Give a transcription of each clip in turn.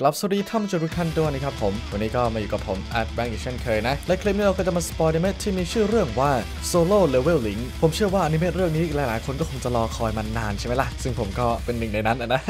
กลับสวัสดีท่านผู้ชมทุกท่านด้วยนะครับผม วันนี้ก็มาอยู่กับผม แอดแบงก์อีกเช่นเคยนะ และคลิปนี้เราก็จะมาสปอยเมทที่มีชื่อเรื่องว่า Solo Leveling ผมเชื่อว่าอนิเมะเรื่องนี้ หลายๆคนก็คงจะรอคอยมานานใช่ไหมล่ะ ซึ่งผมก็เป็นหนึ่งในนั้นนะ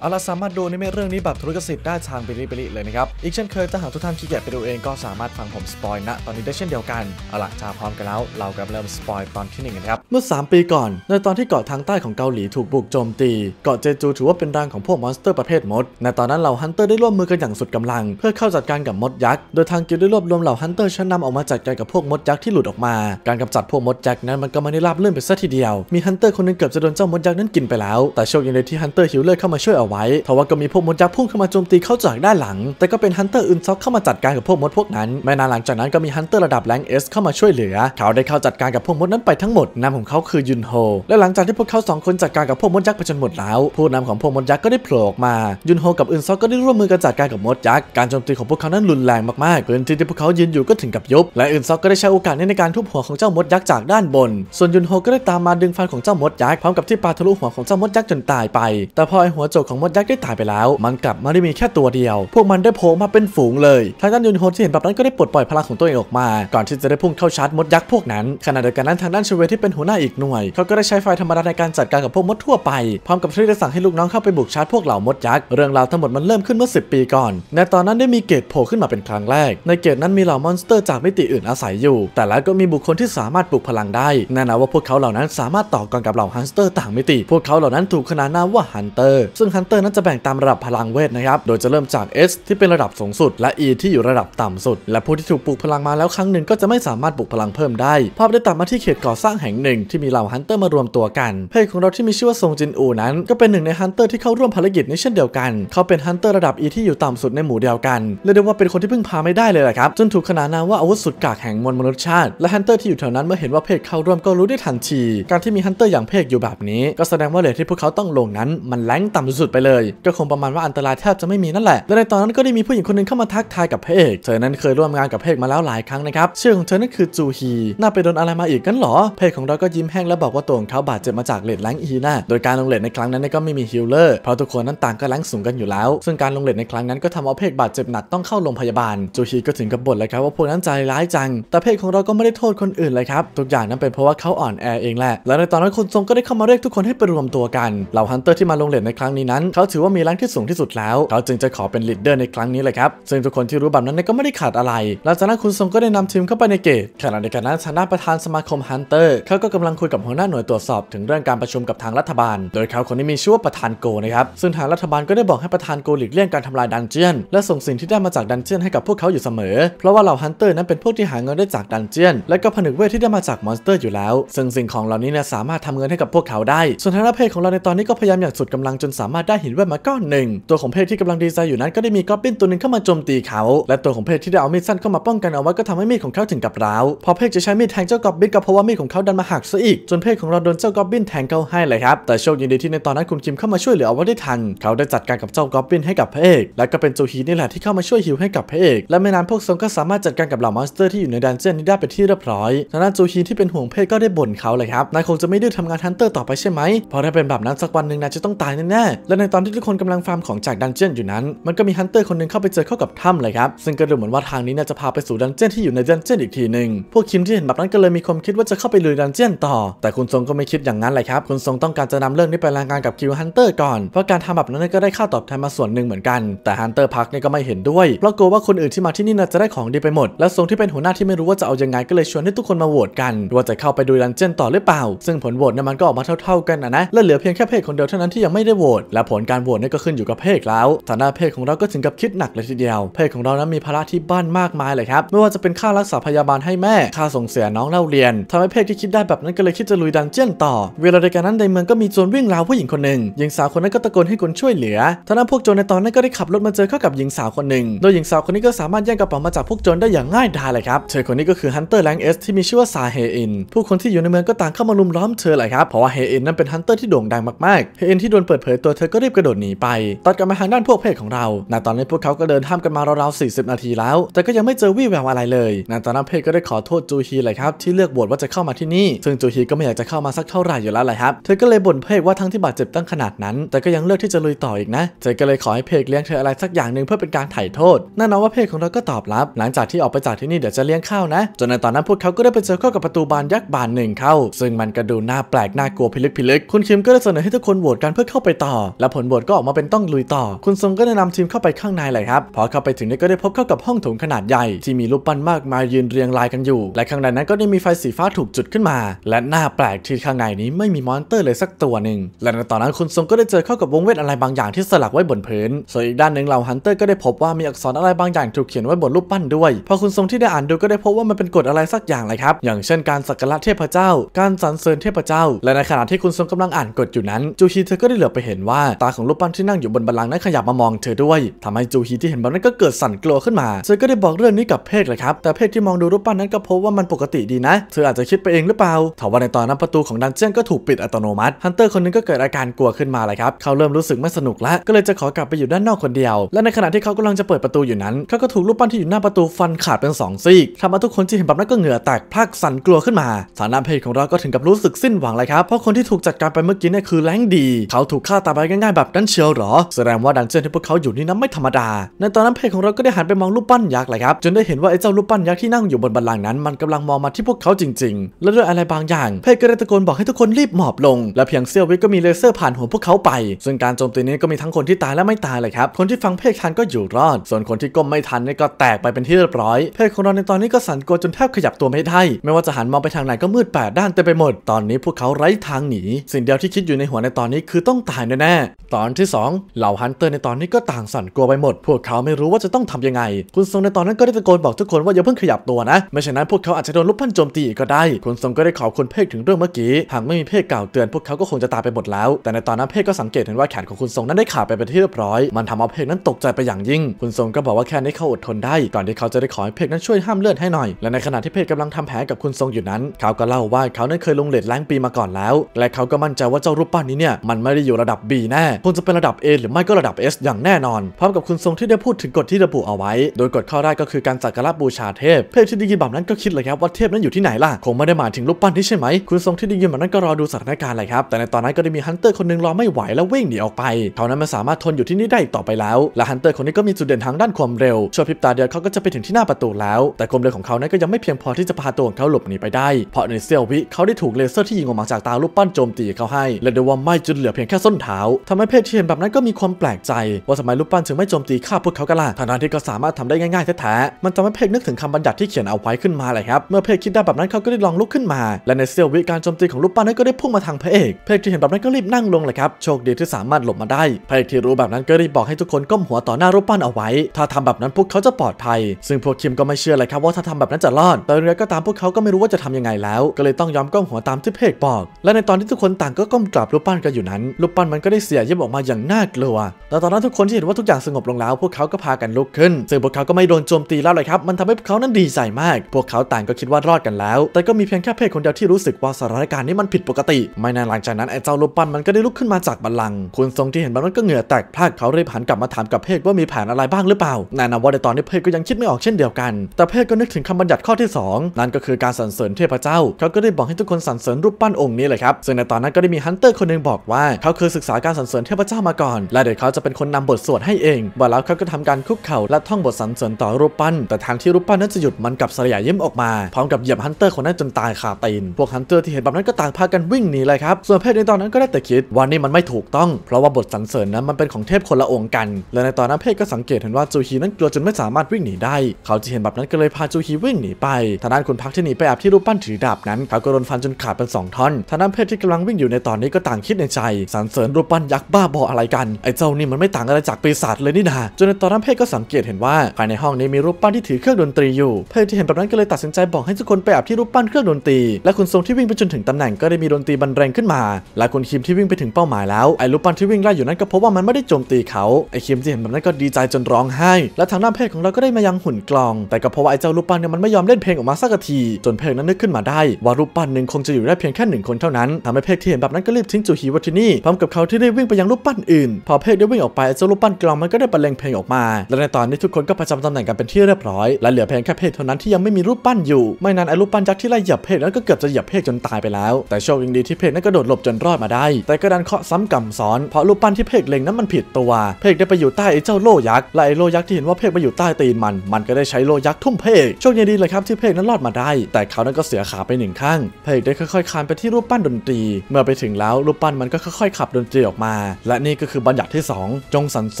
เอาล่ะสามารถดูอนิเมะเรื่องนี้ แบบธุรกสิทธิ์ได้ทางบิลิบิลิเลยนะครับอีกเช่นเคยถ้าหากทุกท่านขี้เกียจไปดูเองก็สามารถฟังผมสปอยนะตอนนี้ได้เช่นเดียวกันเอาล่ะจ้าพร้อมกันแล้วเราก็เริ่มสปอยตอนที่1่งนครับเมื่อ 3 ปีก่อน ในตอนที่เกาะทางใต้ของเกาหลีถูกบุกโจมตีเกาะเจจูถือว่าเป็นรังของพวกมอนสเตอร์ประเภทมดในตอนนั้นเราฮันเตอร์ได้ร่วมมือกันอย่างสุดกำลังเพื่อเข้าจัดการกับมดยักษ์ โดยทางกิลได้รวบรวมเหล่าฮันเตอร์ชั้นนำออกมาจัดการกับพวกมดยักษ์ที่หลุดออกมา การกำจัดพวกมดยักษ์นั้นมันก็ไม่ได้ราบรื่นไปซะทีเดียว มีฮันเตอร์คนนึงเกือบจะโดนเจ้ามดยักษ์นั้นกินไปแล้ว แต่โชคดีเลยที่ฮันเตอร์ฮิวเลอร์เข้ามาช่วยเอาไว้ ทว่าก็มีพวกมดยักษ์พุ่งเข้ามาโจมตีเข้าจากด้านหลัง แต่ก็เป็นฮันเตอร์อึนซ็อกเข้ามาจัดการกับพวกมดพวกนั้น ไม่นานหลังจากนั้นก็มีฮันเตอร์ระดับแรงเอสเข้ามาช่วยเหลือเขาได้เข้าจัดการกับพวกมดนั้นไปทั้งหมดนามของเขาคือยุนโฮและหลังจากที่พวกเขาสองคนจัดการกับพวกมดยักษ์ไปจนหมดแล้วผู้นำของพวกมดยักษ์ก็ได้โผล่ออกมายุนโฮกับอ่นซ็อกก็ได้ร่วมมืการจัดการกับมดยักษ์การโจมตีของพวกเขานั้นรุนแรงมากๆพื้นที่ที่พวกเขายืนอยู่ก็ถึงกับยุบ และอื่นซอกก็ได้ใช้โอกาสนี้ในการทุบหัวของเจ้ามดยักษ์จากด้านบน ส่วนยุนโฮก็ได้ตามมาดึงฟันของเจ้ามดยักษ์พร้อมกับที่ปาทะลุหัวของเจ้ามดยักษ์จนตายไป แต่พอไอหัวโจกของมดยักษ์ได้ตายไปแล้ว มันกลับมาได้มีแค่ตัวเดียว พวกมันได้โผล่มาเป็นฝูงเลย ทางด้านยุนโฮที่เห็นแบบนั้นก็ได้ปลดปล่อยพลังของตัวเองออกมา ก่อนที่จะได้พุ่งเข้าชาร์จมดยักษ์พวกนั้นขณะเดียวกันนั้นทางด้านชเวที่เป็นหัวหน้าอีกหน่วยเขาก็ได้ใช้ไฟธรรมดาในการจัดการกับพวกมดทั่วไปพร้อมกับที่ได้สั่งให้ลูกน้องเข้าไปบุกชาร์จพวกเหล่ามดยักษ์เรื่องราวทั้งหมดมันเริ่มขึ้นเมื่อ10 ปีก่อนในตอนนั้นได้มีเกตโผล่ขึ้นมาเป็นครั้งแรก ในเกตนั้นมีเหล่ามอนสเตอร์จากมิติอื่นอาศัยอยู่ แต่และก็มีบุคคลที่สามารถปลุกพลังได้แน่นว่าพวกเขาเหล่านั้นสามารถต่อกรกับเหล่าฮันสเตอร์ต่างมิติ พวกเขาเหล่านั้นถูกขนานนามว่าฮันเตอร์ซึ่งฮันเตอร์นั้นจะแบ่งตามระดับพลังเวทนะครับ โดยจะเริ่มจาก S ที่เป็นระดับสูงสุด และ E ที่อยู่ระดับต่ำสุด และผู้ที่ถูกปลุกพลังมาแล้วครั้งหนึ่งก็จะไม่สามารถปลุกพลังเพิ่มได้ภาพได้ตัดมาที่เขตก่อสร้างแห่งหนึ่ง ที่มีเหล่าฮันเตอร์มารวมตัวกัน เพศของเราที่มีชื่อว่าซงจินอูนั้น ก็เป็นหนึ่งในฮันเตอร์ที่เข้าร่วมภารกิจนี้เช่นเดียวกันเขาเป็นฮันเตอร์ระดับอีที่อยู่ต่ำสุดในหมู่เดียวกันเรียกได้ว่าเป็นคนที่พึ่งพาไม่ได้เลยแหละครับจนถูกขนานนามว่าอาวุธสุดกากแห่งมวลมนุษยชาติและฮันเตอร์ที่อยู่แถวนั้นเมื่อเห็นว่าเพกเข้าร่วมก็รู้ได้ทันทีการที่มีฮันเตอร์อย่างเพกอยู่แบบนี้ ก็แสดงว่าเลทที่พวกเขาต้องลงนั้น มันแรงต่ำสุดไปเลย ก็คงประมาณว่าอันตรายแทบจะไม่มีนั่นแหละและในตอนนั้นก็ได้มีผู้หญิงคนนึงเข้ามาทักทายกับเพกเธอนั้นเคยร่วมงานกับเพกมาแล้วหลายครั้งนะครับชื่อของเธอนั้นคือจูฮีน่าไปโดนอะไรมาอีกกันหรอเพกของเราก็ยิ้มแห้งและบอกว่าตัวของเขาบาดเจ็บมาจากเลทแรงอีน่าโดยการลงเลทในครั้งนั้นก็ไม่มีฮิลเลอร์เพราะทุกคนนั้นต่างก็แรงสูงกันอยู่แล้ว ซึ่งการลงเลร็จในครั้งนั้นก็ทำเอาเพกบาดเจ็บหนักต้องเข้าโรงพยาบาลจูฮีก็ถึงกับบ่นเลยครับ ว่าพวกนั้นใจร้ายจัง แต่เพกของเราก็ไม่ได้โทษคนอื่นเลยครับ ทุกอย่างนั้นเป็นเพราะว่าเขาอ่อนแอเองแหละ และในตอนนั้นคนทรงก็ได้เข้ามาเรียก ทุกคนให้ไปรวมตัวกันเหล่าฮันเตอร์ที่มาลงเล่นในครั้งนี้นั้นเขาถือว่ามีรังที่สูงที่สุดแล้วเขาจึงจะขอเป็นลีดเดอร์ในครั้งนี้เลยครับซึ่งทุกคนที่รู้แบบนั้นก็ไม่ได้ขาดอะไรหลังจากนั้นคุณทรงก็ได้นำทีมเข้าไปในเกตขณะเดียวกันนั้นชนะประธานสมาคมฮันเตอร์เขาก็กำลังคุยกับหัวหน้าหน่วยตรวจสอบ ถึงเรื่องการประชุมกับทางรัฐบาล โดยเขาคนนี้มีชื่อว่าประธานโกนะครับซึ่งทางรัฐบาลก็ได้บอกให้ประธานโกหลีกเลี่ยงการการทำลายดันเจียน และส่งสิ่งที่ได้มาจากดันเจียนให้กับพวกเขาอยู่เสมอ เพราะว่าเหล่าฮันเตอร์นั้นเป็นพวกที่หาเงินได้จากดันเจียน และก็ผนึกเวทที่ได้มาจากมอนสเตอร์อยู่แล้ว ซึ่งสิ่งของเหล่านี้เนี่ยสามารถทำเงินให้กับพวกเขาได้ส่วนทางด้านเพศของเราในตอนนี้ก็พยายามอย่างสุด กำลังจนสามารถได้หินเวทมาก้อนหนึ่ง ตัวของเพศที่กำลังดีใจอยู่นั้นก็ได้มีกอบบินตัวหนึ่งเข้ามาโจมตีเขาและตัวของเพศที่ได้เอามีดสั้นเข้ามาป้องกันเอาไว้ก็ทำให้มีดของเขาถึงกับร้าวพอเพศจะใช้มีดแทงเจ้ากอบบินก็เพราะว่ามีดของเขาดันมาหักซะอีก จนเพศของเราโดนเจ้ากอบบินแทงเข้าให้เลยครับแต่โชคดีที่ในตอนนั้นคุณคิมเข้ามาช่วยเหลือเอาไว้ได้ทันเขาได้จัดการกับเจ้ากอบบินให้กับเพเอกและก็เป็นโจฮีนี่แหละที่เข้ามาช่วยฮิวให้กับพระเอกและไม่นานพวกซงก็สามารถจัดการกับเหล่ามอนสเตอร์ที่อยู่ในดันเจี้ยนนี้ได้เป็นที่เรียบร้อยทางด้านโจฮีที่เป็นห่วงเพศก็ได้บ่นเขาเลยครับ นายคงจะไม่ดื้อทำงานฮันเตอร์ต่อไปใช่ไหมเพราะถ้าเป็นแบบนั้นสักวันหนึ่งนายจะต้องตายแน่ๆ และในตอนที่ทุกคนกำลังฟาร์มของจากดันเจี้ยนอยู่นั้น มันก็มีฮันเตอร์คนนึงเข้าไปเจอเข้ากับถ้ำเลยครับซึ่งก็ดูเหมือนว่าทางนี้น่าจะพาไปสู่ดันเจี้ยนที่อยู่ในดันเจี้ยนอีกทีหนึ่งพวกคิมที่เห็นแบบนั้นก็เลยมีความคิดว่าจะเข้าไปลุยดันเจี้ยนต่อ แต่คุณทรงก็ไม่คิดอย่างนั้นเลยครับ คุณทรงต้องการจะนำเรื่องนี้ไปรายงานกับคิวฮันเตอร์ก่อนเพราะการทำแบบนั้นก็ได้ค่าตอบแทนมาส่วนหนึ่งเหมือนกัแต่ฮันเตอร์พักเนี่ยก็ไม่เห็นด้วยเพราะกลัวว่าคนอื่นที่มาที่นี่น่าจะได้ของดีไปหมด และทรงที่เป็นหัวหน้าที่ไม่รู้ว่าจะเอายังไง ก็เลยชวนให้ทุกคนมาโหวตกัน ว่าจะเข้าไปดูดันเจนต่อหรือเปล่า ซึ่งผลโหวตเนี่ยมันก็ออกมาเท่า ๆ กันนะนะ และเหลือเพียงแค่เพจคนเดียวเท่านั้นที่ยังไม่ได้โหวตและผลการโหวตเนี่ยก็ขึ้นอยู่กับเพจแล้วฐานะเพจของเราก็ถึงกับคิดหนักเลยทีเดียว เพจของเรานั้นมีภาระที่บ้านมากมายเลยครับไม่ว่าจะเป็นค่ารักษาพยาบาลให้แม่ ค่าส่งเสียน้องเล่าเรียนทำให้เพจที่คิดได้แบบนั้นก็เลยคิดจะลุยดันเจนต่อ เวลาเดียวกันนั้นในเมืองก็มีโจรวิ่งราวผู้หญิงคนหนึ่งหญิงสาวคนนั้นก็ตะโกนให้คนช่วยเหลือฐานะพวกโจรในตอนนั้นก็ได้ขับรถมาเจอเข้ากับหญิงสาวคนหนึ่ง โดยหญิงสาวคนนี้ก็สามารถแย่งกระเป๋ามาจากพวกโจรได้อย่างง่ายดายเลยครับ เธอคนนี้ก็คือฮันเตอร์แลงเอสที่มีชื่อว่าซาเฮอิน ผู้คนที่อยู่ในเมืองก็ต่างเข้ามาลุมล้อมเธอเลยครับ เพราะว่าเฮอินนั้นเป็นฮันเตอร์ที่โด่งดังมากๆ เฮอินที่โดนเปิดเผยตัวเธอก็รีบกระโดดหนีไปตัดกันมาทางด้านพวกเพศของเราณตอนนี้พวกเขาก็เดินท่ามกันมาราวๆสสี่ิบนาทีแล้ว แต่ก็ยังไม่เจอวี่แววอะไรเลย ณ ตอนนั้นเพศก็ได้ขอโทษจูฮีเลยครับที่เลือกบวชว่าจะเข้ามาที่นี่ซึ่งจูฮีก็ไม่อยากจะเข้ามาสักเท่าไหร่อยู่แล้วเลยครับเธอก็เลยบ่นเพศว่าทั้งที่บาดเจ็บตั้งขนาดนั้น แต่ก็ยังเลือกที่จะลุยต่ออีกนะเธอก็เลยขอให้เพศเลี้ยยงเธออะไรสักอย่างหนึ่งเพื่อเป็นการไถ่โทษแน่นอนว่าเพศของเธอก็ตอบรับ หลังจากที่ออกไปจากที่นี่เดี๋ยวจะเลี้ยงข้าวนะ จนในตอนนั้นพวกเขาก็ได้ไปเจอเข้ากับประตูบานยักษ์บานหนึ่งเข้า ซึ่งมันก็ดูน่าแปลกน่ากลัวพิลึกพิลึกคุณคิมก็ได้เสนอให้ทุกคนโหวตกันเพื่อเข้าไปต่อ และผลโหวตก็ออกมาเป็นต้องลุยต่อ คุณซงก็ได้นำทีมเข้าไปข้างในเลยครับ พอเข้าไปถึงนี่ก็ได้พบเข้ากับห้องโถงขนาดใหญ่ที่มีรูปปั้นมากมายยืนเรียงรายกันอยู่ และข้างในนั้นก็ได้มีไฟสีฟ้าถูกจุดขึ้นมา และน่าแปลกที่ข้างในนี้ไม่มีมอนเตอร์เลยสักตัวหนึ่งและในตอนนั้น คุณซงก็ได้เจอเข้ากับวงเวทอะไรบางอย่างที่สลักไว้บนพื้นส่วนอีกด้านหนึ่งเหล่าฮันเตอร์ก็ได้พบว่ามีอักษรอะไรบางอย่างถูกเขียนไว้บนรูปปั้นด้วย พอคุณทรงที่ได้อ่านดูก็ได้พบว่ามันเป็นกฎอะไรสักอย่างเลยครับอย่างเช่นการสักการะเทพเจ้า การสรรเสริญเทพเจ้า และในขณะที่คุณทรงกำลังอ่านกฎอยู่นั้นจูฮีเธอก็ได้เหลือไปเห็นว่าตาของรูปปั้นที่นั่งอยู่บนบันลังนั้นขยับมามองเธอด้วย ทำให้จูฮีที่เห็นแบบนั้นก็เกิดสั่นกลัวขึ้นมาเธอก็ได้บอกเรื่องนี้กับเพกเลยครับแต่เพกที่มองดูรูปปั้นนั้นก็พบว่ามันปกติดีนะเธออาจจะคิดไปเองหรือเปล่าถาว่าในตอนนั้นประตูของดันเจียนก็ถูกปิดอัตโนมัติ ฮันเตอร์คนนึงก็เกิดอาการกลัวขึ้นมาเลยครับเขาเริ่มรู้สึกไม่สนุกแล้วก็เลยจะขอกลับไปอยู่ด้านนนอกคนเดียวและในขณะที่เขากำลังจะเปิดประตูอยู่นั้น เขาก็ถูกรูปปั้นที่อยู่หน้าประตูฟันขาดเป็น 2 ซี่ทำเอาทุกคนที่เห็นแบบนั้นก็เหงื่อแตกพลักสั่นกลัวขึ้นมา สารนเพจของเราก็ถึงกับรู้สึกสิ้นหวังเลยครับ เพราะคนที่ถูกจัดการไปเมื่อกี้เนี่ยคือแรงดี เขาถูกฆ่าตายไปง่ายๆ แบบนั้นเชียวหรอ แสดงว่าดันเจียนที่พวกเขาอยู่นี่นั้นไม่ธรรมดา ในตอนนั้นเพจของเราก็ได้หันไปมองรูปปั้นยักษ์เลยครับ จนได้เห็นว่าไอ้เจ้ารูปปั้นยักษ์ที่นั่งอยู่บนบันลังนั้นมันกำลังมองมาที่พวกเขาจริง ๆ และด้วยอะไรบางอย่าง เพจก็ได้ตะโกนบอกให้ทุกคนรีบหมอบลงและเพียงเสี้ยววิก็มีเลเซอร์ผ่านหัวพวกเขาไปส่วนการโจมตีนี้ก็มีทั้งคนที่ตายและไม่ตายเลยคครับคนที่ฟังเพลงทันก็อยู่รอด ส่วนคนที่ก้มไม่ทันนี่ก็แตกไปเป็นที่เรียบร้อย เพลงของเราในตอนนี้ก็สั่นกลัวจนแทบขยับตัวไม่ได้ ไม่ว่าจะหันมองไปทางไหนก็มืดแปดด้านเต็มไปหมด ตอนนี้พวกเขาไร้ทางหนี สิ่งเดียวที่คิดอยู่ในหัวในตอนนี้คือต้องตายแน่ๆตอนที่ 2 เหล่าฮันเตอร์ในตอนนี้ก็ต่างสั่นกลัวไปหมด พวกเขาไม่รู้ว่าจะต้องทํำยังไง คุณทรงในตอนนั้นก็ได้ตะโกนบอกทุกคนว่าอย่าเพิ่งขยับตัวนะ ไม่เช่นนั้นพวกเขาอาจจะโดนลูกพันโจมตีก็ได้ คุณทรงก็ได้ขอคุณเพกถึงเรื่องเมื่อกี้หากไม่มีเพกก่าเตือน พวกเขาก็คงจะตายไปหมดแล้ว แต่ในตอนนั้นเพกก็สังเกตเห็นว่าแขนของคุณทรงนั้นได้ขาดไปเป็นที่เรียบร้อยมันทำเอาเพกนั้นตกใจไปอย่างยิ่ง คุณทรงก็บอกว่าแค่นี้เขาอดทนได้ ก่อนที่เขาจะได้ขอให้เพกนั้นช่วยห้ามเลือดให้หน่อย และในขณะที่เพกกาลังทำแผลกับคุณทรงอยู่นั้น เขาก็เล่าว่าเขานั้นเคยลงเลดล้างปีมาก่อนแล้ว และเขาก็มั่นใจว่าเจ้ารูปปั้นนี้เนี่ย มันไม่ได้อยู่ระดับ B แน่ คงจะเป็นระดับ A หรือไม่ก็ระดับ S อย่างแน่นอน พร้อมกับคุณทรงที่ได้พูดถึงกฎที่ระบุเอาไว้ โดยกฎข้อแรกก็คือการสักการะบูชาเทพ เพกที่ได้ยินแบบนั้นก็คิดเลยครับว่าเทพนั้นอยู่ที่ไหนล่ะ คงไม่ได้หมายถึงรูปปั้นที่ใช่ไหม คุณทรงที่ได้ยินแบบนั้นก็รอดูสถานการณ์เลยครับ แต่ในตอนนั้นก็ได้มีฮันเตอร์คนนึงรอไม่ไหวแล้ววิ่งหนีออกไปเขานั้นไม่สามารถทนอยู่ที่นี่ได้ต่อไปแล้วและฮันเตอร์คนนี้ก็มีจุดเด่นทางด้านความเร็วชั่วพริบตาเดียวเขาก็จะไปถึงที่หน้าประตูแล้ว แต่ความเร็วของเขานั้นก็ยังไม่เพียงพอที่จะพาตัวของเขาหลบหนีไปได้ เพราะในเซียววิเขาได้ถูกเลเซอร์ที่ยิงออกมาจากตาลูกปั้นโจมตีเขาให้และด้วยว่าไม่จนเหลือเพียงแค่ส้นเท้า ทำให้เพศที่เห็นแบบนั้นก็มีความแปลกใจ ว่าทำไมลูกปั้นถึงไม่โจมตีฆ่าพวกเขากันล่ะทางนั้นที่ก็สามารถทำได้ง่ายๆแท้ๆมันทำให้เพศนึกถึงคำบัญญัติที่เขียนเอาไว้ขึ้นมาเลยครับเมื่อเพศคิดได้แบบนั้นเขาก็ได้ลองลุกขึ้นมา และในเซียววิการโจมตีของลูกปั้นนั้นก็ได้พุ่งมาทางพระเอกเพศที่เห็นแบบนั้นก็รีบนั่งลงเลยครับโชคดีที่สามารถหลบมาได้เพศที่รู้แบบนั้นก็รีบบอกให้ทุกคนก้มหัวต่อหน้ารูปปั้นเอาไว้ ถ้าทำแบบนั้นพวกเขาจะปลอดภัย ซึ่งพวกคิมก็ไม่เชื่อเลยครับ ว่าถ้าทำแบบนั้นจะรอด แต่เรือก็ตามพวกเขาก็ไม่รู้ว่าจะทํำยังไงแล้ว ก็เลยต้องยอมก้มหัวตามที่เพกบอก และในตอนที่ทุกคนต่างก็ก้มกราบรูปปั้นกันอยู่นั้น รูปปั้นมันก็ได้เสียยิบออกมาอย่างน่ากลัว แต่ตอนนั้นทุกคนที่เห็นว่าทุกอย่างสงบลงแล้ว พวกเขาก็พากันลุกขึ้น ซึ่งพวกเขาก็ไม่โดนโจมตีแล้วเลยครับ มันทำให้พวกเขานั้นดีใจมาก พวกเขาต่างก็คิดว่ารอดกันแล้วแต่ก็มีเพียงแค่เพกคนเดียวที่รู้สึกว่าสถานการณ์นี้มันผิดปกติไม่นานหลังจากนั้นไอ้เจ้ารูปปั้นมันก็ได้ลุกขึ้นมาจากบัลลังก์คุณทรงที่เห็นมันก็เหงื่อแตกพลากเขาเรียบหัันกลับมาถามกับเพศว่ามีแผนอะไรบ้างหรือเปล่า นายนำว่าในตอนนี้เพศก็ยังคิดไม่ออกเช่นเดียวกัน แต่เพศก็นึกถึงคำบัญญัติข้อที่ 2 นั่นก็คือการสรรเสริญเทพเจ้า เขาก็ได้บอกให้ทุกคนสรรเสริญรูปปั้นองค์นี้เลยครับซึ่งในตอนนั้นก็ได้มีฮันเตอร์คนนึง บอกว่าเขาเคยศึกษาการสรรเสริญเทพเจ้ามาก่อน และเดี๋ยวเขาจะเป็นคนนำบทสวดให้เองบ่แล้วเขาก็ทำการคุกเข่าและท่องบทสรรเสริญต่อรูปปั้น แต่ทางที่รูปปั้นนั้นจะหยุดมันกับสยายยิ้มออกมา พร้อมกับเหยียบฮันเตอร์คนนั้นจนตายคาตีนพวกฮันเตอร์ที่เห็นแบบนั้นก็ต่างพากันวิ่งหนีเลยครับส่วนเพศในตอนนั้นก็ได้แต่คิดว่านี่มันไม่ถูกต้อง เพราะว่าบทสรรเสริญนั้นมันเป็นของเทพคนละองคกันและในตอนนั้นเพศก็สังเกตเห็นว่าจูฮีนั้นกลัวจนไม่สามารถวิ่งหนีได้ เขาจึงเห็นแบบนั้นก็เลยพาจูฮีวิ่งหนีไปทางด้านคุณพักที่หนีไปอับที่รูปปั้นถือดาบนั้นเขาก็โดนฟันจนขาดเป็น2ท่อนทางด้านเพกที่กำลังวิ่งอยู่ในตอนนี้ก็ต่างคิดในใจสรรเสริญรูปปั้นยักษ์บ้าบออะไรกันไอ้เจ้านี่มันไม่ต่างอะไรจากปีศาจเลยนี่นาจนในตอนนั้นเพศก็สังเกตเห็นว่าภายในห้องนี้มีรูปปั้นที่ถือเครื่องดนตรีอยู่เพกที่เห็นแบบนั้นก็เลยตัดสินใจบอกให้ทุกคนไปอบที่รูปปั้นเครื่องดนตรีและคุณทรงที่วิ่งไปจนถึงตำแหน่งก็ได้มีดนตรีบรรเลงขึ้นมา และคุณคิมที่วิ่งไปถึงเป้าหมายแล้วไอ้รูปปั้นที่วิ่งไล่อยู่นั้นก็พบว่ามันไม่ได้โจมตีเขาาไอ้คิมที่เห็นแบบนั้นก็ดีใจจนร้องไห้ และทางด้านเพศของเราก็ได้มายังหุ่นกลอง แต่ก็เพราะว่าไอ้เจ้ารูปปั้นเนี่ยมันไม่ยอมเล่นเพลงออกมาสักที จนเพลนั้นนึกขึ้นมาได้ ว่ารูปปั้นหนึ่งคงจะอยู่ได้เพียงแค่หนึ่งคนเท่านั้นทำให้เพลที่เห็นแบบนั้นก็รีบทิ้งจูฮีวัตที่นี่ พร้อมกับเขาที่ได้วิ่งไปยังรูปปั้นอื่น พอเพลได้วิ่งออกไปไอ้เจ้ารูปปั้นกลองมันก็ได้บรรเลงเพลงออกมา และในตอนนี้ทุกคนก็ประจำตำแหน่งกันเป็นที่เรียบร้อย และเหลือเพียงแค่เพลเท่านั้นที่ยังไม่มีรูปปั้นอยู่ ไม่นานไอ้รูปปั้นยักษ์ที่ไล่เหยียบเพลนั้นก็เกือบจะเหยียบเพลจนตายไปแล้วแต่โชคดีที่เพลนั้นก็โดดหลบจนรอดมาได้แต่ก็ดันเคาะซ้ำกำซ้อนเพราะรูปปั้นที่เพลเล็งนั้นมันผิดตัวเพกได้ไปอยู่ใต้ไอ้เจ้าโลยักษ์และไอ้โลยักษ์ที่เห็นว่าเพกไปอยู่ใต้ตีนมัน มันก็ได้ใช้โลยักษ์ทุ่มเพกโชคดีเลยครับที่เพกนั้นรอดมาได้ แต่เขานั้นก็เสียขาไปหนึ่งข้างเพกได้ค่อยๆคานไปที่รูปปั้นดนตรี เมื่อไปถึงแล้วรูปปั้นมันก็ค่อยๆ ขับดนตรีออกมา และนี่ก็คือบัญญัติที่ 2 จงสรรเส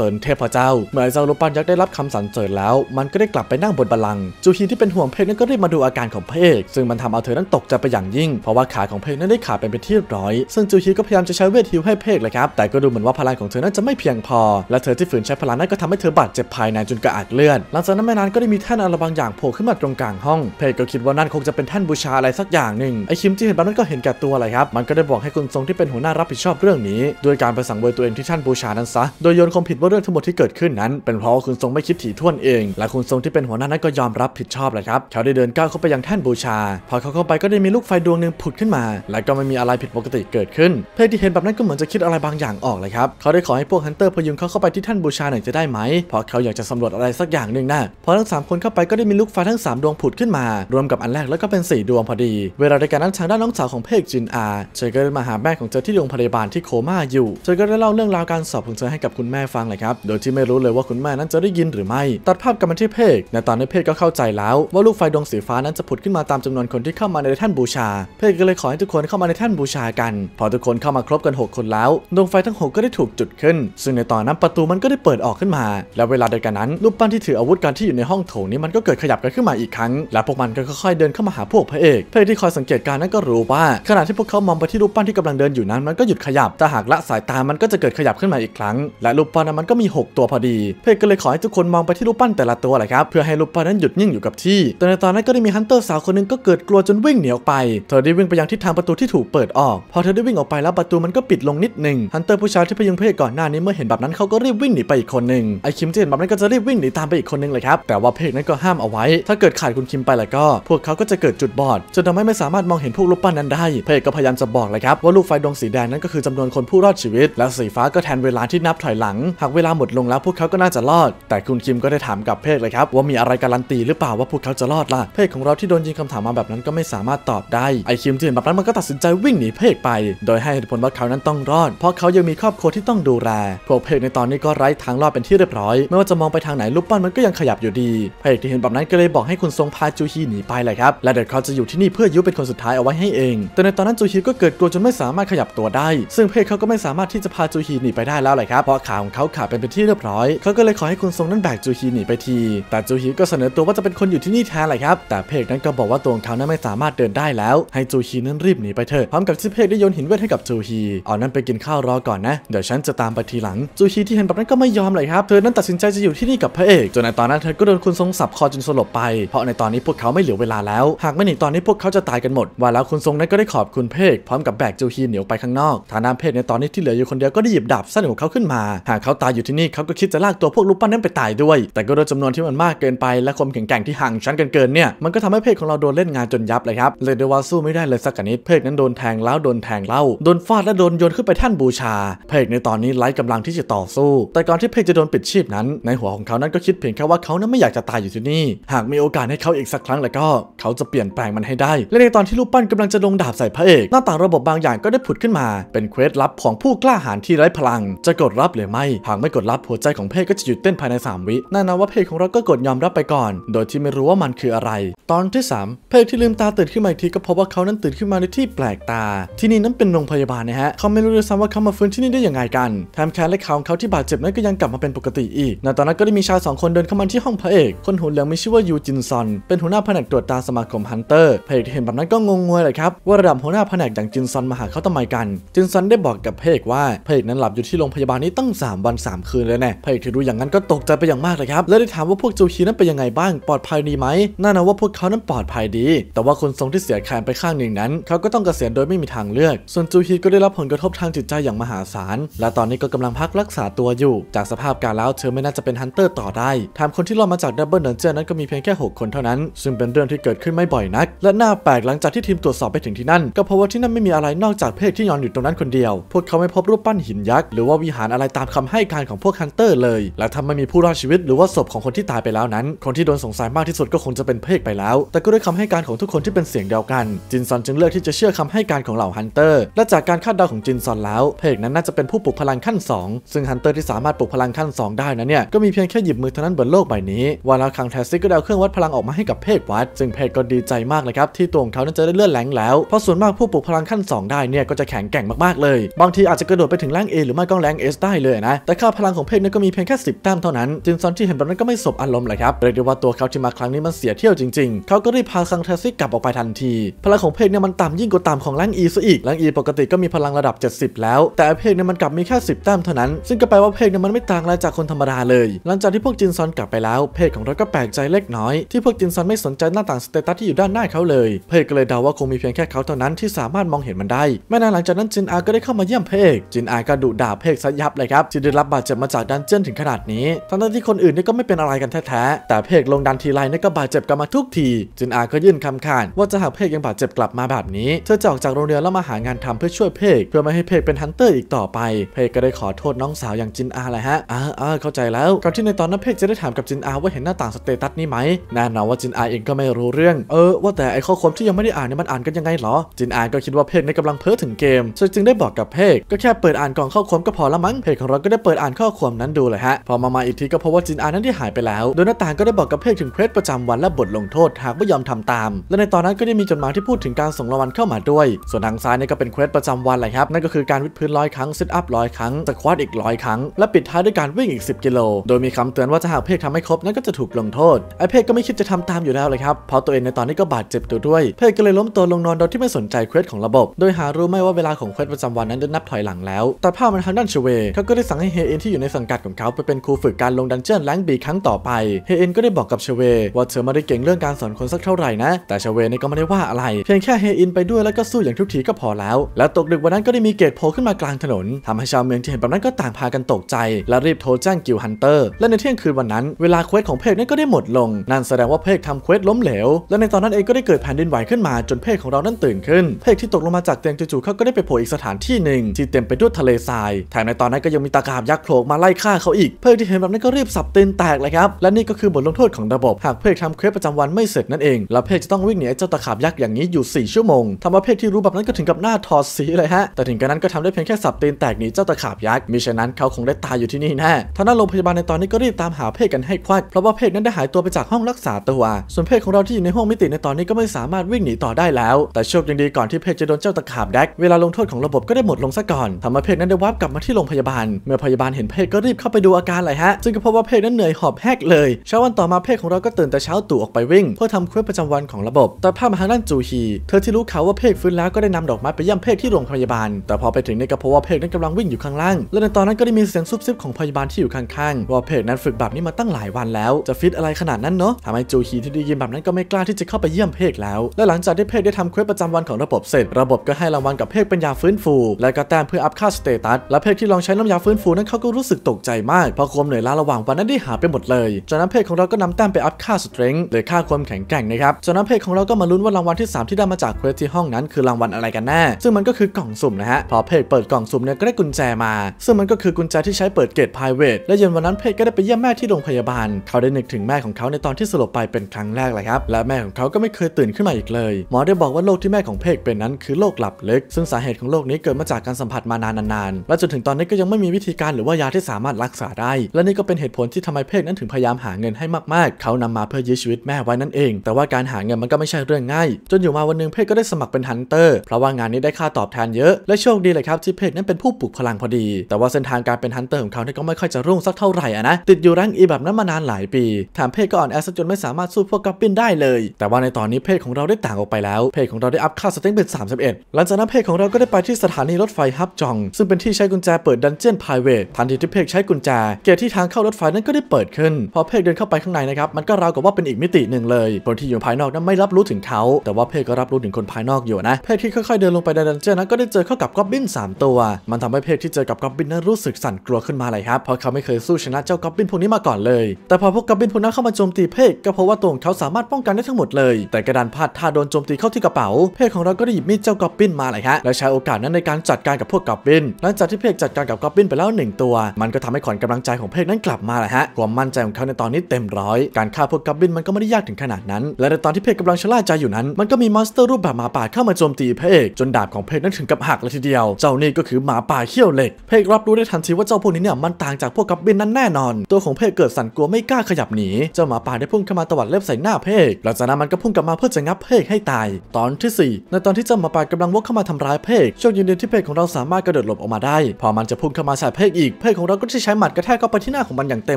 ริญเทพเจ้า เมื่อไอ้เจ้ารูปปั้นยักษ์ได้รับคำสรรเสริญแล้ว มันก็ได้กลับไปนั่งบนบัลลังก์ จูฮีที่เป็นห่วงเพกนั้นก็รีบมาดูอาการของเพกซึ่งมันทำเอาเธอนั้นตกใจไปอย่างยิ่งเพราะว่าขาของเพกนั้นได้ขาดเป็นที่เรียบร้อยซึ่งจูฮีก็พยายามจะใช้เวทฮิลให้เพกเลยครับ แต่ก็ดูเหมือนว่าพลังของเธอนั้นจะไม่เพียงพอและเธอที่ฝืนใช้พลังนั้นก็ทำให้เธอบาดเจ็บภายในจนกระอักเลือด หลังจากนั้นไม่นานก็ได้มีแท่นอะไรบางอย่างโผล่ขึ้นมาตรงกลางห้อง เพจก็คิดว่านั่นคงจะเป็นแท่นบูชาอะไรสักอย่างหนึ่ง ไอคิมที่เห็นแบบนั้นก็เห็นแก่ตัวอะไรครับ มันก็ได้บอกให้คุณทรงที่เป็นหัวหน้ารับผิดชอบเรื่องนี้ โดยการไปสั่งเวรตัวเองที่ท่านบูชานั้นซะ โดยโยนความผิดว่าเรื่องทั้งหมดที่เกิดขึ้นนั้น เป็นเพราะคุณทรงไม่คิดถี่ถ้วนเอง และคุณทรงที่เป็นหัวหน้านั้นก็ยอมรับผิดชอบเลยครับ เขาได้เดินก้าวเข้าไปยังแท่นบูชา พอเขาเข้าไปก็ได้มีลูกไฟดวงหนึ่งผุดขึ้นมา และก็ไม่มีอะไรผิดปกติเกิดขึ้นเพจที่เห็นแบบนั้นก็เหมือนจะคิดอะไรบางอย่างออกเลยครับเขาได้ขอให้พวกฮันเตอร์พยุงเขาเข้าาไปที่ท่านบูชาหน่อยจะได้ไหม เพราะเขาอยากจะสำรวจอะไรสักอย่างหนึ่งนะพอทั้ง 3 คนเข้าไปก็ได้มีลูกไฟทั้ง3ดวงผุดขึ้นมา รวมกับอันแรกแล้วก็เป็น 4 ดวงพอดี เวลาในการนั้นทางด้านน้องสาวของเพกจินอาเธอก็ได้มาหาแม่ของเธอที่โรงพยาบาลที่โคม่าอยู่เธอก็ได้เล่าเรื่องราวการสอบของเธอให้กับคุณแม่ฟังเลยครับ โดยที่ไม่รู้เลยว่าคุณแม่นั้นจะได้ยินหรือไม่ ตัดภาพกลับมาที่เพก ในตอนนี้เพกก็เข้าใจแล้ว ว่าลูกไฟดวงสีฟ้านั้นจะผุดขึ้นมาตามจำนวนคนที่เข้ามาในท่านบูชา เพกก็เลยขอให้ทุกคนเข้ามาในท่านบูชากัน พอทุกคนเข้ามาครบกัน 6 คนแล้วดวงไฟทั้ง 6 ก็ได้ถูกจุดขึ้นซึ่งในตอนนั้นปตูมันก็ได้เปิดออกขึ้นมาแล้วเวลาเดียวกันนั้น รูปปั้นที่ถืออาวุธการที่อยู่ในห้องโถงนี้มันก็เกิดขยับกันขึ้นมาอีกครั้งและพวกมันก็ค่อยๆเดินเข้ามาหาพวกพระเอกเพื่อที่คอยสังเกตการนั้นก็รู้ว่าขณะที่พวกเขามองไปที่รูปปั้นที่กำลังเดินอยู่นั้น มันก็หยุดขยับแต่หากละสายตามันก็จะเกิดขยับขึ้นมาอีกครั้ง และรูปปั้นนั้นมันก็มี 6 ตัวพอดี เพื่อก็เลยขอให้ทุกคนมองไปที่รูปปั้นแต่ละตัวแหละครับเพื่อให้รูปปั้นนั้นหยุดนิ่งอยู่กับที่แต่ในตอนนั้นก็ได้มีฮันเตอร์สาวคนนึงก็เกิดกลัวจนวิ่งหนีออกไปเธอได้วิ่งไปยังทิศทางประตูที่ถูกเปิดออกพอเธอได้วิ่งออกไปแล้วประตูมันก็ปิดลงนิดหนึ่งฮันเตอร์ผู้ชายที่พยุงเพื่กก่อนหน้านี้เมื่อเห็นแบบนั้นเขาก็รีบวิ่งหนีไปอีกคนหนึ่งไอคิมที่เห็นแบบนั้นก็จะรีบวิ่งหนีตามไปอีกคนนึงเลยครับแต่ว่าเพกนั้นก็ห้ามเอาไว้ ถ้าเกิดขาดคุณคิมไปแล้วก็ พวกเขาก็จะเกิดจุดบอดจนทำให้ไม่สามารถมองเห็นพวกลูกปั้นนั้นได้ เพกก็พยายามจะบอกเลยครับว่าลูกไฟดวงสีแดงนั้นก็คือจำนวนคนผู้รอดชีวิต และสีฟ้าก็แทนเวลาที่นับถอยหลัง หากเวลาหมดลงแล้ว พวกเขาก็น่าจะรอด แต่คุณคิมก็ได้ถามกับเพกเลยครับว่ามีอะไรการันตีหรือเปล่าว่าพวกเขาจะรอดล่ะเพกของเราที่โดนยิงคำถามมาแบบนั้นก็ไม่สามารถตอบได้ไอคิมที่เห็นแบบนั้นมันก็ตัดสินใจวิ่งหนีเพกไป โดยให้เหตุผลว่าเขานั้นต้องรอด เพราะเขายังมีครอบครัวที่ต้องดูแลพวกเพกในตอนนี้ก็ไร้ทางรอดเป็นที่เรียบร้อย ไม่ว่าจะมองไปทางไหนรูปปั้นมันก็ยังขยับอยู่ดีพระเอกที่เห็นแบบนั้นก็เลยบอกให้คุณทรงพาจูฮีหนีไปเลยครับและเด็วเขาจะอยู่ที่นี่เพื่อยุเป็นคนสุดท้ายเอาไว้ให้เอง แต่ในตอนนั้นจูฮีก็เกิดกลัวจนไม่สามารถขยับตัวได้ ซึ่งเพศเขาก็ไม่สามารถที่จะพาจูฮีหนีไปได้แล้วเลยครับเพราะขาของเขาขาดเป็นเป็นที่เรียบร้อย เขาก็เลยขอให้คุณทรงนั้นแบกจูฮีหนีไปที แต่จูฮีก็เสนอตัวว่าจะเป็นคนอยู่ที่นี่แทนเลยครับแต่เพกนั้นก็บอกว่าตัวของเขานั้นไม่สามารถเดินได้แล้วให้จูฮีนั้นรีบหนีไปเถอะพร้อมกับที่เพได้โยนหินเวทให้กับจูฮีเอานั้นไปกินข้าวรอก่อนนะเดี๋ยวฉันจะตามไปทีหลังจูฮีที่ห็นแบบนั้นก็ไม่ยอมเลยครับเธอ นั้นตัดสินใจจะอยู่ที่นี่กับพระเอก จนในตอนนั้นเธอก็โดนคุณทรงสับคอจนสลบไป เพราะในตอนนี้พวกเขาไม่เหลือเวลาแล้ว หากไม่หนีตอนนี้พวกเขาจะตายกันหมด ว่าแล้วคุณทรงนั้นก็ได้ขอบคุณเพกพร้อมกับแบกจูฮีเหนียวไปข้างนอก ฐานะเพกในตอนนี้ที่เหลืออยู่คนเดียวก็ได้หยิบดาบสั้นของเขาขึ้นมา หากเขาตายอยู่ที่นี่ เขาก็คิดจะลากตัวพวกลูกปั้นนั้นไปตายด้วย แต่ก็ด้วยจำนวนที่มันมากเกินไปและความแข็งแกร่งที่ห่างชั้นกันเกินเนี่ย มันก็ทำให้เพกของเราโดนเล่นงานจนยับเลยครับเลยได้ว่าสู้ไม่ได้เลยสักนิดเพกนั้นโดนแทงแล้วโดนแทงเล่าโดนฟาดและโดนโยนขึ้นไปท่านบูชาเพกในตอนนี้ไร้กำลังที่จะต่อสูู้้แต่ก่อนที่เพลงจะโดนปิดชีพนั้นในหัวของเขานั้นก็คิดเพียงแค่ว่าเขานั้นไม่อยากจะตายอยู่ที่นี่หากมีโอกาสให้เขาอีกสักครั้งแล้วก็ เขาจะเปลี่ยนแปลงมันให้ได้และในตอนที่ลูกปั้นกำลังจะลงดาบใส่พระเอกหน้าต่างระบบบางอย่างก็ได้ผุดขึ้นมา เป็นเควสลับของผู้กล้าหาญที่ไร้พลัง จะกดรับหรือไม่ หากไม่กดรับหัวใจของเพลก็จะหยุดเต้นภายใน3วิน่นนว่าเพลของเราก็กดยอมรับไปก่อน โดยที่ไม่รู้ว่ามันคืออะไร ตอนที่3เพลที่ลืมตาตื่นขึ้นมาอีกทีก็พบว่าเขานั้นตื่นขึ้นมาในที่แปลกตา ที่นี่นั้นเป็นโรงพยาบาลนะฮะเขาไม่รู้เลยซ้ำว่าเขามาฟื้นที่นี่ได้ยังไงกันแถมแขนและขาของเขาที่บาดเจ็บนั้นก็ยังกลับมาเป็นปกติอีกในตอนนั้นก็ได้มีชายสองคนเดินเข้ามาที่ห้องพระเอก คนหัวเหลืองมีชื่อว่ายูจินซอน เป็นหัวหน้าแผนกตรวจตาสมาคมฮันเตอร์ พระเอกเห็นแบบนั้นก็งงงวยเลยครับ ว่าระดับหัวหน้าแผนกอย่างจินซอนมาหาเขาทำไมกัน จินซอนได้บอกกับพระเอกว่าพระเอกนั้นหลับอยู่ที่โรงพยาบาลนี้ตั้ง 3 วัน 3 คืนเลยแน่พระเอกที่รู้อย่างนั้นก็ตกใจไปอย่างมากเลยครับ และได้ถามว่าพวกจูฮีนั้นเป็นยังไงบ้าง ปลอดภัยดีไหมน่านะว่าพวกเขานั้นปลอดภัยดี แต่ว่าคนทรงที่เสียแขนไปข้างหนึ่งนั้น เขาก็ต้องเกษียณโดยไม่มีทางเลือก ส่วนจูฮีก็ได้รับผลกระทบทางจิตใจอย่างมหาศาลและตอนนี้ก็กำลังพักรักษาัวอยู่จากสภาพการแล้วเธอไม่น่าจะเป็นฮันเตอร์ต่อได้ถามคนที่รอดมาจากดับเบิลเดนเจอร์นั้นก็มีเพียงแค่ 6 คนเท่านั้น ซึ่งเป็นเรื่องที่เกิดขึ้นไม่บ่อยนัก และน่าแปลกหลังจากที่ทีมตรวจสอบไปถึงที่นั่น ก็พบว่าที่นั่นไม่มีอะไรนอกจากเพศที่นอนอยู่ตรงนั้นคนเดียว พวกเขาไม่พบรูปปั้นหินยักษ์ หรือว่าวิหารอะไรตามคำให้การของพวกฮันเตอร์เลย และทำไม่มีผู้รอดชีวิต หรือว่าศพของคนที่ตายไปแล้วนั้น คนที่โดนสงสัยมากที่สุดก็คงจะเป็นเพศไปแล้ว แต่ก็ด้วยคำให้การของทุกคนที่เป็นเสียงเดียวกัน จินซอนจึงเลือกที่จะเชื่อคำให้การของเหล่าฮันเตอร์และจากการคาดเดาของจินซอนแล้ว เพศนั้นน่าจะเป็นผู้ปลุกพลังขั้น 2 ซึ่งฮันเตอร์ที่สามารถปลุกพลังขั้น2ได้นะเนี่ยก็มีเพียงแค่หยิบมือเท่านั้นบนโลกใบนี้วันแล้วคังแทสซิกก็ได้เครื่องวัดพลังออกมาให้กับเพกวัดซึ่งเพกก็ดีใจมากเลยครับที่ตัวของเขานั้นจะได้เลื่อนแหลงแล้วเพราะส่วนมากผู้ปลุกพลังขั้น2ได้เนี่ยก็จะแข็งแกร่งมากๆเลยบางทีอาจจะกระโดดไปถึงแรงเอหรือไม่ก็แรงเอสได้เลยนะแต่ค่าพลังของเพกนั้นก็มีเพียงแค่ 10แต้มเท่านั้นจินซอนที่เห็นแบบนั้นก็ไม่สบอารมณ์เลยครับเรียกได้ว่าตัวเขาที่มาครั้งนี้มันเสียเที่ยวจริง ๆเขาก็รีบพาคังแทสซิกกลับออกไปทันที พลังของเพจเนี่ยมันต่ำยิ่งกว่าต่ำของแรงอซะอีกแรงอปกติก็มีพลังระดับ 70 แล้ว แต่เพจเนี่ยมันกลับมีแค่10แต้มเท่านั้นซึ่งก็แปลว่าเพกเนี่ยมันไม่ต่างอะไรจากคนธรรมดาเลย หลังจากที่พวกจินซอนกลับไปแล้ว เพกของเราก็แปลกใจเล็กน้อยที่พวกจินซอนไม่สนใจหน้าต่างสเตตัสที่อยู่ด้านหน้าเขาเลย เพกก็เลยเดาว่าคงมีเพียงแค่เขาเท่านั้นที่สามารถมองเห็นมันได้ ไม่นานหลังจากนั้นจินอาก็ได้เข้ามาเยี่ยมเพกจินอาก็ดุด่าเพกซะยับเลยครับที่ได้รับบาดเจ็บมาจากดันเจียนถึงขนาดนี้ ทั้งที่คนอื่นนี่ก็ไม่เป็นอะไรกันแท้ๆ แต่เพกลงดันทีไรนี่ก็บาดเจ็บกันมาทุกที จินอาก็ยื่นคำขาดว่าจะหากเพกยังบาดเจ็บกลับมาแบบนี้ เธอจะออกจากโรงเรียนแล้วมาหางานทำเพื่อช่วยเพกเพื่อไม่ให้เพกเป็นฮันเตอร์อีกต่อไปเพกก็ได้ขอโทษน้องสาวอย่างจินอาแหลยฮะอ่าอ่าเข้าใจแล้วก่อนที่ในตอนนั้นเพกจะได้ถามกับจินอาว่าเห็นหน้าต่างสเตตัสนี้ไหมแน่นอนว่าจินอาเองก็ไม่รู้เรื่อง เออ ว่าแต่ไอข้อความที่ยังไม่ได้อ่านเนี่ยมันอ่านกันยังไงหรอ จินอาก็คิดว่าเพกในกำลังเพ้อถึงเกมจึงได้บอกกับเพกก็แค่เปิดอ่านกล่องข้อความก็พอละมั้ง เพกของเราก็ได้เปิดอ่านข้อความนั้นดูเลยฮะ พอมามาอีกทีก็พบว่าจินอานั้นได้หายไปแล้ว โดยหน้าต่างก็ได้บอกกับเพกถึงเควสประจำวันและบทลงโทษหากไม่ยอมทำตาม และในตอนนั้นก็ได้มีจดหมายที่พูดถึงการส่งรางวัลเข้ามาด้วย ส่วนทางซ้ายนี่ก็เป็นเควสประจำวันเลยครับนั่นก็คือการวิดพื้นร้อยครั้งซิทอัพร้อยครั้งสควอตอีกร้อยครั้งและปิดท้ายด้วยการวิ่งอีก 10กิโลโดยมีคำเตือนว่าจะหากเพกทำไม่ครบนั้นก็จะถูกลงโทษไอเพกก็ไม่คิดจะทำตามอยู่แล้วเลยครับ เพราะตัวเองในตอนนี้ก็บาดเจ็บตัวด้วย เพกก็เลยล้มตัวลงนอนโดยที่ไม่สนใจเควสของระบบโดยหารู้ไม่ว่าเวลาของเควสประจำวันนั้นได้นับถอยหลังแล้วแต่ภาพมันทางด้านเชเวเขาก็ได้สั่งให้เฮเอนที่อยู่ในสังกัดของเขาไปเป็นครูฝึกการลงดันเจียนแลงบีครั้งต่อไปเฮเอนก็ได้บอกกับเชเว ว่าเธอไม่ได้เก่งเรื่องการสอนคนสักเท่าไหร่นะแต่เชเวนี่ก็ไม่ได้ว่าอะไร เพียงแค่เฮเอนไปด้วยแล้วก็สู้อย่างทุกทีก็พอแล้ว แลวตกดึกวันนั้นก็ได้มีเกตโผล่ขึ้นมากลางถนน ทำให้ชาวเมืองที่เห็นแบบนั้นก็ต่างพากันตกใจและรีบโทรแจ้งกิลฮันเตอร์และในเที่ยงคืนวันนั้นเวลาเควสของเพกนั้นก็ได้หมดลง นั่นแสดงว่าเพกทำเควสล้มเหลวและในตอนนั้นเองก็ได้เกิดแผ่นดินไหวขึ้นมาจนเพกของเรานั้นตื่นขึ้นเพกที่ตกลงมาจากเตียงจู่ๆเขาก็ได้ไปโผล่อีกสถานที่หนึ่งที่เต็มไปด้วยทะเลทรายแถมในตอนนั้นก็ยังมีตะขาบยักษ์โผล่มาไล่ฆ่าเขาอีก เพกที่เห็นแบบนั้นก็รีบสับตีนแตกเลยครับและนี่ก็คือบทลงโทษของระบบ หากเพกทำเควสประจำวันไม่เสร็จนั่นเอง และเพกจะต้องวิ่งหนีเจ้าตะขาบยักษ์อย่างนี้อยู่ 4 ชั่วโมงทำเอาเพกที่รู้แบบนั้นก็ถึงกับหน้าทอดสีเลยฮะ แต่ถึงกระนั้นก็ทำได้เพียงแค่สับตีนแตกหนีเจ้าตะขาบยักษ์มิฉะนั้นเขาคงได้ตายอยู่ที่นี่แน่ทางด้านโรงพยาบาลในตอนนี้ก็รีบตามหาเพศกันให้ควักเพราะว่าเพศนั้นได้หายตัวไปจากห้องรักษาตัวส่วนเพศของเราที่อยู่ในห้องมิติในตอนนี้ก็ไม่สามารถวิ่งหนีต่อได้แล้วแต่โชคยังดีก่อนที่เพศจะโดนเจ้าตะขาบแดกเวลาลงโทษของระบบก็ได้หมดลงซะก่อนทำให้เพศนั้นได้วับกลับมาที่โรงพยาบาล เมื่อพยาบาลเห็นเพศก็รีบเข้าไปดูอาการเลยฮะซึ่งก็พบว่าเพศนั้นเหนื่อยหอบแฮกเลยเช้าวันต่อมาเพศของเราก็ตื่นแต่เช้าตู่ออกไปวิ่ง เพื่อทำเควสประจำวันของระบบ แต่ภาพมาทางด้านจูฮีเธอที่รู้ข่าวว่าเพศฟื้นแล้วก็ได้นำดอกไม้ไปเยี่ยมเพศที่โรงพยาบาล แต่พอไปถึงในกระเพาะว่าเพศนั้นกำลังวิ่งอยู่ข้างล่างและในตอนนั้นก็ได้มีมีเสียงซุบซิบของพยาบาลที่อยู่ข้างๆว่าเพจนั้นฝึกแบบนี้มาตั้งหลายวันแล้วจะฟิตอะไรขนาดนั้นเนาะทำให้จูฮีที่ได้ยินแบบนั้นก็ไม่กล้าที่จะเข้าไปเยี่ยมเพกแล้ว และหลังจากที่เพกได้ทำเควสประจำวันของระบบเสร็จระบบก็ให้รางวัลกับเพกเป็นยาฟื้นฟู และก็แต้มเพื่ออัพค่าสเตตัสและเพกที่ลองใช้น้ำยาฟื้นฟูนั้นเขาก็รู้สึกตกใจมากเพราะความเหนื่อยล้าระหว่างวันนั้นได้หายไปหมดเลยจากนั้นเพกของเราก็นำแต้มไปอัพค่าสเตรนจ์หรือค่าความแข็งแกร่งนะครับจากนั้นเพกของเราก็มาลุ้นว่ารางวัลที่ 3 ที่ได้มาจากเควสที่ห้องนั้น คือรางวัลอะไรกันแน่ซึ่งมันก็คือกล่องสุ่มนะฮะพอเพกเปิดกล่องสุ่มเนี่ยก็ได้กุญแจมา ซึ่งมันก็คือกุญจที่ใช้เปิดเกตไพรเวทและเย็นวันนั้นเพจก็ได้ไปเยี่ยมแม่ที่โรงพยาบาล เขาได้นึกถึงแม่ของเขาในตอนที่สลบไปเป็นครั้งแรกเลยครับ และแม่ของเขาก็ไม่เคยตื่นขึ้นมาอีกเลย หมอได้บอกว่าโรคที่แม่ของเพจเป็นนั้นคือโรคหลับลึกซึ่งสาเหตุของโรคนี้เกิดมาจากการสัมผัสมานานนานๆและจนถึงตอนนี้ก็ยังไม่มีวิธีการหรือว่ายาที่สามารถรักษาได้ และนี่ก็เป็นเหตุผลที่ทำไมเพจนั้นถึงพยายามหาเงินให้มาก ๆ เขานำมาเพื่อยื้อชีวิตแม่ไว้นั่นเอง แต่ว่าการหาเงินมันก็ไม่ใช่เรื่องง่าย จนอยู่มาวันนึงเพจก็ได้สมัครเป็นฮันเตอร์เพราะว่างานนี้ได้ค่าตอบแทนเยอะ และโชคดีเลยครับที่เพจนั้นเป็นผู้ปลูกพลังพอดี แต่ว่าเส้นทางการเป็นฮันเตอร์ของเขาเนี่ยก็ไม่ค่อยจะรุ่งสักเท่าไหร่อะนะ ติดอยู่แรงอีแบบนั้นมานานหลายปีแถมเพศก็อ่อนแอซะจนไม่สามารถสู้พวกกัปปินได้เลย แต่ว่าในตอนนี้เพศของเราได้ต่างออกไปแล้ว เพศของเราได้อัพค่าสเต็งเป็น 31หลังจากนั้นเพศของเราก็ได้ไปที่สถานีรถไฟฮับจอง ซึ่งเป็นที่ใช้กุญแจเปิดดันเจียนพายเวททันทีที่เพศใช้กุญแจเกตที่ทางเข้ารถไฟนั้นก็ได้เปิดขึ้น พอเพศเดินเข้าไปข้างในนะครับมันก็ราวกับว่าเป็นอีกมิติหนึ่งเลยคนที่อยู่ภายนอกนั้นไม่รับรู้ถึงเขาแต่ว่าเพศก็รับรู้ถึงคนภายนอกอยู่นะ เพศที่ค่อย ๆเดินลงไปในดันเจียนนั้นก็ได้เจอเข้ากับกอบบิน3 ตัว มันทำให้เพศที่เจอกับกอบบินนั้นรู้สึกสั่นกลัวขึ้นมาเลยครับเพราะเขาไม่เคยสู้ชนะเจ้ากับบินพวกนี้มาก่อนเลย แต่พอพวกกับบินพวกนั้นเข้ามาโจมตีเพกก็เพราะว่าตัวของเขาสามารถป้องกันได้ทั้งหมดเลย แต่กระดานพลาดท่าโดนโจมตีเข้าที่กระเป๋า เพกของเราก็ได้หยิบมีดเจ้ากับบินมาเลยฮะ และใช้โอกาสนั้นในการจัดการกับพวกกับบิน หลังจากที่เพกจัดการกับกับบินไปแล้วหนึ่งตัว มันก็ทำให้ขวนกกำลังใจของเพกนั้นกลับมาเลยฮะ ความมั่นใจของเขาในตอนนี้เต็มร้อยการฆ่าพวกกับบินมันก็ไม่ได้ยากถึงขนาดนั้น และในตอนที่เพกกำลังชะล่าใจอยู่นั้น มันก็มีมอนสเตอร์รูปแบบหมาป่าเข้ามาโจมตีเพกจนดาบของเพกนั้นถึงกับหักเลยทีเดียว เจ้านี่ก็คือหมาป่าเขี้ยวเหล็กเพกรับรู้ได้ทันทีว่าเจ้าพวกนี้เนี่ยมันต่างจากพวกกับบินนั้นแน่นอน ตัวของเพกเกิดสั่นกลัวไม่กล้าขยับหนีเจ้าหมาป่าได้พุ่งเข้ามาตวัดเล็บใส่หน้าเพกหลังจากนั้นมันก็พุ่งกลับมาเพื่อจะงับเพกให้ตายตอนที่ 4 ในตอนที่เจ้าหมาป่ากำลังวกเข้ามาทำร้ายเพกโชคดีที่เพกของเราสามารถกระโดดหลบออกมาได้พอมันจะพุ่งเข้ามาใส่เพกอีกเพกของเราก็ใช้หมัดกระแทกเข้าไปที่หน้าของมันอย่างเต็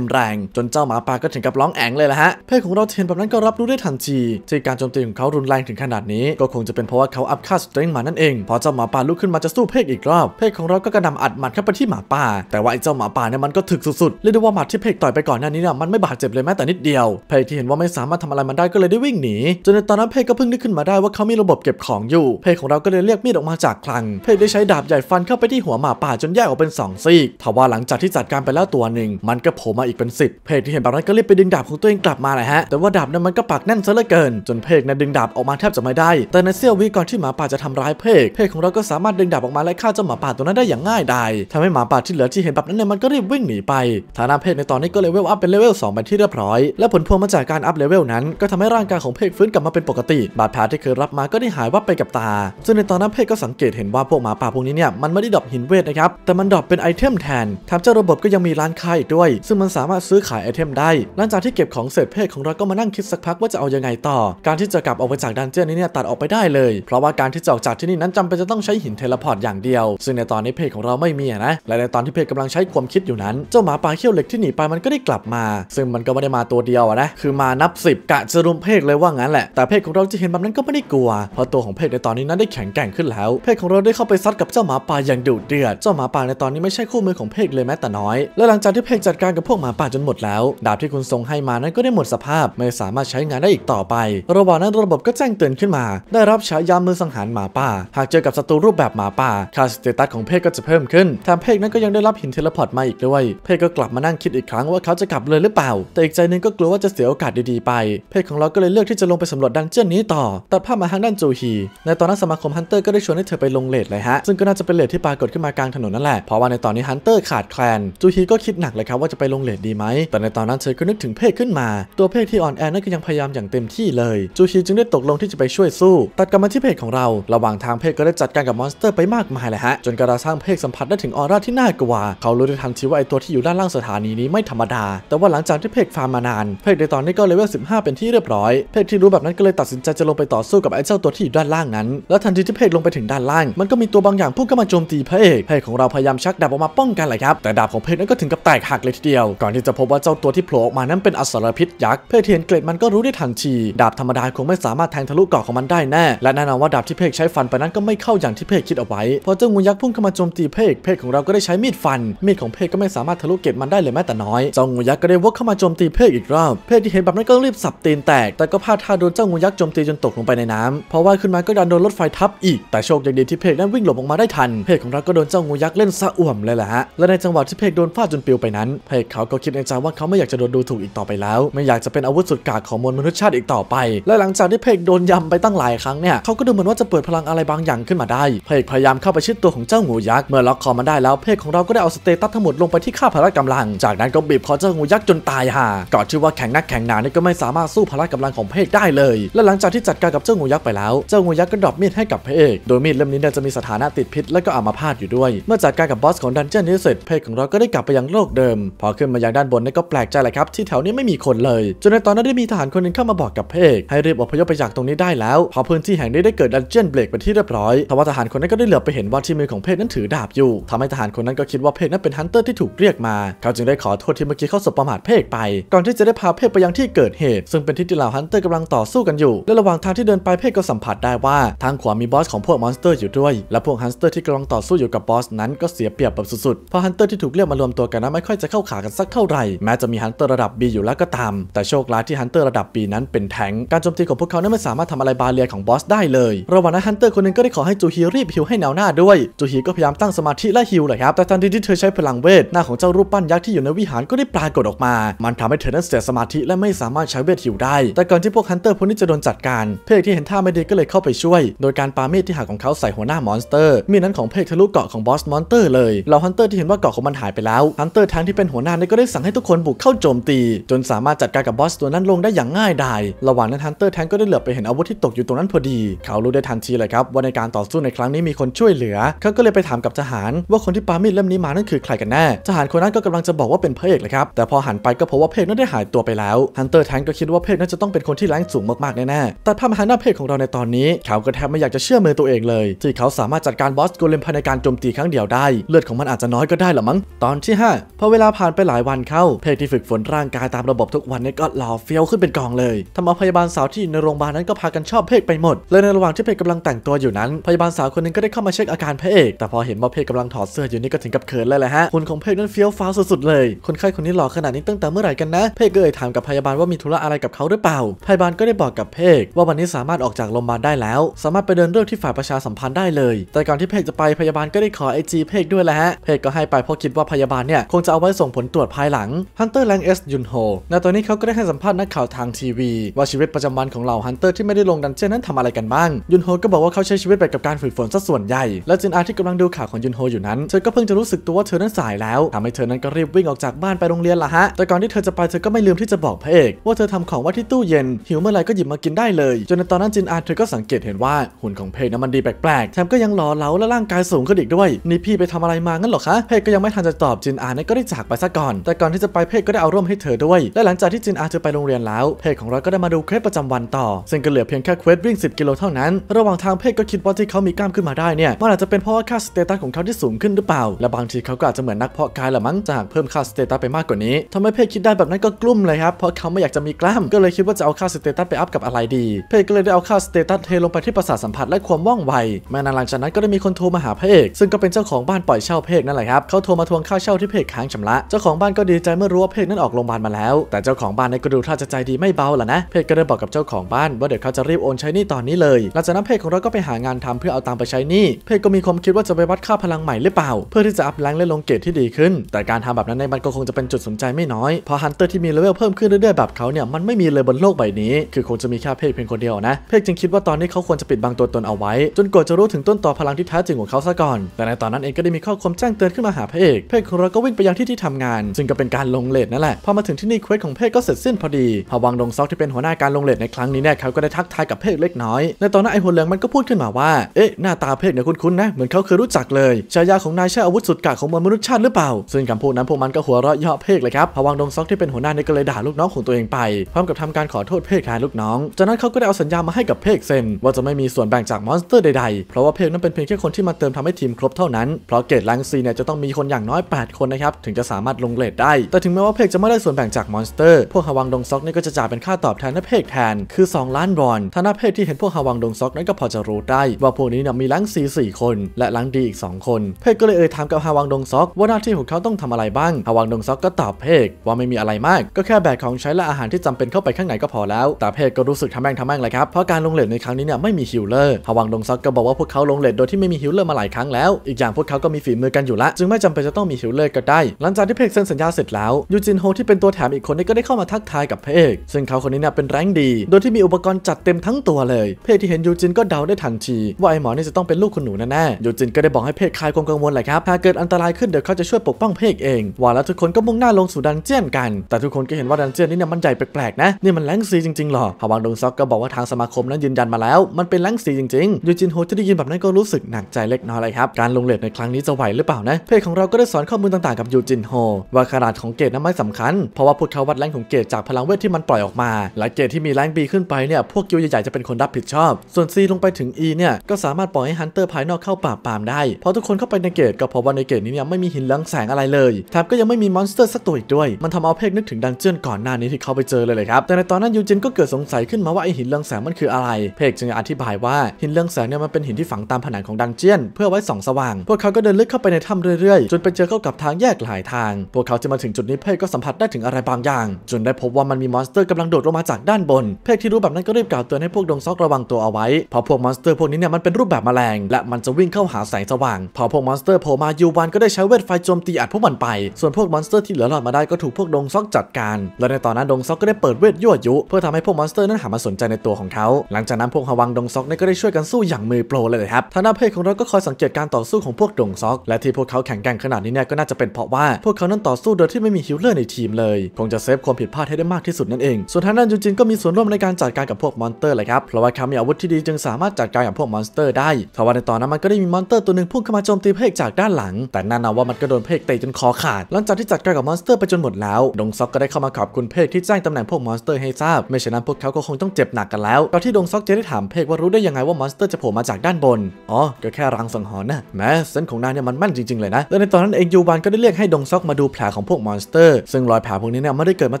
มแรง จนเจ้าหมาป่าก็ถึงกับร้องแองเลยละฮะเพกของเราเห็นแบบนั้นก็รับรู้ได้ทันทีที่การโจมตีของเขารุนแรงถึงขนาดนี้ก็คงจะเป็นเพราะว่าเขาอัพค่าสตริงมานั่นเองพอเจ้าหมาป่าลุกขึ้นมาจะสู้เพกอีกรอบเพกของเราก็กระนำอัดหมัดเข้าไปที่หมาป่าแต่ว่าไอ้เจ้าหมาป่าเนี่ยมันก็ถึกสุดๆเรียกได้ว่าหมัดที่เพกต่อยไปก่อนหน้านี้เนี่ยมันไม่บาดเจ็บเลยแม้แต่นิดเดียว เพกที่เห็นว่าไม่สามารถทำอะไรมันได้ก็เลยได้วิ่งหนีจนในตอนนั้นเพกก็เพิ่งนึกขึ้นมาได้ว่าเขามีระบบเก็บของอยู่ เพกของเราก็เลยเรียกมีดออกมาจากคลังเพกได้ใช้ดาบใหญ่ฟันเข้าไปที่หัวหมาป่าจนแยกออกเป็น2ซีกทว่าหลังจากที่จัดการไปแล้วตัวหนึ่งมันก็โผล่มาอีกเป็น10เพกที่เห็นแบบนั้นก็รีบไปดึงดาบของตัวเองกลับมาแหละฮะแต่ว่าดาบนั้นมันก็ปักแน่นซะเหลือเกิน จนเพกนั้นดึงดาบออกมาแทบจะไม่ได้ แต่ในเสี้ยววิก่อนที่หมาป่าจะทำร้ายเพกเพกของเราก็สามารถดึงดาบออกมาและฆ่าเจ้าหมาป่าตัวนั้นได้อย่างง่ายดายทำให้หมาป่าที่เหลือทีเห็นแบบนั้นเนี่ยมันก็รีบวิ่งหนีไปฐานะเพศในตอนนี้ก็เลเวลอัพเป็นเลเวล2อปไปที่เรียบร้อย และผลพวงมาจากการอัพเลเวลนั้น ก็ทำให้ร่างกายของเพกฟื้นกลับมาเป็นปกติ บาดแผลที่เคยรับมาก็ได้หายวับไปกับตา ซึ่งในตอนนั้นเพกก็สังเกตเห็นว่า พวก หมาป่าพวกนี้เนี่ย มันไม่ได้ดรอปหินเวทนะครับ แต่มันดรอปเป็นไอเทมแทนทำเจ้าระบบก็ยังมีร้านค้าอีกด้วยซึ่งมันสามารถซื้อขายไอเทมได้ หลังจากที่เก็บของเสร็จเพกของเราก็มานั่งคิดสักพักว่าจะเอายังไงต่อ การที่จะกลับออกไปจากดันเจี้ยนนี้เนี่ยตัดออกไปได้เลยเพราะว่าการที่จะออกจากที่นี่นั้นจำเป็นจะต้องใช้หินเทเลพอร์ตอย่างเดียว ซึ่งในตอนนี้เพกของเราไม่มีนะและในตอนที่เพกกำลังใช้ความคิดอยู่นั้น เจ้าหมาป่าเขี้ยวเหล็กที่หนีไปมันก็ได้กลับมา ซึ่งมันก็ไม่ได้มาตัวเดียวนะคือมานับสิบกะจะรุมเพกเลยว่างั้นแหละแต่เพกของเราจะเห็นแบบนั้นก็ไม่ได้กลัว เพราะตัวของเพกในตอนนี้นั้นได้แข็งแกร่งขึ้นแล้ว เพกของเราได้เข้าไปซัดกับเจ้าหมาป่าอย่างดุเดือด เจ้าหมาป่าในตอนนี้ไม่ใช่คู่มือของเพกเลยแม้แต่น้อย และหลังจากที่เพกจัดการกับพวกหมาป่าจนหมดแล้วดาบที่คุณทรงให้มานั้นก็ได้หมดสภาพ ไม่สามารถใช้งานได้อีกต่อไป ระหว่างนั้นระบบก็แจ้งเตือนขึ้นมา ได้รับฉายามือสังหารหมาป่า หากเจอกับศัตรูรูปแบบหมาป่าค่าสเตตัสของเพกก็จะเพิ่มขึ้นแถมเพกนั้นก็ยังได้รับอบหินเทเลพอร์ตมาอีกด้วย เพจก็กลับมานั่งคิดอีกครั้งว่าเขาจะกลับเลยหรือเปล่า แต่อีกใจหนึ่งก็กลัวว่าจะเสียโอกาสดีๆไป เพจของเราก็เลยเลือกที่จะลงไปสำรวจดังเจี้ยนนี้ต่อ ตัดภาพมาทางด้านจูฮี ในตอนนั้นสมาคมฮันเตอร์ก็ได้ชวนให้เธอไปลงเลดเลยฮะ ซึ่งก็น่าจะเป็นเลดที่ปรากฏขึ้นมากลางถนนนั่นแหละเพราะว่าในตอนนี้ฮันเตอร์ขาดแคลน จูฮีก็คิดหนักเลยครับว่าจะไปลงเลดดีไหม แต่ในตอนนั้นเธอก็นึกถึงเพจขึ้นมา ตัวเพจที่อ่อนแอนั่นก็ยังพยายามอย่างเต็มที่เลย จูฮีจึงได้ตกลงที่จะไปช่วยสู้ตัดกลับมาที่เพจของเราระหว่างทางเพจก็ได้จัดการกับมอนสเตอร์ไปมากมายเลยฮะจนกระทั่งเพจสัมผัสได้ถึงออร่าที่น่ากลัวาเขารู้ได้ทันทีว่าไอตัวที่อยู่ด้านล่างสถานีนี้ไม่ธรรมดา แต่ว่าหลังจากที่เพกฟาร์มมานาน เพกในตอนนี้ก็เลเวล 15 เป็นที่เรียบร้อย เพกที่รู้แบบนั้นก็เลยตัดสินใจจะลงไปต่อสู้กับไอเจ้าตัวที่อยู่ด้านล่างนั้น แล้วทันทีที่เพกลงไปถึงด้านล่าง มันก็มีตัวบางอย่างพุ่งเข้ามาโจมตีเพกเพกของเราพยายามชักดาบออกมาป้องกันเลยครับ แต่ดาบของเพกนั้นก็ถึงกับแตกหักเลยทีเดียว ก่อนที่จะพบว่าเจ้าตัวที่โผล่ออกมานั้นเป็นอสรพิษยักษ์ เพกเทียนเกล็ดมันก็รู้ได้ทันทีดาบธรรมดาคงไม่สามารถแทงทะลุเกราะของมันได้ แน่และแน่นอนว่าดาบที่เพกใช้ฟันไปนั้นก็ไม่เข้าอย่างที่เพกคิดเอาไว้พอเจ้างูยักษ์พุ่งเข้ามาโจมตีเพกเพกของเราก็ได้ใช้มีดฟัันมีดของเพคก็ไม่สามารถทะลุเก็บมันได้เลยแม้แต่น้อย เจ้างูยักษ์ก็ได้วกเข้ามาโจมตีเพคอีกรอบ เพคที่เห็นแบบนั้นก็รีบสับตีนแตก แต่ก็พลาดท่าโดนเจ้างูยักษ์โจมตีจนตกลงไปในน้ำเพราะว่าขึ้นมาก็ดันโดนรถไฟทับอีก แต่โชคดีที่เพคนั้นวิ่งหลบออกมาได้ทัน เพคของเราก็โดนเจ้างูยักษ์เล่นสะอ่วมเลยแหละฮะและในจังหวะที่เพคโดนฟาดจนปลิวไปนั้น เพคเขาก็คิดในใจว่าเขาไม่อยากจะโดนดูถูกอีกต่อไปแล้ว ไม่อยากจะเป็นอาวุธสุดกากของมวลมนุษยชาติอีกต่อไป และหลังจากที่เพคโดนยำไปตั้งหลายครั้งเนี่ยเขาก็ดูเหมือนว่าจะเปิดพลังอะไรบางอย่างขึ้นมาได้ เพกพยายามเข้าไปชิดตัวของเจ้างูยักษ์เมื่อล็อกคอมันได้แล้ว เพกของเราก็ได้เอาสเตตัสทั้งหมดลงไปที่ค่าพละกำลัง จากนั้นก็บีบคอเจ้างูยักษ์จนตายห่าก่อนที่ว่าแข็งนักแข็งหนานี่ก็ไม่สามารถสู้พละกำลังของพระเอกได้เลย และหลังจากที่จัดการกับเจ้างูยักษ์ไปแล้ว เจ้างูยักษ์ก็ดรอปมีดให้กับพระเอก โดยมีดเล่มนี้จะมีสถานะติดพิษและก็อัมาพาตอยู่ด้วย เมื่อจัดการกับบอสของดันเจี้ยนนี้เสร็จเพกของเราก็ได้กลับไปยังโลกเดิม พอขึ้นมายังด้านบนนี่ก็แปลกใจแหละครับที่แถวนี้ไม่มีคนเลย จนในตอนนั้นได้มีทหารคนหนึ่งเข้ามาบอกกับเพกให้รีบอพยพไปจากตรงนี้ได้แล้วพอพื้นที่แห่งนี้ได้เกิดดันเจี้ยนเบรกไปที่เรียบร้อยทว่าทหารคนนั้นก็ได้เหลือไปเห็นว่าที่มือของเพลนั้นถือดาบอยู่ ทำให้ทหารคนนั้นก็คิดว่าาเพกนั้นเป็นฮันเตอร์ที่ถูกเรียกมา เขาจึงได้ขอโทษที่เมื่อกี้เขาสบประมาทเพกไป ก่อนที่จะได้พาเพกไปยังที่เกิดเหตุ ซึ่งเป็นที่ที่เหล่าฮันเตอร์กำลังต่อสู้กันอยู่และระหว่างทางที่เดินไปเพกก็สัมผัสได้ว่า ทางขวามีบอสของพวกมอนสเตอร์อยู่ด้วยและพวกฮันเตอร์ที่กำลังต่อสู้อยู่กับบอสนั้นก็เสียเปรียบแบบสุดๆเพราะฮันเตอร์ที่ถูกเรียกมารวมตัวกันนั้นไม่ค่อยจะเข้าขากันสักเท่าไหร่แม้จะมีฮันเตอร์ระดับ B อยู่แล้วก็ตาม แต่โชคร้ายที่ฮันเตอร์ระดับ B นั้นเป็นแทงการโจมตีของพวกเขานั้นไม่สามารถทำอะไรบาเลียของบอสได้เลยระหว่างนั้นฮันเตอร์คนนึงก็ได้ขอให้จูฮีรีบฮิวให้แนวหน้าด้วยจูฮีก็พยายามตั้งสมาธิและฮิวเลยครับแต่ทันทีที่ที่เธอใช้พลังเวท หน้าของเจ้ารูปปั้นยักษ์ที่อยู่ในวิหารก็ได้ปรากฏออกมา มันทำให้เธอนั้นเสียสมาธิ และไม่สามารถใช้เวทหิวได้ แต่ก่อนที่พวกฮันเตอร์พวกนี้จะโดนจัดการ เพกที่เห็นท่าไม่ดีก็เลยเข้าไปช่วย โดยการปาเมดที่หักของเขาใส่หัวหน้ามอนสเตอร์มีนั้นของเพกทะลุเกาะของบอสมอนสเตอร์เลย เหล่าฮันเตอร์ที่เห็นว่าเกาะของมันหายไปแล้ว ฮันเตอร์ทั้งที่เป็นหัวหน้านี่ก็ได้สั่งให้ทุกคนบุกเข้าโจมตีจนสามารถจัดการกับบอสตัวนั้นลงได้อย่างง่ายดาย ระหว่างนั้นฮันเตอร์แทงก็ได้เหลือไปเห็นอาวุธที่ตกอยู่ตรงนั้นพอดีเขารู้ได้ทันทีเลยครับว่าในการต่อสู้ในครั้งนี้มีคนช่วยเหลือเขาก็เลยไปถามกับทหาร ว่าคนที่ปามีดเล่มนี้มานั่นคือใครกันแน่ทหารคนนั้นก็กำลังจะบอกว่าเป็นพระเอกเลยครับ แต่พอหันไปก็พบว่าเพกนั้นได้หายตัวไปแล้วฮันเตอร์แทงก็คิดว่าเพกนั้นจะต้องเป็นคนที่แรงสูงมากๆแน่ๆแต่ภาพมหาหน้าเพกของเราในตอนนี้เขาก็แทบไม่อยากจะเชื่อมือตัวเองเลย ที่เขาสามารถจัดการบอสโกเลมภายในการโจมตีครั้งเดียวได้ เลือดของมันอาจจะน้อยก็ได้หรอมั้งตอนที่ 5พอเวลาผ่านไปหลายวันเข้าเพกที่ฝึกฝนร่างกายตามระบบทุกวันนี่ก็หล่อเฟี้ยวขึ้นเป็นกองเลยทำเอาพยาบาลสาวที่อยู่ในโรงพยาบาลนั้นก็พากันชอบเพกไปหมดเลยในระหว่างที่เพกกำลังแต่งตัวอยู่นั้นพยาบาลสาวคนนึงก็ได้เข้ามาเช็คอาการพะเกแต่พอเห็นว่าเพกกำลังถอดเสื้ออยู่นี่ก็ถึงกับเนเลยแหละฮะคุณของเพกนั้นเฟี้ยวฟ้าวสุดๆเลย คนไข้คนนี้หล่อขนาดนี้ตั้งแต่เมื่อไหร่กันนะ เพกเอ่ยถามกับพยาบาลว่ามีธุระอะไรกับเขาหรือเปล่า พยาบาลก็ได้บอกกับเพกว่าวันนี้สามารถออกจากโรงพยาบาลได้แล้ว สามารถไปเดินเรื่องที่ฝ่ายประชาสัมพันธ์ได้เลย แต่ก่อนที่เพกจะไปพยาบาลก็ได้ขอไอจีเพกด้วยแหละฮะ เพกก็ให้ไปเพราะคิดว่าพยาบาลเนี่ยคงจะเอาไว้ส่งผลตรวจภายหลัง ฮันเตอร์แลงเอสยุนโฮในตอนนี้เขาก็ได้ให้สัมภาษณ์นักข่าวทางทีวีว่าชีวิตประจำวันของเหล่าฮันเตอร์ที่ไม่ได้ลงดันเจี้ยนนั้นทำอะไรกันบ้างยุนโฮก็บอกว่าเขาใช้ชีวิตไปกับการฝึกฝนซะส่วนใหญ่และจินอาที่กำลังดูข่าวของยุนโฮอยู่นั้นเธอก็เพิ่งจะรู้สึกตัวัวว่าเธอนั้นสายแล้วทำให้เธอนั้นก็รีบวิ่งออกจากบ้านไปโรงเรียนละฮะ แต่ก่อนที่เธอจะไปเธอก็ไม่ลืมที่จะบอกพระเอกว่าเธอทำของว่าที่ตู้เย็น หิวเมื่อไหร่ก็หยิบมากินได้เลย จนในตอนนั้นจินอาเธอก็สังเกตเห็นว่าหุ่นของเพกนั้นมันดีแปลกๆแถมก็ยังหล่อเหลาและร่างกายสูงขึ้นอีกด้วย นี่พี่ไปทำอะไรมางั้นหรอคะเพกก็ยังไม่ทันจะตอบจินอาเนั้นก็ได้จากไปซะก่อน แต่ก่อนที่จะไปเพกก็ได้เอาร่มให้เธอด้วย และหลังจากที่จินอาเธอไปโรงเรียนแล้วเพกของเราก็ได้มาดูเควสประจำวันต่อซึ่งก็เหลือเพียงแค่เควสวิ่ง10กิโลเท่านั้นระหว่างทางเพกก็คิดว่าที่เขามีกล้ามขึ้นมาได้เนี่ยมันอาจจะเป็นเพราะว่าค่าสเตตัสของเขาที่สูงขึ้นหรือเปล่าและบางทีเขาก็อาจจะเหมือนนักเพาะกายหละมั้งจะหากเพิ่มค่าสเตตัสไปมากกว่านี้ทำให้เพคคิดได้แบบนั้นก็กลุ้มเลยครับ เพราะเขาไม่อยากจะมีกล้ามก็เลยคิดว่าจะเอาค่าสเตตัสไปอัพกับอะไรดี เพคก็เลยได้เอาค่าสเตตัสเทลงไปที่ประสาทสัมผัสและความว่องไว แม่นานหลังจากนั้นก็ได้มีคนโทรมาหาเพคซึ่งก็เป็นเจ้าของบ้านปล่อยเช่าเพคนั่นแหละครับเขาโทรมาทวงค่าเช่าที่เพคค้างชำระ เจ้าของบ้านก็ดีใจเมื่อรู้ว่าเพคนั้นออกโรงพยาบาลมาแล้ว แต่เจ้าของบ้านในกระดูท่าจะใจดีไม่เบาล่ะนะ เพคก็เดยบอกกับเจ้าของบ้านว่าเดี๋ยวเขาจะรีบโอนใช้นี้ตอนนี้เลย หลังจากนั้นเพกของเราก็ไปหางานทำเพื่อเอาตังไปใช้นี้ เพกก็มีความคิดว่าจะไปวัดค่าพลังใหม่หรือเปล่าเพื่อที่จะอัพแรงและลงเกรดที่ดีขึ้น แต่การทำแบบนั้นในมันก็คงจะเป็นจุดสนใจไม่น้อย เพราะฮันเตอร์ที่มีเลเวลเพิ่มขึ้นเรื่อยๆ แบบเขาเนี่ย มันไม่มีเลยบนโลกใบนี้ คือคงจะมีแค่เพกเพียงคนเดียวนะ เพกจึงคิดว่าตอนนี้เขาควรจะปิดบังตัวตนเอาไว้ จนกว่าจะรู้ถึงต้นต่อพลังที่แท้จริงของเขาซะก่อน แต่ในตอนนั้นเองก็ได้มีข้อความแจ้งเตือนขึ้นมาหาเพกเพกของเราก็วิ่งไปยังที่ที่ทำงาน ซึ่งก็เป็นการลงเลดนั่นแหละ พอมาถึงที่นี่เควสของเพกก็เสร็จสิ้นพอดีพอวังดงซอกที่เป็นหัวหน้าการลงเลดในครั้งนี้เนี่ยเขาก็ได้ทักทายกับเพกเล็กน้อยในตอนนั้นไอ้หัวเหลืองมันก็พูดขึ้นมาว่าเอ๊ะหน้าตาเพกเนี่ยคุ้นๆนะเหมือนเขาเคยรู้จักเลยฉายาของนายใช้อาวุธสุดกาสของมวลมนุษยชาติหรือเปล่าซึ่งคำพูดนั้นพวกมันก็หัวเราะเยาะเพกเลยครับฮวังดงซอกที่เป็นหัวหน้าในก็เลยด่าลูกน้องของตัวเองไป พร้อมกับทำการขอโทษเพกแทนลูกน้อง จากนั้นเขาก็ได้เอาสัญญามาให้กับเพกเซ็นว่าจะไม่มีส่วนแบ่งจากมอนสเตอร์ใดๆ เพราะว่าเพกนั้นเป็นเพียงแค่คนที่มาเติมทำให้ทีมครบเท่านั้น เพราะเกตลังซีเนี่ยจะต้องมีคนอย่างน้อย 8 คนนะครับถึงจะสามารถลงเลดได้ แต่ถึงแม้ว่าเพกจะไม่ได้ส่วนแบ่งจากมอนสเตอร์ พวกฮวังดงซอกนี่ก็จะจ่ายเป็นค่าตอบแทนให้เพกแทน คือ2ล้านรอนถ้าน้เพกที่เห็นพวกฮวังดงซอกนั้นก็พอจะรู้ได้ ว่าพวกนี้เนี่ยมีลงซี4คนและลงดีอีก2คนเพกก็เลยเอ่ยถามกับฮวัวังดงซอกว่าหน้าที่ของเขาต้องทำอะไรบ้างฮวังดงซอกก็ตอบเพกว่าไม่มีอะไรมาก ก็แค่แบกของใช้และอาหารที่จำเป็นเข้าไปข้างในก็พอแล้วแต่เพกก็รู้สึกทำแม่งทำแม่งเลยครับ เพราะการลงเลดในครั้งนี้เนี่ยไม่มีฮิลเลอร์ฮวังดงซอกก็บอกว่าพวกเขาลงเลดโดยที่ไม่มีฮิลเลอร์มาหลายครั้งแล้วอีกอย่างพวกเขาก็มีฝีมือกันอยู่ละจึงไม่จำเป็นจะต้องมีฮิลเลอร์ก็ได้ หลังจากที่เพกเซ็นสัญญาเสร็จแล้วยูจินโฮที่เป็นตัวแถมอีกคนนี้ก็ได้เข้ามาทักทายกับเพกซึ่งเขาคนนี้เนี่ยเป็นแรงดี โดยที่มีอุปกรณ์จัดเต็มทั้งตัวเลยเพกที่เห็นยูจินก็เดาได้ทันทีว่าไอหมอนี่จะต้องเป็นลูกคุณหนูแน่ๆยูจินก็ได้บอกให้เพกคลายความกังวลเลยครับหากเกิดอันตรายขึ้นเดี๋ยวเขาจะช่วยปกป้องเพกเอง ว่าแล้วทุกคนก็มุ่งหน้าลงสู่ดันเจียนกันแต่ทุกคนก็เห็นว่าดันเจียนนี่เนี่ยมันใหญ่แปลกๆนะ นี่มันแรงสีจริงๆหรอฮาวังดงซอกก็บอกว่าทางสมาคมนั้นยืนยันมาแล้วมันเป็นแรงสีจริงๆยูจินโฮที่ได้ยินแบบนั้นก็รู้สึกหนักใจเล็กน้อยเลยครับ การลงเลทในครั้งนี้จะไหวหรือเปล่านะเพกของเราก็ได้สอนข้อมูลต่างๆกับยูจินโฮว่าขนาดของเกตนั้นไม่สำคัญ เพราะว่าพวกเขาวัดแรงของเกตจากพลังเวทที่มันปล่อยออกมา และเกตที่มีแรงบีขึ้นไปเนี่ยพวกยูใหญ่ๆจะเป็นคนรับผิดชอบ ส่วนีลงไปถึงีเนี่ยก็สามารถปล่อยให้ฮันเตอร์ภายนอกเข้าปราบปรามได้เพราะทุกคนเข้าไปในเกตก็พบว่าในเกตนี้เนี่ยไม่มีหินเลื้งแสงอะไรเลย แถมก็ยังไม่มีมอนสเตอร์สักตัวอีกด้วย มันทำเอาเพกนึกถึงดันเจียนก่อนหน้านี้ที่เขาไปเจอเลยเลยครับ แต่ในตอนนั้นยูจินก็เกิดสงสัยขึ้นมาว่าไอหินเลื้งแสงมันคืออะไร เพกจึงอธิบายว่าหินเลื้งแสงเนี่ยมันเป็นหินที่ฝังตามผนังของดันเจียน เพื่อไว้ส่องสว่าง พวกเขาก็เดินลึกเข้าไปในถ้าเรื่อย ๆ จนไปเจอเข้ากับทางแยกหลายทาง พวกเขาจะมาถึงจุดนี้เพกก็สัมผัสได้ถึงอะไรบางอย่าง จนได้พบว่ามันมีมอนสเตอร์กำลังโดดลงมาจากด้านบน เพกที่รู้แบบนั้นก็รีบกล่าวเตือนให้พวกดงซอกระวังตัวเอาไว้เพราะพวกมอนสเตอร์พวกนี้เนี่ยมันเป็นรูปแบบแมลงและมันจะวิ่งเข้าหาแสงสว่างพอพวกมอนสเตอร์โผล่มายูวันก็ได้ใช้เวทไฟโจมตีอัดพวกมันไป ส่วนพวกมอนสเตอร์ที่เหลือรอดมาได้ก็ถูกพวกดงซอกจัดการ และในตอนนั้นดงซอกก็ได้เปิดเวทยั่วยุ เพื่อทำให้พวกมอนสเตอร์นั้นหันมาสนใจในตัวของเขา หลังจากนั้นพวกฮวังดงซอกนี่ก็ได้ช่วยกันสู้อย่างมือโปรเลยครับทางหน้าเพจของเราก็คอยสังเกตการต่อสู้ของพวกดงซอก และที่พวกเขาแข่งแกร่งขนาดนี้เนี่ยก็น่าจะเป็นเพราะว่า พวกเขานั้นต่อสู้โดยที่ไม่มีฮิลเลอร์ในทีมเลย คงจะเซฟความผิดพลาดให้ได้มากที่สุดนั่นเอง ส่วนทางด้านยูจินก็มีส่วนร่วมในการจัดการกับพวกมอนสเตอร์เลยครับเพราะว่าเขามีอาวุธที่ดีจึงสามารถจัดการกับพวกมอนสเตอร์ได้่ว่าในตอนนั้นมันก็ได้มีมอนสเตอร์ตัวหนึ่งพุ่งเข้ามาโจมตีเพจจากด้านหลังแต่นนานาว่ามันก็โดนเพกเตะจนคอขาด หลังจากที่จัดการกับมอนสเตอร์ไปจนหมดแล้วดงซอกก็ได้เข้ามาขอบคุณเพกที่แจ้งตำแหน่งพวกมอนสเตอร์ให้ทราบ ไม่ฉะนั้นพวกเขาก็คงต้องเจ็บหนักกันแล้ว ตอนที่ดงซอกจะได้ถามเพกว่ารู้ได้ยังไงว่ามอนสเตอร์จะโผล่มาจากด้านบน อ๋อ ก็แค่รังสังหรณ์นะแม้ เส้นของนายเนี่ยมันมั่นจริงๆ เลยนะ และในตอนนั้นเองยูบานก็ได้เรียกให้ดงซอกมาดูแผลของพวกมอนสเตอร์ ซึ่งรอยแผลพวกนี้เนี่ยไม่ได้เกิดมา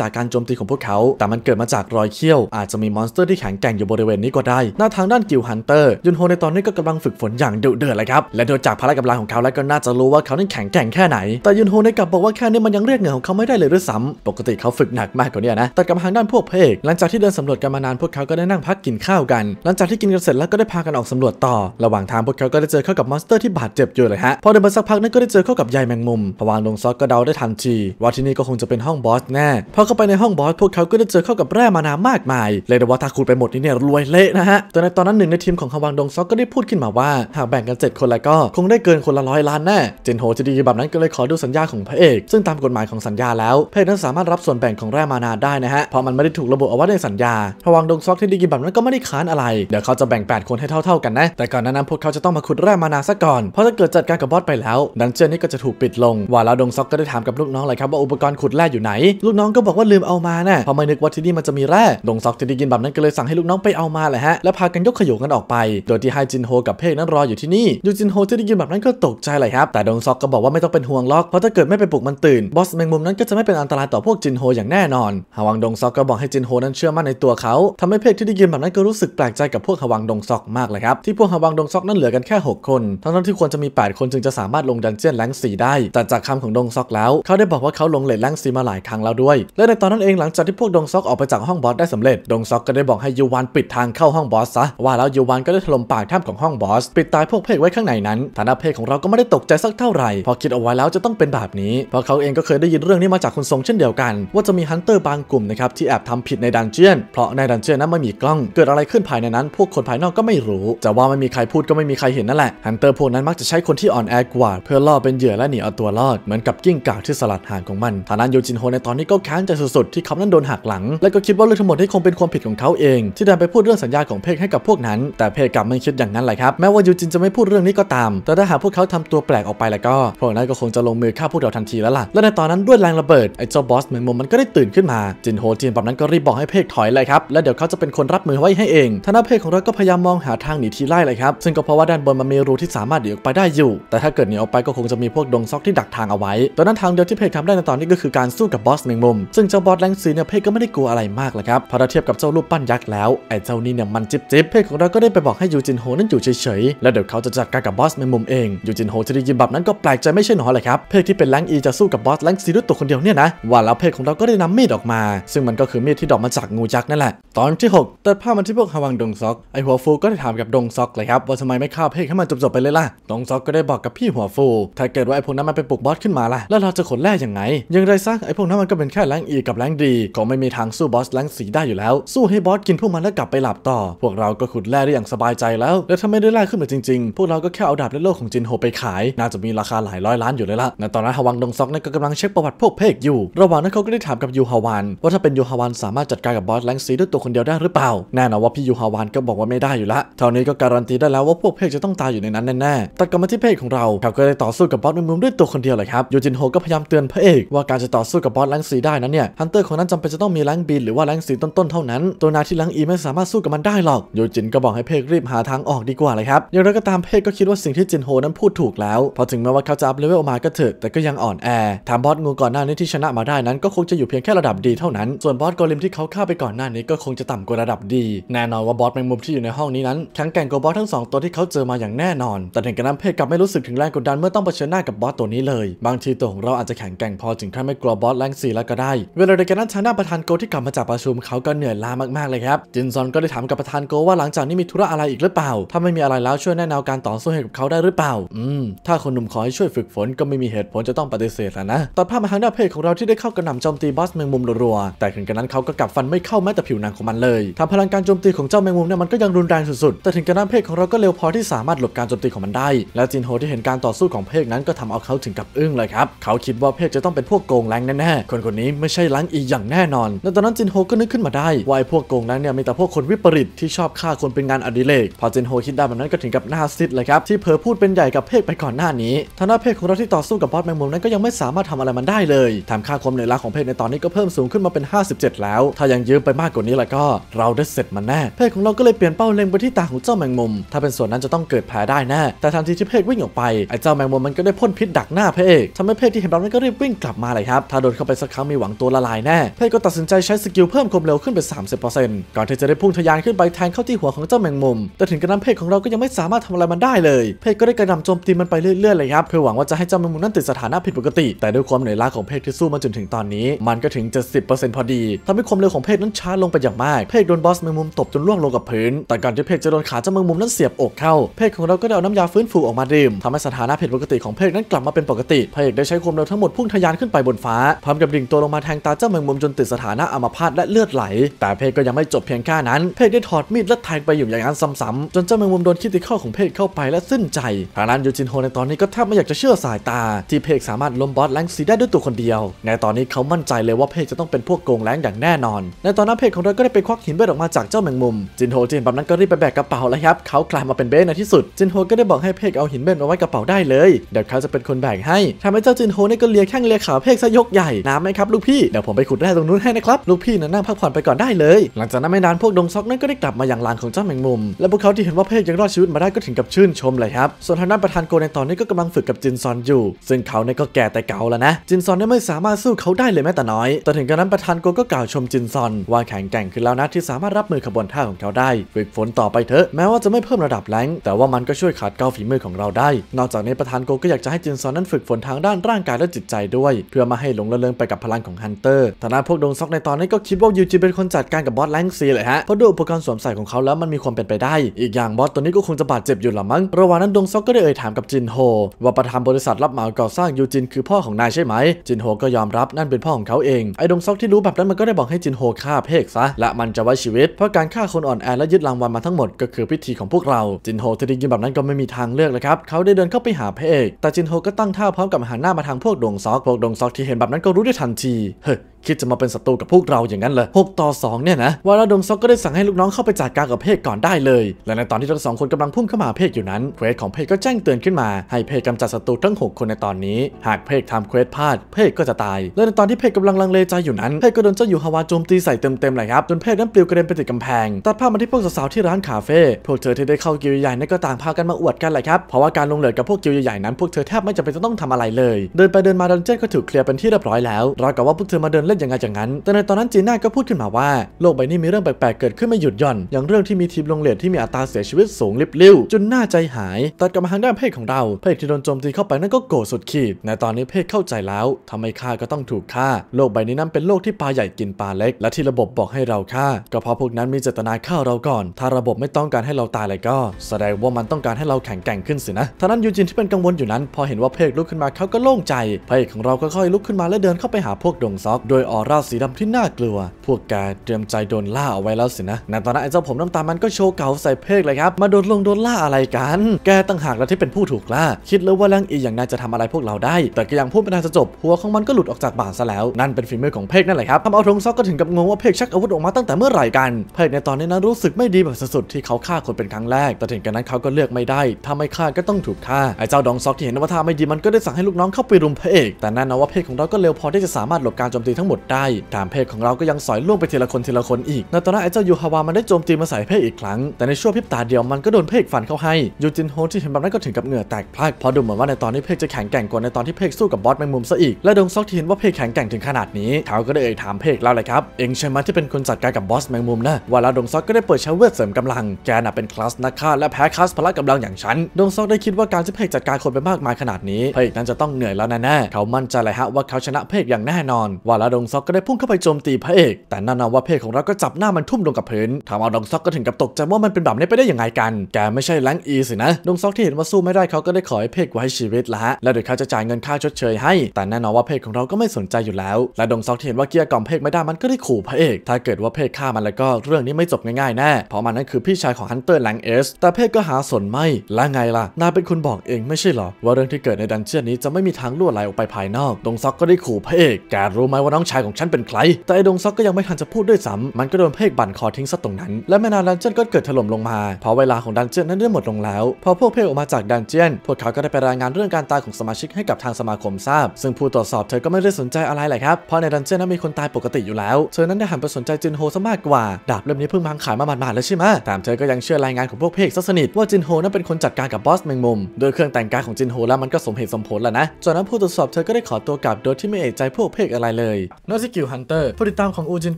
จากการโจมตีของพวกเขา แต่มันเกิดมาจากรอยเขี้ยว อาจจะมีมอนสเตอร์ที่แข็งแกร่งอยู่บริเวณนี้ก็ได้หน้าทางด้านกิวฮันเตอร์ยุนโฮในตอนนี้ก็กำลังฝึกฝนอย่างดเดือดเลยครับและโดยจากพละกำลังของเขาแล้วก็น่าจะรู้ว่าาเขานั้นแข็งแกร่งแค่ไหน แต่ยุนโฮในกลับบอกว่าแค่นี้มันยังเรียกเงินของเขาไม่ได้เลยด้วยซ้ำ ปกติเขาฝึกหนักมากกว่านี้นะแต่กับทางด้านพวกเพกหลังจากที่เดินสำรวจกันมานานพวกเขาก็ได้นั่งพักกินข้าวกัน หลังจากที่กินกันเสร็จแล้วก็ได้พากันออกสำรวจต่อ ระหว่างทางพวกเขาก็ได้เจอเข้ากับมอนสเตอร์ที่บาดเจ็บอยู่เลยฮะ พอเดินมาสักพักนั้นก็ได้เจอเข้ากับใยแมงมุมพวางลงซอกก็เดาได้ทันทีว่าที่นี่ก็คงจะเป็นห้องบอสแน่ พอเข้าไปในห้องบอสพวกเขาก็ได้เจอเข้ากับแร่มานามากมาย เลยว่าถ้าคุณไปหมดนี่เนี่ยรวยเละนะฮะแต่ในตอนนั้นหนึ่งในทีมของพวางลงซอกก็ได้พูดขึ้นมาว่า หากแบ่งกันเจ็ดคนแล้วก็คงได้เกินคนละร้อยล้านแน่จินโฮจะดีแบบนั้นก็เลยขอดูสัญญาของพระเอกซึ่งตามกฎหมายของสัญญาแล้วพรเอกนั้นสามารถรับส่วนแบ่งของแร่มานาได้นะฮะเพราะมันไม่ได้ถูกระบุเอาไว้ในสัญญาระวังดงซอกที่ดีกิแบบนั้นก็ไม่ได้ค้านอะไรเดี๋ยวเขาจะแบ่ง 8 คนให้เท่า ๆกันนะแต่ก่อนนั้นพวกเขาจะต้องมาขุดแร่มานาซะก่อนเพราะถ้าเกิดจัดการกับบอสไปแล้ว ดันเจียนนี่ก็จะถูกปิดลงว่าแล้วดงซอกก็ได้ถามกับลูกน้องเลยครับว่าอุปกรณ์ขุดแร่อยู่ไหน ลูกน้องก็บอกว่าลืมเอามานะ่ะพอไม่นึกว่าที่นี่มันจะมีแร่ดงซอกที่ดีแบบนั้นก็เลยสั่งให้ลูกน้องไปเอามาแหละฮะแล้วพากันยกขยงกันออกไป โดยที่ห้จินโฮกับเพกนั้นรออยู่ที่นี่ยูจินโฮที่ดีแบบนั้นก็ตกใจเลยครับ แต่ดงมซอกก็บอกว่าไม่ต้องเป็นห่วงล็อกเพราะถ้าเกิดไม่ไปปลุกมันตื่นบอสแมงมุมนั้นก็จะไม่เป็นอันตรายต่อพวกจินโฮอย่างแน่นอนฮาวังดงซอกก็บอกให้จินโฮนั้นเชื่อมั่นในตัวเขา ทำให้เพกที่ได้ยินแบบนั้นก็รู้สึกแปลกใจกับพวกฮาวังดงซอกมาก เลยครับ ที่พวกฮาวังดงซอกนั้นเหลือกันแค่ 6 คนทั้งที่ควรจะมี8คนจึงจะสามารถลงดันเจียนแรงสีได้แต่จากคำของดงซอกแล้ว เขาได้บอกว่าเขาลงเลดแรงสีมาหลายครั้งแล้วด้วย และในตอนนั้นเองหลังจากที่พวกดงซอกออกไปจากห้องบอสได้สำเร็จดงซอกก็ได้บอกให้ยูวานปิดทางเข้าห้องบอสซะ ว่าแล้วยูวานก็ได้ถล่มปากถ้ำของห้องบอสปิดตายพวกเพกไว้ข้างในนั้นฐานะเพกของเราก็ไม่ได้ตกใจสักเท่าาไหร่พอคิดเอาไว้แล้วจะต้องเป็นแบบนี้ เพราะเขาเองก็เคยได้ยินเรื่องนี้มาจากคุณทรงเช่นเดียวกัน ว่าจะมีฮันเตอร์บางกลุ่มนะครับที่แอบทำผิดในดันเจียน เพราะในดันเจียนนั้นไม่มีกล้อง เกิดอะไรขึ้นภายในนั้นพวกคนภายนอกก็ไม่รู้ จะว่าไม่มีใครพูดก็ไม่มีใครเห็นนั่นแหละ ฮันเตอร์พวกนั้นมักจะใช้คนที่อ่อนแอกว่า เพื่อล่อเป็นเหยื่อและหนีเอาตัวรอด เหมือนกับกิ้งก่าที่สลัดหางของมันฐานะโยจินโฮในตอนนี้ก็แค้นใจสุดๆที่เขานั้นโดนหักหลัง และก็คิดว่าเรื่องทั้งหมดนี้คงเป็นความผิดของเขาเอง ที่ดันไปพูดเรื่องสัญญาของเพกให้กับพวกนั้นแต่เพกกลับไม่คิดอย่างนั้นเลยครับแม้ว่าโยจินจะไม่พูดเรื่องนี้ก็ตาม แต่ถ้าหากพวกเขาทำตัวแปลกออกไปแลแต่ก็พวกนั้นก็คงจะลงมือฆ่าพวกเราทันทีแล้วล่ะ และในตอนนั้นด้วยแรงระเบิดไอ้เจ้าบอสหมงมุมมันก็ได้ตื่นขึ้นมา จินโฮทีนแบบนั้นก็รีบบอกให้เพกถอยเลยครับ และเดี๋ยวเขาจะเป็นคนรับมือไว้ให้เองทนาเพกของเราก็พยายามมองหาทางหนีทีไล่เลยครับ ซึ่งก็เพราะว่าด้านบนมันมีรูที่สามารถหนีออกไปได้อยู่ แต่ถ้าเกิดหนีออกไปก็คงจะมีพวกดงซอกที่ดักทางเอาไว้ตอนนั้นทางเดียวที่เพกทำได้ในตอนนี้ก็คือการสู้กับบอสหมงมุม ซึ่งเจ้าบอสแรงสีเนี่ยเพกก็ไม่ได้กลัวอะไรมากเลยครับพอเทียบกับเจ้ารูปปั้นยักษ์แล้วไอ้เจ้านี่เนี่ยมันจิบจิบเพกของเราก็ได้ไปบอกให้ยูจินโฮนั้นอยู่เฉยๆแล้วเดี๋ยวเขาจะจัดการกับบอสหมงมุมเองยูจินโฮทีได้ยินแบบนั้นก็แปลกใจไม่ใช่หนอเลยครับ เพศที่เป็นแรงอีจะสู้กับบอสแรงซีด้วยตัวคนเดียวเนี่ยนะ ว่าแล้วเพศของเราก็ได้นำมีดออกมา ซึ่งมันก็คือมีดที่ดอกมาจากงูจักนั่นแหละ ตอนที่ 6ตัดภาพมันที่พวกฮาวังดงซอก ไอหัวฟูก็ได้ถามกับดงซอกเลยครับ ว่าทำไมไม่ฆ่าเพศให้มันจบๆไปเลยล่ะ ดงซอกก็ได้บอกกับพี่หัวฟูถ้าเกิดว่าไอพวกนั้นมันไปปลุกบอสขึ้นมาล่ะ แล้วเราจะขนแร่ยังไงยังไรซะไอพวกนั้นมันก็เป็นแค่แรงอีกับแรงดี ก็ไม่มีทางสู้บอสแรงสีได้อยู่แล้วสู้ให้บอสกินพวกมันแล้วกลับไปหลับต่อพวกเราก็ขุดแร่ได้อย่างสบายใจแล้ว แลวถ้าไม่ได้แร่ขึ้นมาจริง ๆพวกเราก็แค่เอาดาบและโลกของจินโฮไปขายน่าจะมีราคาหลายร้อยล้านอยู่เลยละในตอนนั้นฮาวังดงซอกนั้นก็กำลังเช็คประวัติพวกเพกอยู่ ระหว่างนั้นเขาก็ได้ถามกับยูฮาวานว่าถ้าเป็นยูฮาวานสามารถจัดการกับบอสแลงซีด้วยตัวคนเดียวได้หรือเปล่า แน่นอนว่าพี่ยูฮาวานก็บอกว่าไม่ได้อยู่ละเท่านี้ก็การันตีได้แล้วว่าพวกเพกจะต้องตายอยู่ในนั้นแน่ๆ แต่กรรมที่เพกของเราเขาก็ได้ต่อสู้กับบอสในมุมด้วยตัวคนเดียวเลยครับ ยูจินโฮก็พยายามเตือนพระเอกว่าการจะต่อสู้กับบอสแลงซีได้นั้นเนี่ย ฮันเตอร์คนนั้นจำเป็นจะต้องมีแงบีหรือว่าแงีต้นๆเท่านั้น ตัวนาที่แงอีไม่สามารถสู้กับมันได้หรอกยูจินก็บอกให้เพกรีบหาทางออกดีกว่าเลยครับอย่างไรก็ตามเพกก็คิดว่าสิ่งที่จินโฮนั้นพูดถูกแล้วพอถึงม้ว่าเขาจะอัพเลเวลมาก็เถิดแต่ก็ยังอ่อนแอถามบอสงูก่อนหน้านี้ที่ชนะมาได้นั้นก็คงจะอยู่เพียงแค่ระดับดีเท่านั้นส่วนบอสโกลิมที่เขาฆ่าไปก่อนหน้านี้ก็คงจะต่ำกว่าระดับดี แน่นอนว่าบอสแมงมุมที่อยู่ในห้องนี้นั้นแข็งแกร่งกว่าบอสทั้งสองตัวที่เขาเจอมาอย่างแน่นอนแต่ถึงกระนั้นเพศกลับไม่รู้สึกถึงแรงกดดันเมื่อต้องเผชิญหน้ากับบอสตัวนี้เลยบางทีตัวของเราอาจจะแข็งแกร่งพอถึงขั้นไม่กลัวบอสแรงสี่แล้วก็ได้ เวลาเดียวกันนั้นชนะประธานโกที่กลับมาจากประชุมเขาก็เหนื่อยล้ามากๆเลยครับ จินซอนก็ได้ถามกับประธานโกว่าหลังจากนี้มีธุระอะไรอีกหรือเปล่า ถ้าไม่มีอะไรแล้วช่วยแนะนำการต่อสู้ให้กับเขาได้หรือเปล่าอืมถ้าคนหนุ่มขอให้ช่วยฝึกฝนก็ไม่มีเหตุผลจะต้องปฏิเสธนะตัดภาพมาทางหน้าเพจของเราที่ได้เข้ากระหน่ำโจมตี บอสแมงมุมรัวๆแต่ถึงกระนั้นเขาก็กลับฟันไม่เข้าแม้แต่ผิวหนังของมันเลยทำพลังการโจมตีของเจ้าแมงมุมเนี่ยมันก็ยังรุนแรงสุดๆ แต่ถึงกระนั้นเพจของเรา ก็เร็วพอที่สามารถหลบการโจมตีของมันได้ และจินโฮที่เห็นการต่อสู้ของเพจนั้นก็ทำเอาเขาถึงกับอึ้งเลยครับ เขาคิดว่าเพจจะต้องเป็นพวกโกงแรงแน่ๆ คนคนนี้ไม่ใช่ล้างอีอย่างแน่นอนและตอนนั้นจินโฮก็นึกขึ้นมาได้ว่าไอ้พวกโกงนั้นเนี่ยมีแต่พวกคนวิปริตที่ชอบฆ่าคนเป็นงานอดิเรกพอจินโฮคิดได้แบบนั้นก็ถึงกับหน้าซิดเลยครับที่เพอพูดเป็นใหญ่กับเพจไปก่อนหน้านี้้ทางด้านเพศของเราที่ต่อสู้กับบอสแมงมุมนั้นก็ยังไม่สามารถทำอะไรมันได้เลยทำค่าความเหนื่อยล้าของเพศในตอนนี้ก็เพิ่มสูงขึ้นมาเป็น 57 แล้ว ถ้ายังยืมไปมากกว่านี้แล้วก็เราได้เสร็จมันแน่ เพศของเราก็เลยเปลี่ยนเป้าเล็งไปที่ตาของเจ้าแมงมุม ถ้าเป็นส่วนนั้นจะต้องเกิดแผลได้แน่ แต่ทันทีที่เพศวิ่งออกไปไอ้เจ้าแมงมุมมันก็ได้พ่นพิษดักหน้าเพศทำให้เพศที่เห็นแบบนั่นก็รีบวิ่งกลับมาเลยครับ ถ้าโดนเข้าไปสักครั้งมีหวังตัวละลายแน่เพศก็ตัดสินใจใช้สกิลเพิ่มความเร็วขึ้นไป30%ก่อนที่จะได้พุ่งทะยานขึ้นไปแทงเข้าที่หัวของเจ้าแมงมุม แต่ถึงกระนั้นเพศของเราก็ยังไม่สามารถทำอะไรมันได้เลยเพศก็ได้กระนำโจมตีมันไปเรื่อยๆเลยครับเพื่อหวังว่าจะให้เจ้าแมงมุมนั้นติดสถานะผิดปกติ แต่ด้วยความเหนื่อยล้าของเพกที่สู้มาจนถึงตอนนี้ มันก็ถึง 70%พอดี ทำให้ความเร็วของเพกนั้นช้าลงไปอย่างมาก เพกโดนบอสแมงมุมตบจนล่วงลงกับพื้น แต่ก่อนที่เพกจะโดนขาเจ้าแมงมุมนั้นเสียบอกเข้า เพกของเราก็ได้เอาน้ำยาฟื้นฟูออกมาดื่มทำให้สถานะผิดปกติของเพกนั้นกลับมาเป็นปกติ เพกได้ใช้ความเร็วทั้งหมดพุ่งทะยานขึ้นไปบนฟ้า พร้อมกับดิ่งตัวลงมาแทงตาเจ้าแมงมุมจนติดสถานะอัมพาตและเลือดไหล แต่เพกก็ยังไม่จบเพียงแค่นั้น เพกได้ถอดมีดและแทงไปอยู่อย่างนั้นซ้ำๆจนเจ้าแมงมุมโดนคิติข้อของเพกเข้าไปและสิ้นใจทางนั้นยูจินโฮในตอนนี้ก็แทบไม่อยากจะเชื่อสายตาที่เพกสามารถล้มบอสแรงสีได้ด้วยตัวคนเดียวในตอนนี้เขามั่นใจเลยว่าเพกจะต้องเป็นพวกโกงแรงอย่างแน่นอน ในตอนนั้นเพกของเราก็ได้ไปควักหินเบสออกมาจากเจ้าแมงมุมจินโฮจินแบบนั้นก็รีบไปแบกกระเป๋าแล้วครับ เขากลายมาเป็นเบสในที่สุด จินโฮก็ได้บอกให้เพกเอาหินเบสมาไว้กระเป๋าได้เลยเดี๋ยวเขาจะเป็นคนแบกให้ทำให้เจ้าจินโฮนี่ก็เลียแข้งเลียขาเพกซะยกใหญ่น้ำไหมครับลูกพี่เดี๋ยวผมไปขุดแร่ตรงนู้นให้นะครับลูกพี่นั่งพักผ่อนไปก่อนได้เลย หลังจากนั้นไม่นานพวกดงซอกนั้นก็ได้กลับมาอย่างลานของเจ้าแมงมุม และพวกเขาที่เห็นว่าเพกยังรอดชีวิตมาได้ก็ถึงกับชื่นชมเลยครับส่วนทางด้านประธานโกในตอนนี้ก็กำลังงฝึกกับจินซอนอยู่ ซึ่งเขาเนี่ยก็แก่แต่เก่าแล้วนะจินซอนเนี่ยไม่สามารถสู้เขาได้เลยแม้แต่น้อย แต่ถึงกระนั้นประธานโกก็กล่าวชมจินซอนว่าแข็งแกร่งขึ้นแล้วนะที่สามารถรับมือขบวนท่าของเขาได้ ฝึกฝนต่อไปเถอะแม้ว่าจะไม่เพิ่มระดับแรงแต่ว่ามันก็ช่วยขาดเกลาฝีมือของเราได้ นอกจากนี้ประธานโกก็อยากจะให้จินซอนนั้นฝึกฝนทางด้านร่างกายและจิตใจด้วยเพื่อมาให้หลงระเริงไปกับพลังของฮันเตอร์ฐานะพวกดงซอกในตอนนี้ก็คิดว่ายูจิเป็นคนจัดการกับบอสแรงซีเลยฮะเพราะดูอุปกรณ์สวมใส่ของเขาแล้วมันมีความเป็นไปได้ อีกอย่างบอสตัวนี้ก็คงจะบาดเจ็บอยู่หรอมั้งระหว่างนั้นดงซอกก็ได้เอ่ยถามกับจินโฮว่าประธานบริษัทรับเหมาก่อสร้างยูจินคือพ่อของนายใช่ไหม จินโฮก็ยอมรับนั่นเป็นพ่อของเขาเองไอ้ดงซอกที่รู้แบบนั้นมันก็ได้บอกให้จินโฮฆ่าเพกซะและมันจะไว้ชีวิต เพราะการฆ่าคนอ่อนแอและยึดรางวัลมาทั้งหมด ก็คือพิธีของพวกเราจินโฮที่ได้ยิน แบบนั้นก็ไม่มีทางเลือกเลยครับ เขาได้เดินเข้าไปหาเพกแต่จินโฮก็ตั้งท่าพร้อมกับหันหน้ามาทางพวกดงซอกพวกดงซอกที่เห็นแบบนั้นก็รู้ได้ทันทีเฮ้คิดจะมาเป็นศัตรูกับพวกเราอย่างนั้นเลยหกต่อ 2 เนี่ยนะวาราดงซอกก็ได้สั่งให้ลูกน้องเข้าไปจัดการกับเพศก่อนได้เลย และในตอนที่ทั้งสองคนกำลังพุ่งเข้ามาเพกอยู่นั้นเควสของเพกก็แจ้งเตือนขึ้นมาให้เพกกำจัดศัตรูทั้ง 6 คนในตอนนี้ หากเพกทำเควสพลาดเพกก็จะตาย และในตอนที่เพกกำลังลังเลใจอยู่นั้นเพกก็โดนเจ้าอยู่ฮาวาโจมตีใส่เต็มๆเลยครับจนเพกนั้นปลิวกระเด็นไปติดกำแพงตัดภาพมาที่พวกสาวๆที่ร้านคาเฟ่พวกเธอที่ได้เข้ากิวใหญ่นั้นก็ต่างพากันมาอวดกันเลยครับเพราะว่าการลงเหลือกับพวกกิวใหญ่นั้นพวกเธอแทบไม่จำเป็นจะต้องทำอะไรเลยเดินไปเดินมาดันเจ้นก็ถูกเคลียร์เป็นที่เรียบร้อยแล้วราวกับว่าพวกเธอมาเดินเล่นยังไงอย่างนั้น แต่ในตอนนั้นจีน่าก็พูดขึ้นมาว่า โลกใบนี้มีเรื่องแปลกๆเกิดขึ้นไม่หยุดหย่อน อย่างเรื่องที่มีทีมลงเลดที่มีอัตราเสียชีวิตสูงลิบลิ่วจนน่าใจหายตัดกลับมาทางด้านเพศของเรา เพศที่โดนโจมตีเข้าไปนั่นก็โกรธสุดขีด ในตอนนี้เพศเข้าใจแล้ว ทำมข้าก็ต้องถูกฆ่า โลกใบนี้นั้นเป็นโลกที่ปลาใหญ่กินปลาเล็กและที่ระบบบอกให้เราฆ่า ก็เพราะพวกนั้นมีเจตนาฆ่าเราก่อน ถ้าระบบไม่ต้องการให้เราตายเลยก็ แสดงว่ามันต้องการให้เราแข็งแกร่งขึ้นสินะท่านั้นยูจินที่เป็นกังวลอยู่นั้น พอเห็นว่าเพศลุกขึ้นมาเขาก็โล่งใจ เพศของเราก็ค่อยลุกขึ้นมาและเดินเข้าไปหาพวกดงซอกโดยออร่าสีดำที่น่ากลัว พวกแกเตรียมใจโดนล่าเอาไว้แล้วสินะในตอนนั้นไอ้เจ้าผมน้ำตา มันก็โชว์เก่าใส่เพกเลยครับ มาโดนลงโดนล่าอะไรกัน แกต่างหากแล้วที่เป็นผู้ถูกล่า คิดแล้วว่าแรงอีอย่างนายจะทำอะไรพวกเราได้ แต่ก็ยังพูดไม่ทันจะจบ หัวของมันก็หลุดออกจากบ่าซะแล้ว นั่นเป็นฝีมือของเพกนั่นแหละครับทำเอาทงซอกก็ถึงกับงงว่าเพกชักอาวุธออกมาตั้งแต่เมื่อไหร่กันเพกในตอนนี้นั้นรู้สึกไม่ดีแบบสุดๆที่เขาฆ่าคนเป็นครั้งแรก แต่ถึงกระนั้นเขาก็เลือกไม่ได้ ถ้าไม่ฆ่าก็ต้องถูกฆ่าไอ้เจ้าดองซอกที่เห็นว่าท่าไม่ดีมันก็ได้สั่งให้ลูกน้องเข้าไปรุมเพกแต่นั่นนะว่าเพกของเราก็เร็วพอที่จะสามารถหลบการโจมตีทั้งงหมดได้ตามเพศของเรา ก็ยังสอยล่วงไปทีละคนทีละคนอีกในตอนนั้นไอ้เจ้ายูฮาวา มันได้โจมตีมาใส่เพศอีกครั้ง แต่ในช่วงพริบตาเดียว มันก็โดนเพศฝันเข้าให้ยูจินโฮที่เห็นแบบนั้น ก็ถึงกับเหงื่อแตกพลักพอดูเหมือนว่าในตอนนี้เพศจะแข็งแกร่งกว่า ในตอนที่เพศสู้กับบอสแมงมุมซะอีก และดงซอกที่เห็นว่าเพศแข็งแกร่งถึงขนาดนี้ เขาก็ได้เอ่ยถามเพศแล้วเลยครับ เองใช่ไหมที่เป็นคนจัดการกับบอสแมงมุมนะว่าแล้วดงซอกก็ได้เปิดใช้เวทเสริมกำลัง แกน่ะเป็นคลาสนักฆ่าและแพ้คลาสพละกำลังอย่างฉันดงซอกได้คิดว่าการที่เพศจัดการคนไปมากมายขนาดนี้เพศนั้นจะต้องเหนื่อยแล้วแน่ๆเขามั่นใจเลยฮะว่าเขาชนะเพศอย่างแน่นอนว่าแล้วดดงซอกก็ได้พุ่งเข้าไปโจมตีพระเอก แต่นานาว่าเพศของเราก็จับหน้ามันทุ่มลงกับพื้นทำเอาดงซอกก็ถึงกับตกใจว่ามันเป็นแบบนี้ไปได้ยังไงกัน แกไม่ใช่แลงอีสินะ ดงซอกที่เห็นว่าสู้ไม่ได้เขาก็ได้ขอให้เพกไว้ชีวิตละฮะและเดี๋ยวเขาจะจ่ายเงินค่าชดเชยให้ แต่แน่นอนว่าเพกของเราก็ไม่สนใจอยู่แล้ว และดงซอกที่เห็นว่าเกียร์กล่อมเพกไม่ได้มันก็ได้ขู่พระเอก ถ้าเกิดว่าเพกฆ่ามันแล้วก็เรื่องนี้ไม่จบง่ายๆแน่ เพราะมันนั่นคือพี่ชายของฮันเตอร์แลงเอสแต่เพกก็หาสนไม่ละไงล่ะนาเป็นคนบอกเองไม่ใช่หรอว่าเรื่องที่เกิดในดันเจียนนี้จะไม่มีทางล่วไหลออกไปภายนอกดงซอกก็ได้ขู่พระเอกแกรู้ไหมว่าน้องชายของฉันเป็นใคร แต่ไอดงซอกก็ยังไม่ทันจะพูดด้วยซ้ำมันก็โดนเพกบั่นคอทิ้งซะตรงนั้น และแม่นาดันเจียนก็เกิดถล่มลงมา พอเวลาของดันเจียนนั้นได้หมดลงแล้ว พอพวกเพกออกมาจากดันเจียนพวกเขาก็ได้ไปรายงานเรื่องการตายของสมาชิกให้กับทางสมาคมทราบ ซึ่งผู้ตรวจสอบเธอก็ไม่ได้สนใจอะไรเลยครับเพราะในดันเจียนนั้นมีคนตายปกติอยู่แล้ว เธอนั้นได้หันไปสนใจจินโฮซะมากกว่า ดาบเล่มนี้เพิ่งพังขายมาหมาดๆแล้วใช่ไหมแต่เธอก็ยังเชื่อรายงานของพวกเพกซะสนิทว่าจินโฮนั้นเป็นคนจัดการกับบอสแมงมุมโดยเครื่องแต่งกายของจินโฮแล้วมันก็สมเหตุสมผลแล้วนะจากนั้นผู้ตรวจสอบเธอก็ได้ขอตัวกลับโดยที่ไม่เอกใจพวกเพกอะไรเลยอกจิกิวฮันเตอร์ผู้ติดตามของอูจิน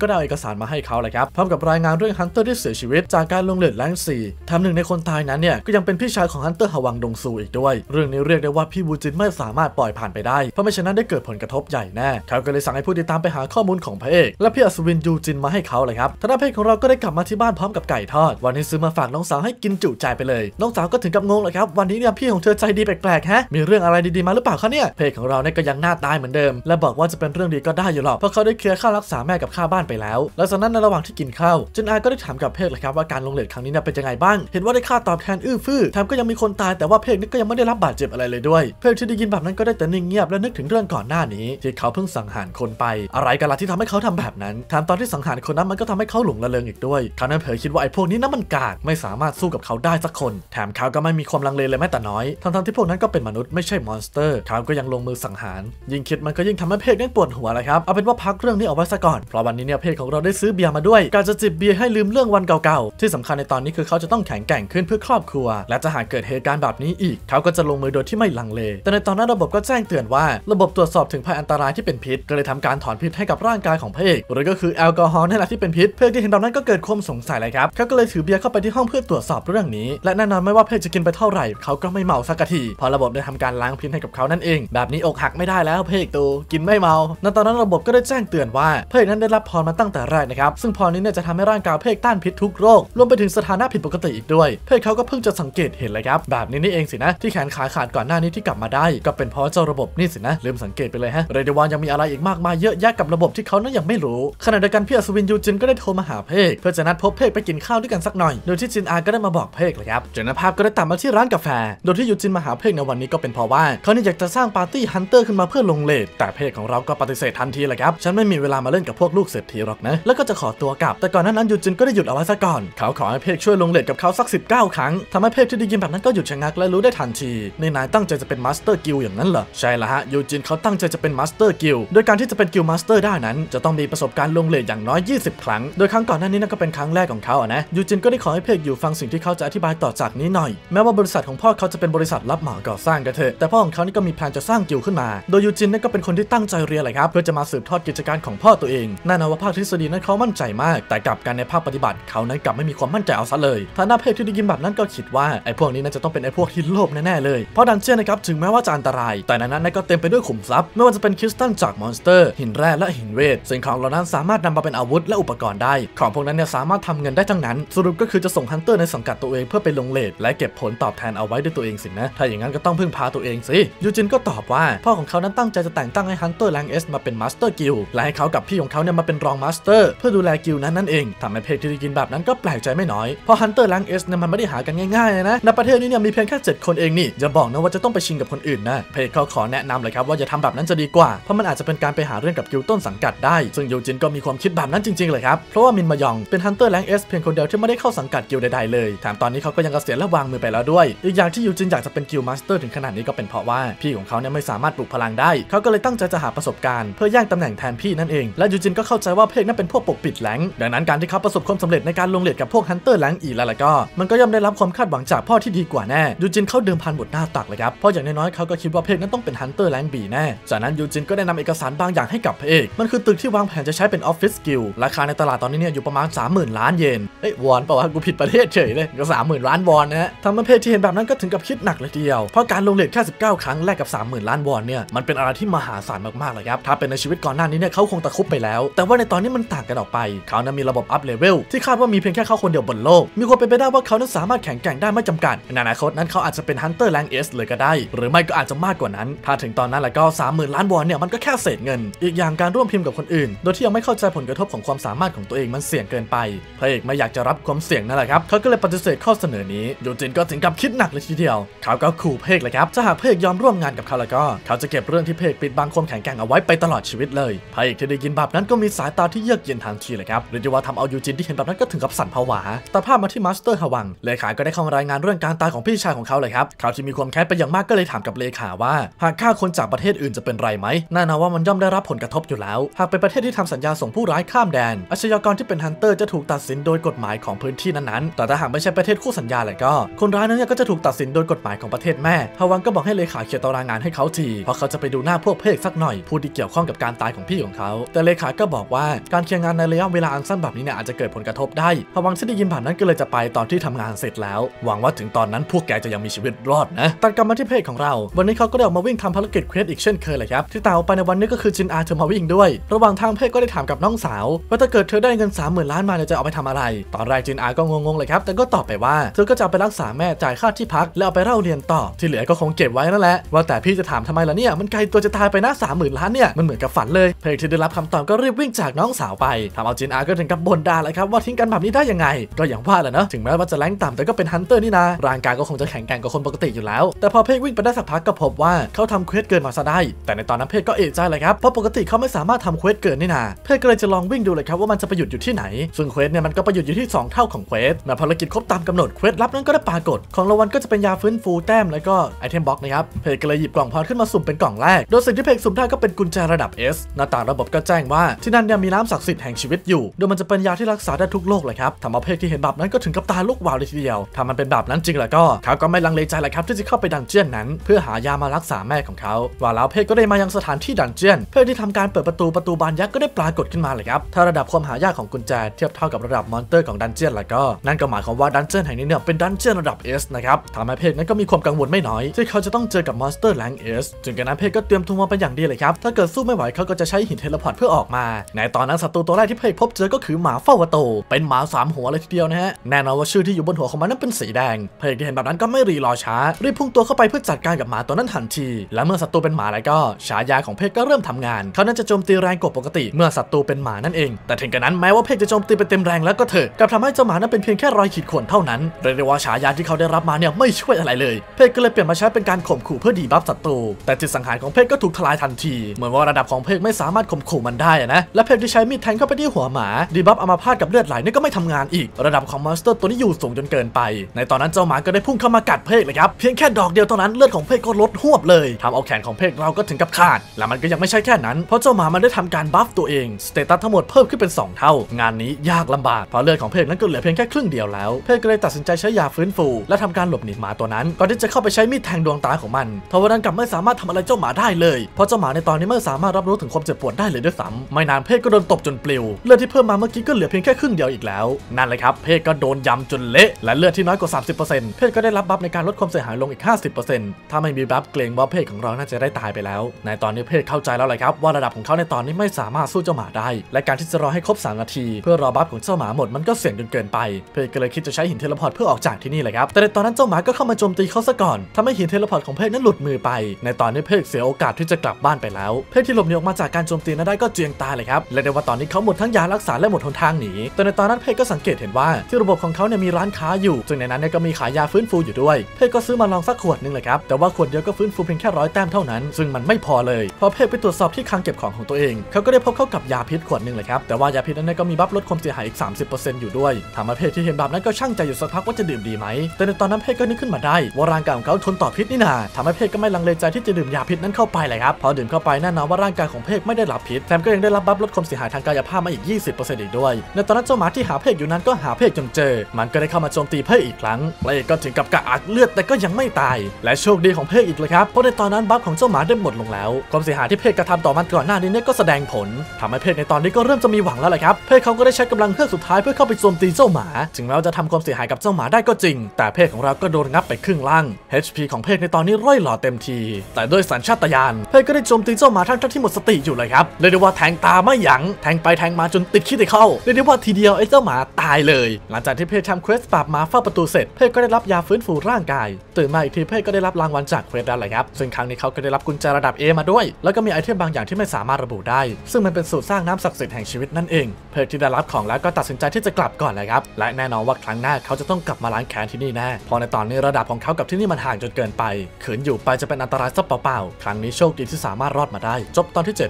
ก็ได้เอาเอกสารมาให้เขาเลยครับพร้อมกับรายงานเรื่องฮันเตอร์ที่เสียชีวิต จากการลงเลือดแรงสี่ทำหนึ่งในคนตายนั้นเนี่ย ก็ยังเป็นพี่ชายของฮันเตอร์ฮวังดงซูอีกด้วย เรื่องนี้เรียกได้ว่าพี่บูจินไม่สามารถปล่อยผ่านไปได้เพราะไม่ฉะนั้นได้เกิดผลกระทบใหญ่แน่ เขาก็เลยสั่งให้ผู้ติดตามไปหาข้อมูลของพระเอกและพี่อัศวินยูจินมาให้เขาเลยครับทนายเพศของเราก็ได้กลับมาที่บ้านพร้อมกับไก่ทอด วันนี้ซื้อมาฝากน้องสาวให้กินจุใจไปเลยน้องสาวก็ถึงกับงงเลยครับวันนี้เนี่ยพี่ของเธอใจดีแปลกๆฮะมีเรื่องอะไรดีๆมาหรือเปล่าคะเนี่ยเพศของเราเนี่ยก็ยังหน้าตายเหมือนเดิมและบอกว่าจะเป็นเรื่องดีก็ได้อยู่หรรอกเพราะเขาได้เคลียร์ค่ารักษาแม่กับค่าบ้านไปแล้วหลังจากนั้นในระหว่างที่กินข้าวจินอาก็ได้ถามกับเพกเลยครับว่าการลงเลดครั้งนี้เป็นยังไงบ้าง เห็นว่าได้ค่าตอบแทนอื้อฟื้อแถมก็ยังมีคนตายแต่ว่าเพกนี่ก็ยังไม่ได้รับบาดเจ็บอะไรเลยด้วย เพกที่ได้ยินแบบนั้นก็ได้แต่นิ่งเงียบและนึกถึงเรื่องก่อนหน้านี้ที่เขาเพิ่งสังหารคนไป อะไรกันล่ะที่ทำให้เขาทำแบบนั้น แถมตอนที่สังหารคนนั้นมันก็ทำให้เขาหลงระเริงอีกด้วยเขานั้นเผยคิดว่าไอ้พวกนี้น้ำมันกากไม่สามารถสู้กับเขาได้สักคน แถมเขาก็ไม่มีความลังเลเลยแม้แต่น้อยทั้งๆที่พวกนั้นก็เป็นมนุษย์ไม่ใช่มอนสเตอร์เขาก็ยังลงมือสังหาร ยิ่งคิดมันก็ยิ่งทำให้เพกนั้นปวดหัวเลยครับเอาเป็นว่าพักเรื่องนี้ออกไว้ซะก่อน เพราะวันนี้เนี่ยเพจของเราได้ซื้อเบียร์มาด้วย การจะจิบเบียร์ให้ลืมเรื่องวันเก่าๆ ที่สำคัญในตอนนี้คือเขาจะต้องแข็งแกร่งขึ้นเพื่อครอบครัว และจะหากเกิดเหตุการณ์แบบนี้อีกเขาก็จะลงมือโดยที่ไม่ลังเล แต่ในตอนนั้นระบบก็แจ้งเตือนว่า ระบบตรวจสอบถึงภัยอันตรายที่เป็นพิษก็เลยทำการถอนพิษให้กับร่างกายของพระเอกหรือก็คือแอลกอฮอล์นี่แหละที่เป็นพิษ เพจที่เห็นแบบนั้นก็เกิดความสงสัยเลยครับเขาก็เลยถือเบียร์เข้าไปที่ห้องเพื่อตรวจสอบเรื่องนี้และแน่นอนไม่ว่าเพจจะกินไปเท่าไหร่เขาก็ไม่เมาสักทีพอระบบได้ทำการล้างพิษให้กับเขานั่นเอง แบบนี้อกหักไม่ได้แล้วเพจตวกินไม่เมานตอนนั้นระบก็ได้แจ้งเตือนว่าพเพกนั้นได้รับพรมาตั้งแต่แรกนะครับ ซึ่งพรนี้เนี่ยจะทำให้ร่างกายพรเกต้านพิษทุกโรค รวมไปถึงสถานะผิดปกติอีกด้วยพรเกเขาก็เพิ่งจะสังเกตเห็นเลยครับ แบบนี้นี่เองสินะ ที่แขนขาขาดก่อนหน้านี้ที่กลับมาได้ ก็เป็นเพราะเจ้าระบบนี่สินะ ลืมสังเกตไปเลยฮะเรเดวานยังมีอะไรอีกมากมายเยอะแยะกับระบบที่เขานั้นยังไม่รู้ขณะเดียวกันพี่อัศวินยูจินก็ได้โทรมาหาเพกเพื่อจะนัดพบเพกไปกินข้าวด้วยกันสักหน่อย โดยที่จินอาก็ได้มาบอกเพกเลยครับจนภาพก็ได้ตามมาที่ร้านกาแฟโดยที่ยูจินมาหาเพกในวันนี้ก็เป็นเพราะว่า เขาเนี่ยอยากจะสร้างปาร์ตี้ฮันเตอร์ขึ้นมาเพื่อลงเลดแต่เพกของเราก็ปฏิเสธทันทีแหละครับฉันไม่มีเวลามาเล่นกับพวกลูกเศรษฐีหรอกนะ แล้วก็จะขอตัวกลับ แต่ก่อนนั้นยูจินก็ได้หยุดเอาไว้ซะก่อน เขาขอให้เพกช่วยลงเลดกับเขาสัก 19 ครั้ง ทำให้เพกที่ได้ยินแบบนั้นก็หยุดชะงักและรู้ได้ทันทีนี่นายตั้งใจจะเป็นมาสเตอร์กิลอย่างนั้นเหรอ ใช่ละฮะ ยูจินเขาตั้งใจจะเป็นมาสเตอร์กิลโดยการที่จะเป็นกิลมาสเตอร์ได้นั้น จะต้องมีประสบการณ์ลงเลดอย่างน้อย20 ครั้ง โดยครั้งก่อนหน้านี้นั่นก็เป็นครั้งแรกของเขาอะนะ ยูจินก็ได้ขอให้เพกอยู่ฟังสิ่งที่เขาจะอธิบายต่อจากนี้หน่อยแม้ว่าบริษัทของพ่อเขาจะเป็นบริษัทรับเหมาก่อสร้างกันเถอะแต่พ่อของเขานี่ก็มีแผนจะสร้างกิลขึ้นมา โดยยูจินนั่นก็เป็นคนที่ตั้งใจเรียนเลยครับเพื่อจะมาสืบทอดกิจการของพ่อตัวเองแน่นอนว่าภาคทฤษฎีนั้นเขามั่นใจมาก แต่กลับกันในภาคปฏิบัติ เขานั้นกลับไม่มีความมั่นใจเอาซะเลยฐานะเพศที่ได้ยินแบบนั้นก็คิดว่าไอ้พวกนี้น่าจะต้องเป็นไอ้พวกที่โลภแน่ๆเลยเพราะดันเจียนนะครับถึงแม้ว่าจะอันตราย แต่ในนั้นก็เต็มไปด้วยขุมทรัพย์ ไม่ว่าจะเป็นคริสตัลจากมอนสเตอร์หินแร่และหินเวทสิ่งของเหล่านั้นสามารถนำมาเป็นอาวุธและอุปกรณ์ได้ ของพวกนั้นเนี่ยสามารถทำเงินได้ทั้งนั้น สรุปก็คือจะส่งฮันเตอร์ในสังกัดตัวเองเพื่อไปลงเลทและเก็บผลตอบแทนเอาไว้ด้วยตัวเองสินะถ้าอย่างนั้นก็ต้องพึ่งพาตัวเองสิยูจินก็ตอบว่า พ่อของเขานั้นตั้งใจจะแต่งตั้งให้ฮันเตอร์แงเอสมาเป็นมาสเร์กิลและให้เขากับพี่ของเขาเนี่ยมาเป็นรองมาสเตอร์ เพื่อดูแลกิลนั้นนั่นเองทำให้เพจที่กินแบบนั้นก็แปลกใจไม่น้อย เพราะฮันเตอร์ลังเอสเนี่ยมันไม่ได้หากันง่ายๆนะในประเทศนี้เนี่ยมีเพียงแค่7คนเองนี่อย่าบอกนะว่าจะต้องไปชิงกับคนอื่นนะ เพจเขาขอแนะนำเลยครับว่าอย่าทำแบบนั้นจะดีกว่า เพราะมันอาจจะเป็นการไปหาเรื่องกับกิลต้นสังกัดได้ ซึ่งยูจินก็มีความคิดแบบนั้นจริงๆเลยครับ เพราะว่ามินมายองเป็นฮันเตอร์แังเอสเพียงคนเดียวที่ไม่ได้เข้าสังกัดกิลใดๆเลย แถมตอนนี้เขาก็ยังเกษียณและวางมือไปแล้วด้วย อีกอย่างที่ยูจินอยากจะเป็นกิลมาสเตอร์ถึงขนาดนี้ก็เป็นเพราะว่า พี่ของเขาเนี่ยไม่สามารถปลุกพลังได้เขาก็เลยตั้งใจจะหาประสบการณ์เพื่อย่งตำแหน่งแทนพี่นั่นเอง และยูจินก็เข้าใจว่าเพกนั้นเป็นพวกปกปิดแหลงดังนั้นการที่เขาประสบความสำเร็จในการลงเลีดกับพวกฮันเตอร์แหลงอีแล้วล่ะก็มันก็ย่อมได้รับความคาดหวังจากพ่อที่ดีกว่าแน่ยูจินเข้าเดิมพันบทหน้าตักเลยครับเพราะอย่างน้อยๆเขาก็คิดว่าเพกนั้นต้องเป็นฮันเตอร์แหลงบีแน่จากนั้นยูจินก็ได้นำเอกสารบางอย่างให้กับพรเกมันคือตึกที่วางแผนจะใช้เป็นออฟฟิศกิลราคาในตลาดตอนนี้เนี่ยอยู่ประมาณ 30,000ล้านเยนเอ้ยวอนเปล่าวะกูผิดประเทศเฉยเลยก็สามหมื่นล้านวอนนะฮะทำให้เพกที่เห็นแบบนั้นก็ถึงกับคิดหนักเลยเดียว เพราะการลงเลแค่ 19 ครั้งแลกกับ30,000ล้านวอนเนี่ยมันเป็นอะไรที่มหาศาลมากๆเลยครับถ้าเป็นในชีวิตก่อนหน้านี้เนี่ยเขาคงตะคุบไปแล้ว แต่ว่าในตอนนี้มันต่างกันออกไป เขานั้นมีระบบอัพเลเวล ที่คาดว่ามีเพียงแค่เขาคนเดียวบนโลก มีความเป็นไปได้ว่าเขานั้นสามารถแข่งแกร่งได้ไม่จำกัดในอนาคตนั้นเขาอาจจะเป็นฮันเตอร์แลงเอสเลยก็ได้ หรือไม่ก็อาจจะมากกว่านั้น ถ้าถึงตอนนั้นแล้วก็สามหมื่นล้านวอนเนี่ยมันก็แค่เศษเงิน อีกอย่างการร่วมพิมพ์กับคนอื่นโดยที่ยังไม่เข้าใจผลกระทบของความสามารถของตัวเองมันเสี่ยงเกินไปพระเอกไม่อยากจะรับความเสี่ยงนั่นแหละครับเขาก็เลยปฏิเสธข้อเสนอนี้โยจินก็ถึงกับคิดหนักเลยทีเดียวเขาก็ขู่เพกเลยครับถ้าหากเพกยอมร่วมงานกับเขาแล้วก็ เขาจะเก็บเรื่องที่เพกปิดบังความแข็งแกร่งเอาไว้ไปตลอดชีวิตเลเลยพระเอกที่ได้ยินแบบนั้นก็มีสายตาที่เยือกเย็นทันทีเลยครับเรียกว่าทำเอายูจินที่เห็นแบบนั้นก็ถึงกับสั่นผวาแต่ภาพมาที่มาสเตอร์ฮวังเลขาก็ได้เข้ารายงานเรื่องการตายของพี่ชายของเขาเลยครับเขาที่มีความแค้นไปอย่างมากก็เลยถามกับเลขาว่าหากฆ่าคนจากประเทศอื่นจะเป็นไรไหมแน่นอนว่ามันย่อมได้รับผลกระทบอยู่แล้วหากเป็นประเทศที่ทำสัญญาส่งผู้ร้ายข้ามแดนอาชญากรที่เป็นฮันเตอร์จะถูกตัดสินโดยกฎหมายของพื้นที่นั้นๆแต่ถ้าหากไม่ใช่ประเทศคู่สัญญาเลยก็คนร้ายนั้นก็จะถูกตัดสินโดยกฎหมายของประเทศแม่ฮวังก็บอกให้เลขาเขียนตารางงานให้เขาทีเพราะเขาจะไปดูหน้าพวกเพกสักหน่อยผู้ที่เกี่ยวข้องกับการตาายของพี่ของเขาแต่เลขาก็บอกว่าการเคลียร์งานในระยะเวลาอันสั้นแบบนี้เนี่ยอาจจะเกิดผลกระทบได้พวังที่ได้ยินผ่านนั้นก็เลยจะไปตอนที่ทำงานเสร็จแล้ว หวังว่าถึงตอนนั้นพวกแกจะยังมีชีวิตรอดนะตัดกลับมาที่เพจของเรา วันนี้เขาก็ได้ออกมาวิ่งทำภารกิจเควสอีกเช่นเคยเลยครับ ที่ตากไปในวันนี้ก็คือจินอาเธอมาวิ่งด้วย ระหว่างทางเพจก็ได้ถามกับน้องสาว ว่าถ้าเกิดเธอได้เงิน 3 0,000ล้านมาเนี่ยจะเอาไปทำอะไร ตอนแรกจินอาก็งงๆเลยครับ แต่ก็ตอบไปว่าเธอก็จะไปรักษาแม่จ่ายค่าที่พักแล้วเอาไปเล่าเรียนต่อ ที่เหลือก็คงเก็บไว้นั่นแหละว่าแต่พี่จะถามทำไมล่ะเนี่ยมันไกลตัวจะตายไปนะสามหมื่นล้านเนี่ยมันเหมือนกับฝันเลยเพกที่ได้รับคำตอบก็รีบวิ่งจากน้องสาวไปทำเอาจินอาก็ถึงกับบ่นด่าเลยครับว่าทิ้งกันแบบนี้ได้ยังไง ก็อย่างว่าแหละเนาะถึงแม้ว่าจะแรงต่ำแต่ก็เป็นฮันเตอร์นี่นาร่างกายก็คงจะแข็งแกร่งกว่าคนปกติอยู่แล้ว แต่พอเพกวิ่งไปได้สักพักก็พบว่า เขาทำเควสเกินมาซะได้ แต่ในตอนนั้นเพกก็เอะใจเลยครับเพราะปกติเขาไม่สามารถทำเควสเกินนี่นาเพลก็เลยจะลองวิ่งดูเลยครับว่ามันจะไปหยุดอยู่ที่ไหนซึ่งเควสเนี่ยมันก็ไปหยุดอยู่ที่2เท่าของเควสเมื่อภารกิจครบตามกำหนดเควสลับนั้นก็ได้ปรากฏของรางวัลก็จะเป็นยาฟื้นฟูแต้มแล้วก็ไอเทมบ็อกนะครับเพลก็เลยหยิบกล่องพรขึ้นมาสุ่มเป็นกล่องแรก โดยสิ่งที่เพลสุ่มได้ก็เป็นกุญแจระดับ S หน้าต่างระบบก็แจ้งว่าที่นั่นเนี่ยมีน้ำศักดิ์สิทธิ์แห่งชีวิตอยู่ โดยมันจะเป็นยาที่รักษาได้ทุกโรคเลยครับทำเอาเพกที่เห็นแบบนั้นก็ถึงกับตาลูกวาวเลยทีเดียวถ้ามันเป็นแบบนั้นจริงแล้วก็ เขาก็ไม่ลังเลใจเลยครับที่จะเข้าไปดันเจียนนั้น เพื่อหายามารักษาแม่ของเขาว่าแล้วเพกก็ได้มายังสถานที่ดันเจียนเพื่อที่ทำการเปิดประตูประตูบานยักษ์ก็ได้ปรากฏขึ้นมาเลยครับถ้าระดับความหายากของกุญแจเทียบเท่ากับระดับมอนเตอร์ของดันเจียนแล้วก็นั่นก็หมายความว่าดันเจียนแห่งนี้เนี่ยเป็นดันเจียนระดับสนะครับทำให้เพกนั้นก็มีความกังวลไม่น้อยที่เขาจะต้องเจอกับมอนสเตอร์แรงสจึงกระนั้นเพกก็เตรียมทุ่มาเป็นอย่างดีเลยครับถ้าเกิดสู้ไม่ไหวเขาก็จะใช้หินเทเลพอร์ตเพื่อออกมา ในตอนนั้นศัตรูตัวแรกที่เพยพบเจอก็คือหมาเฝ้าปรตเป็นหมาสามหัวเลยทีเดียวนะฮะแน่นอนว่าชื่อที่อยู่บนหัวของมันนั้นเป็นสีแดง เพยเห็นแบบนั้นก็ไม่รีรอช้ารีบพุ่งตัวเข้าไปเพื่อจัดการกับหมาตัวนั้นทันที และเมื่อศัตรูเป็นหมาแล้วก็ ฉายาของเพ์ก็เริ่มทำงานเขานั้นจะโจมตีแรงกว่าปกติเมื่อศัตรูเป็นหมานั่นเอง แต่ถึงกระนั้นแม้ว่าเพ์จะโจมตีไปเต็มแรงแล้วก็เถอะกับทำให้เจ้าหมานั้นเป็นเพียงแค่รอยขีดข่วนเท่านั้นเรียกได้ว่าฉายาที่เขาได้รับมาเนี่ยไม่ช่วยอะไรเลยเพ์ก็เลยเปลี่ยนมาใช้เป็นการข่มขู่เพื่อดีบัฟศัตรูแต่จิตสังหารของเพ์ก็ถูกทลายทันที เหมือนว่าระดับของเพกไม่สามารถข่มขู่มันได้นะ และเพลที่ใช้มีดแทงเข้าไปที่หัวหมา ดีบัฟอามาพาดกับเลือดไหลนี่ก็ไม่ทำงานอีกระดับของมอนสเตอร์ตัวนี้อยู่สูงจนเกินไป ในตอนนั้นเจ้าหมาก็ได้พุ่งเข้ามากัดเพลกเลยครับ เพียงแค่ดอกเดียวเท่านั้นเลือดของเพลกก็ลดหวบเลย ทำเอาแขนของเพลกเราก็ถึงกับขาด และมันก็ยังไม่ใช่แค่นั้นเพราะเจ้าหมามันได้ทำการบัฟตัวเองสเตตัสทั้งหมดเพิ่มขึ้นเป็น2 เท่า งานนี้ยากลำบากเพราะเลือดของเพลกนั้นก็เหลือเพียงแค่ครึ่งเดียวแล้วเพลกก็เลยตัดสินใจใช้ยาฟื้นฟู และทำการหลบหนีหมาตัวนั้นก่อนที่จะเข้าไปใช้มีดแทงดวงตาของมันทว่านั้นกลับไม่สามารถทำอะไรเจ้าหมาได้เลยเพราะเจ้าหมาในตอนนี้ไม่สามารถรับรู้ถึงความเจ็บปวดได้เลยด้วยซ้ำไม่นานเพศก็โดนตบจนปลิวเลือดที่เพิ่มมาเมื่อกี้ก็เหลือเพียงแค่ครึ่งเดียวอีกแล้วนั่นเลยครับเพศก็โดนยำจนเละ และเลือดที่น้อยกว่า 30%เพศก็ได้รับบัฟในการลดความเสียหายลงอีก 50%ถ้าไม่มีบัฟเกรงว่าเพศของเราน่าจะได้ตายไปแล้ว ในตอนนี้เพศเข้าใจแล้วเลยครับ ว่าระดับของเขาในตอนนี้ไม่สามารถสู้เจ้าหมาได้ และการที่จะรอให้ครบ3นาที เพื่อรอบัฟของเจ้าหมาหมดมันก็เสี่ยงจนเกินไปเพศก็เลยคิดจะใช้หินเทเลพอร์ตเพื่อออกจากที่นี่เลยครับแต่ในตอนนั้นเจ้าหมาก็เข้ามาโจมตีเขาซะก่อนทำให้หินเทเลพอร์ตของเพศนั้นหลุดมือไปในตอนนี้เพศเสียโอกาสที่จะกลับบ้านไปแล้วเพศที่หลบหนีออกมาจากการโจมตีนั้นได้ก็เจียงตาเลยครับและในวันตอนนี้เขาหมดทั้งยารักษาและหมดหนทางหนีแต่ในตอนนั้นเพชก็สังเกตเห็นว่า ที่ระบบของเขาเนี่ยมีร้านค้าอยู่ซึ่งในนั้นเนี่ยก็มีขายยาฟื้นฟูอยู่ด้วยเพชก็ซื้อมาลองสักขวดนึงเลยครับแต่ว่าขวดเดียวก็ฟื้นฟูเพียงแค่ร้อยแต้มเท่านั้นซึ่งมันไม่พอเลย พอเพชไปตรวจสอบที่คลังเก็บของของตัวเองเขาก็ได้พบเข้ากับยาพิษขวดนึงเลยครับแต่ว่ายาพิษนั้นก็มีบัฟลดความเสียหายอีก30%อยู่ด้วยถามมาเพชรที่เห็นแบบนั้นก็ช่างใจอยู่สักพักว่าจะดื่มดีไหมแต่ในตอนนั้นเพชก็นึกขึ้นมาได้ว่าร่างกายของเขาทนต่อพิษนี่นาทำให้เพชก็ไม่ลังเลใจที่จะดื่มยาพิษนั้นเข้าไปเลยครับพอดื่มเข้าไปแน่นอนว่าร่างกายของเเพกไม่ได้รับพิษแถมก็ยังได้รับบัฟลดความเสียหายทางกายภาพมาอีก 20%อีกด้วย ในตอนนั้นเจ้าหมาที่หาเพกอยู่นั้นก็หาเพกจนเจอ มันก็ได้เข้ามาโจมตีเพกอีกครั้งเพกก็ถึงกับกระอักเลือดแต่ก็ยังไม่ตาย และโชคดีของเพกอีกเลยครับ เพราะในตอนนั้นบัฟของเจ้าหมาได้หมดลงแล้ว ความเสียหายที่เพกกระทำต่อมันก่อนหน้านี้เนี่ยก็แสดงผล ทำให้เพกในตอนนี้ก็เริ่มจะมีหวังแล้วแหละครับ เพกเขาก็ได้ใช้กำลังเพื่อสุดท้ายเพื่อเข้าไปโจมตีเจ้าหมาถึงแม้ว่าจะทำความเสียหายกับเจ้าหมาได้ก็จริง แต่เพกของเราก็โดนงับไปครึ่งล่าง HP ของเพกในตอนนี้ร่อยหล่อเต็มที แต่ด้วยสัญชาตญาณเพกก็ได้โจมตีเจ้าหมาทั้งที่หมดสติอยู่เลยครับเรียกได้ว่าแทงตาไม่ยัง้งแทงไปแทงมาจนติดขี้ติดเข้าเรียกได้ว่าทีเดียวไอ้เจ้าหมาตายเลย หลังจากที่เพจทำเควสปราบหมาเฝ้าประตูเสร็จเพจก็ได้รับยาฟื้นฟูร่างกายตื่นมาอีกทีเพจก็ได้รับรางวัลจากเควสแล้วเลยครับซึ่งครั้งนี้เขาก็ได้รับกุญแจระดับ A มาด้วย แล้วก็มีไอเทมบางอย่างที่ไม่สามารถระบุได้ ซึ่งมันเป็นสูตรสร้างน้ำศักดิ์สิทธิ์แห่งชีวิตนั่นเองเพจที่ได้รับของแล้วก็ตัดสินใจที่จะกลับก่อนเลยครับและแน่นอนว่าครั้งหน้าเขาจะต้องกลับมาล้างแค้นที่นี่แน่พอในตอนนี้ระดับของเขากับที่นี่มันห่างจนเกินไปขืนอยู่ไปจะเป็นอันตรายซะเปล่าๆครั้งนี้โชคดีที่สามารถรอดมาได้ จบตอนที่7